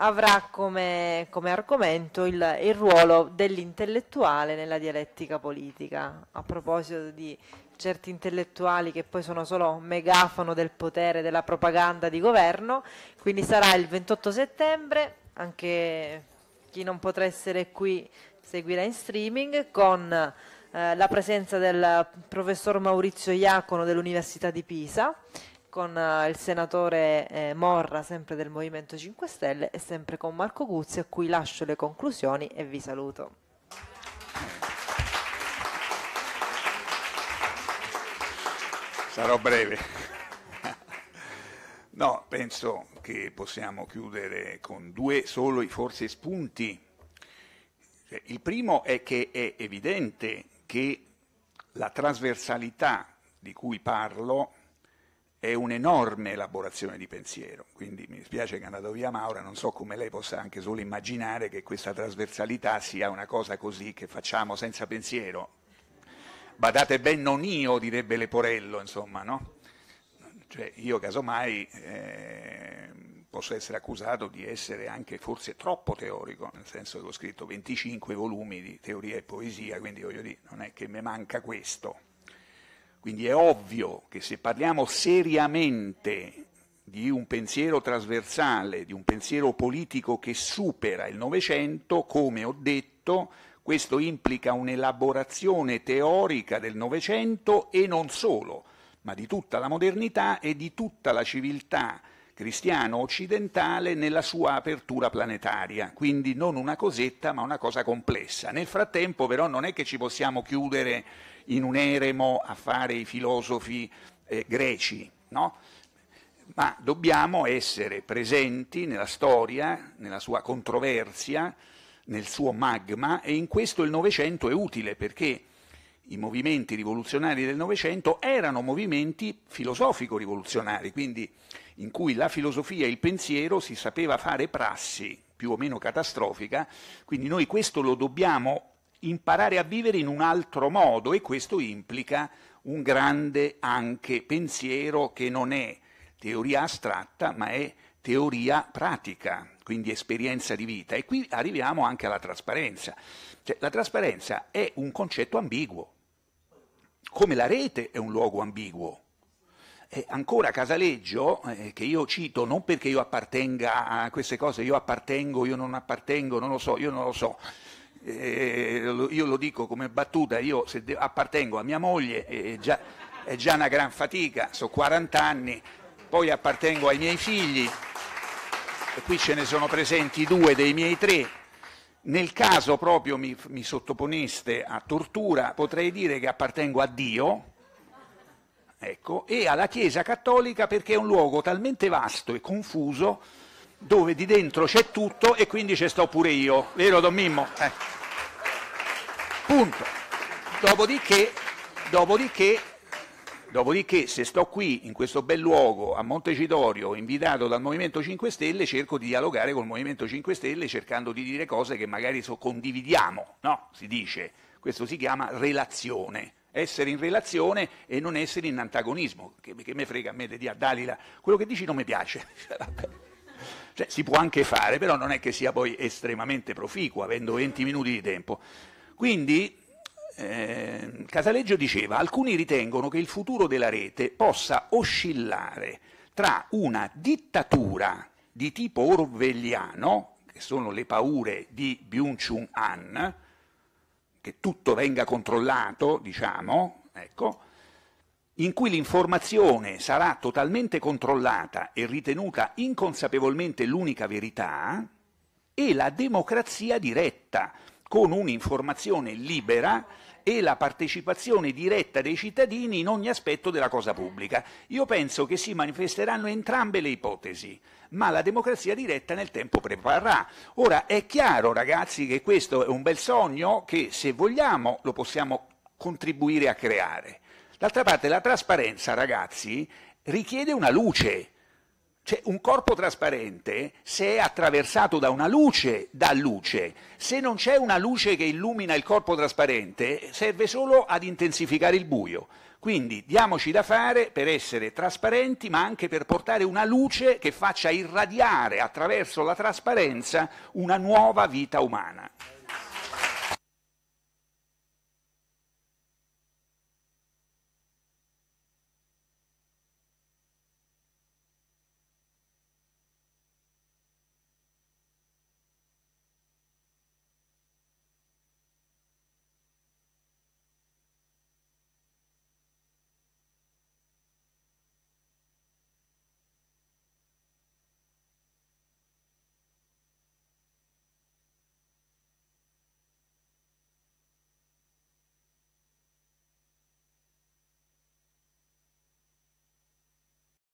avrà come, come argomento il, il, ruolo dell'intellettuale nella dialettica politica, a proposito di certi intellettuali che poi sono solo un megafono del potere della propaganda di governo, quindi sarà il 28 settembre, anche chi non potrà essere qui seguirà in streaming con eh, la presenza del professor Maurizio Iacono dell'Università di Pisa con eh, il senatore eh, Morra, sempre del Movimento 5 Stelle, e sempre con Marco Guzzi, a cui lascio le conclusioni e vi saluto. sarò breve. No, penso che possiamo chiudere con due solo, forse, spunti. Cioè, il primo è che è evidente che la trasversalità di cui parlo è un'enorme elaborazione di pensiero, quindi mi dispiace che è andato via Maura, non so come lei possa anche solo immaginare che questa trasversalità sia una cosa così che facciamo senza pensiero, badate ben non io, direbbe Leporello, insomma, no? Cioè, io casomai eh, posso essere accusato di essere anche forse troppo teorico, nel senso che ho scritto 25 volumi di teoria e poesia, quindi voglio dire, non è che mi manca questo. Quindi è ovvio che se parliamo seriamente di un pensiero trasversale, di un pensiero politico che supera il Novecento, come ho detto, questo implica un'elaborazione teorica del Novecento e non solo, ma di tutta la modernità e di tutta la civiltà cristiano-occidentale nella sua apertura planetaria, quindi non una cosetta ma una cosa complessa. Nel frattempo però non è che ci possiamo chiudere in un eremo a fare i filosofi eh, greci, no? ma dobbiamo essere presenti nella storia, nella sua controversia, nel suo magma e in questo il Novecento è utile perché i movimenti rivoluzionari del Novecento erano movimenti filosofico-rivoluzionari, quindi in cui la filosofia e il pensiero si sapeva fare prassi più o meno catastrofica, quindi noi questo lo dobbiamo imparare a vivere in un altro modo e questo implica un grande anche pensiero che non è teoria astratta ma è teoria pratica quindi esperienza di vita. E qui arriviamo anche alla trasparenza. Cioè, la trasparenza è un concetto ambiguo, come la rete è un luogo ambiguo. E ancora Casaleggio, eh, che io cito non perché io appartenga a queste cose, io appartengo, io non appartengo, non lo so, io non lo so. Eh, io lo dico come battuta, io se de- appartengo a mia moglie eh, già, è già una gran fatica, sono 40 anni, poi appartengo ai miei figli, e qui ce ne sono presenti due dei miei tre, nel caso proprio mi, mi sottoponeste a tortura potrei dire che appartengo a Dio, ecco, e alla Chiesa Cattolica perché è un luogo talmente vasto e confuso dove di dentro c'è tutto e quindi ci sto pure io, vero Don Mimmo? Eh. Punto. Dopodiché, dopodiché Dopodiché, se sto qui, in questo bel luogo, a Montecitorio, invitato dal Movimento 5 Stelle, cerco di dialogare col Movimento 5 Stelle cercando di dire cose che magari so condividiamo, no? Si dice. Questo si chiama relazione. Essere in relazione e non essere in antagonismo. Che, che me frega a me di a Dalila. Quello che dici non mi piace. Cioè, cioè, si può anche fare, però non è che sia poi estremamente proficuo, avendo 20 minuti di tempo. Quindi Ehm, Casaleggio diceva alcuni ritengono che il futuro della rete possa oscillare tra una dittatura di tipo orwelliano, che sono le paure di Byung-Chun Han, che tutto venga controllato, diciamo, ecco, in cui l'informazione sarà totalmente controllata e ritenuta inconsapevolmente l'unica verità, e la democrazia diretta, con un'informazione libera e la partecipazione diretta dei cittadini in ogni aspetto della cosa pubblica. Io penso che si manifesteranno entrambe le ipotesi, ma la democrazia diretta nel tempo preparerà. Ora è chiaro ragazzi che questo è un bel sogno che se vogliamo lo possiamo contribuire a creare. D'altra parte la trasparenza ragazzi richiede una luce, cioè, un corpo trasparente, se è attraversato da una luce, dà luce. Se non c'è una luce che illumina il corpo trasparente, serve solo ad intensificare il buio. Quindi diamoci da fare per essere trasparenti, ma anche per portare una luce che faccia irradiare attraverso la trasparenza una nuova vita umana.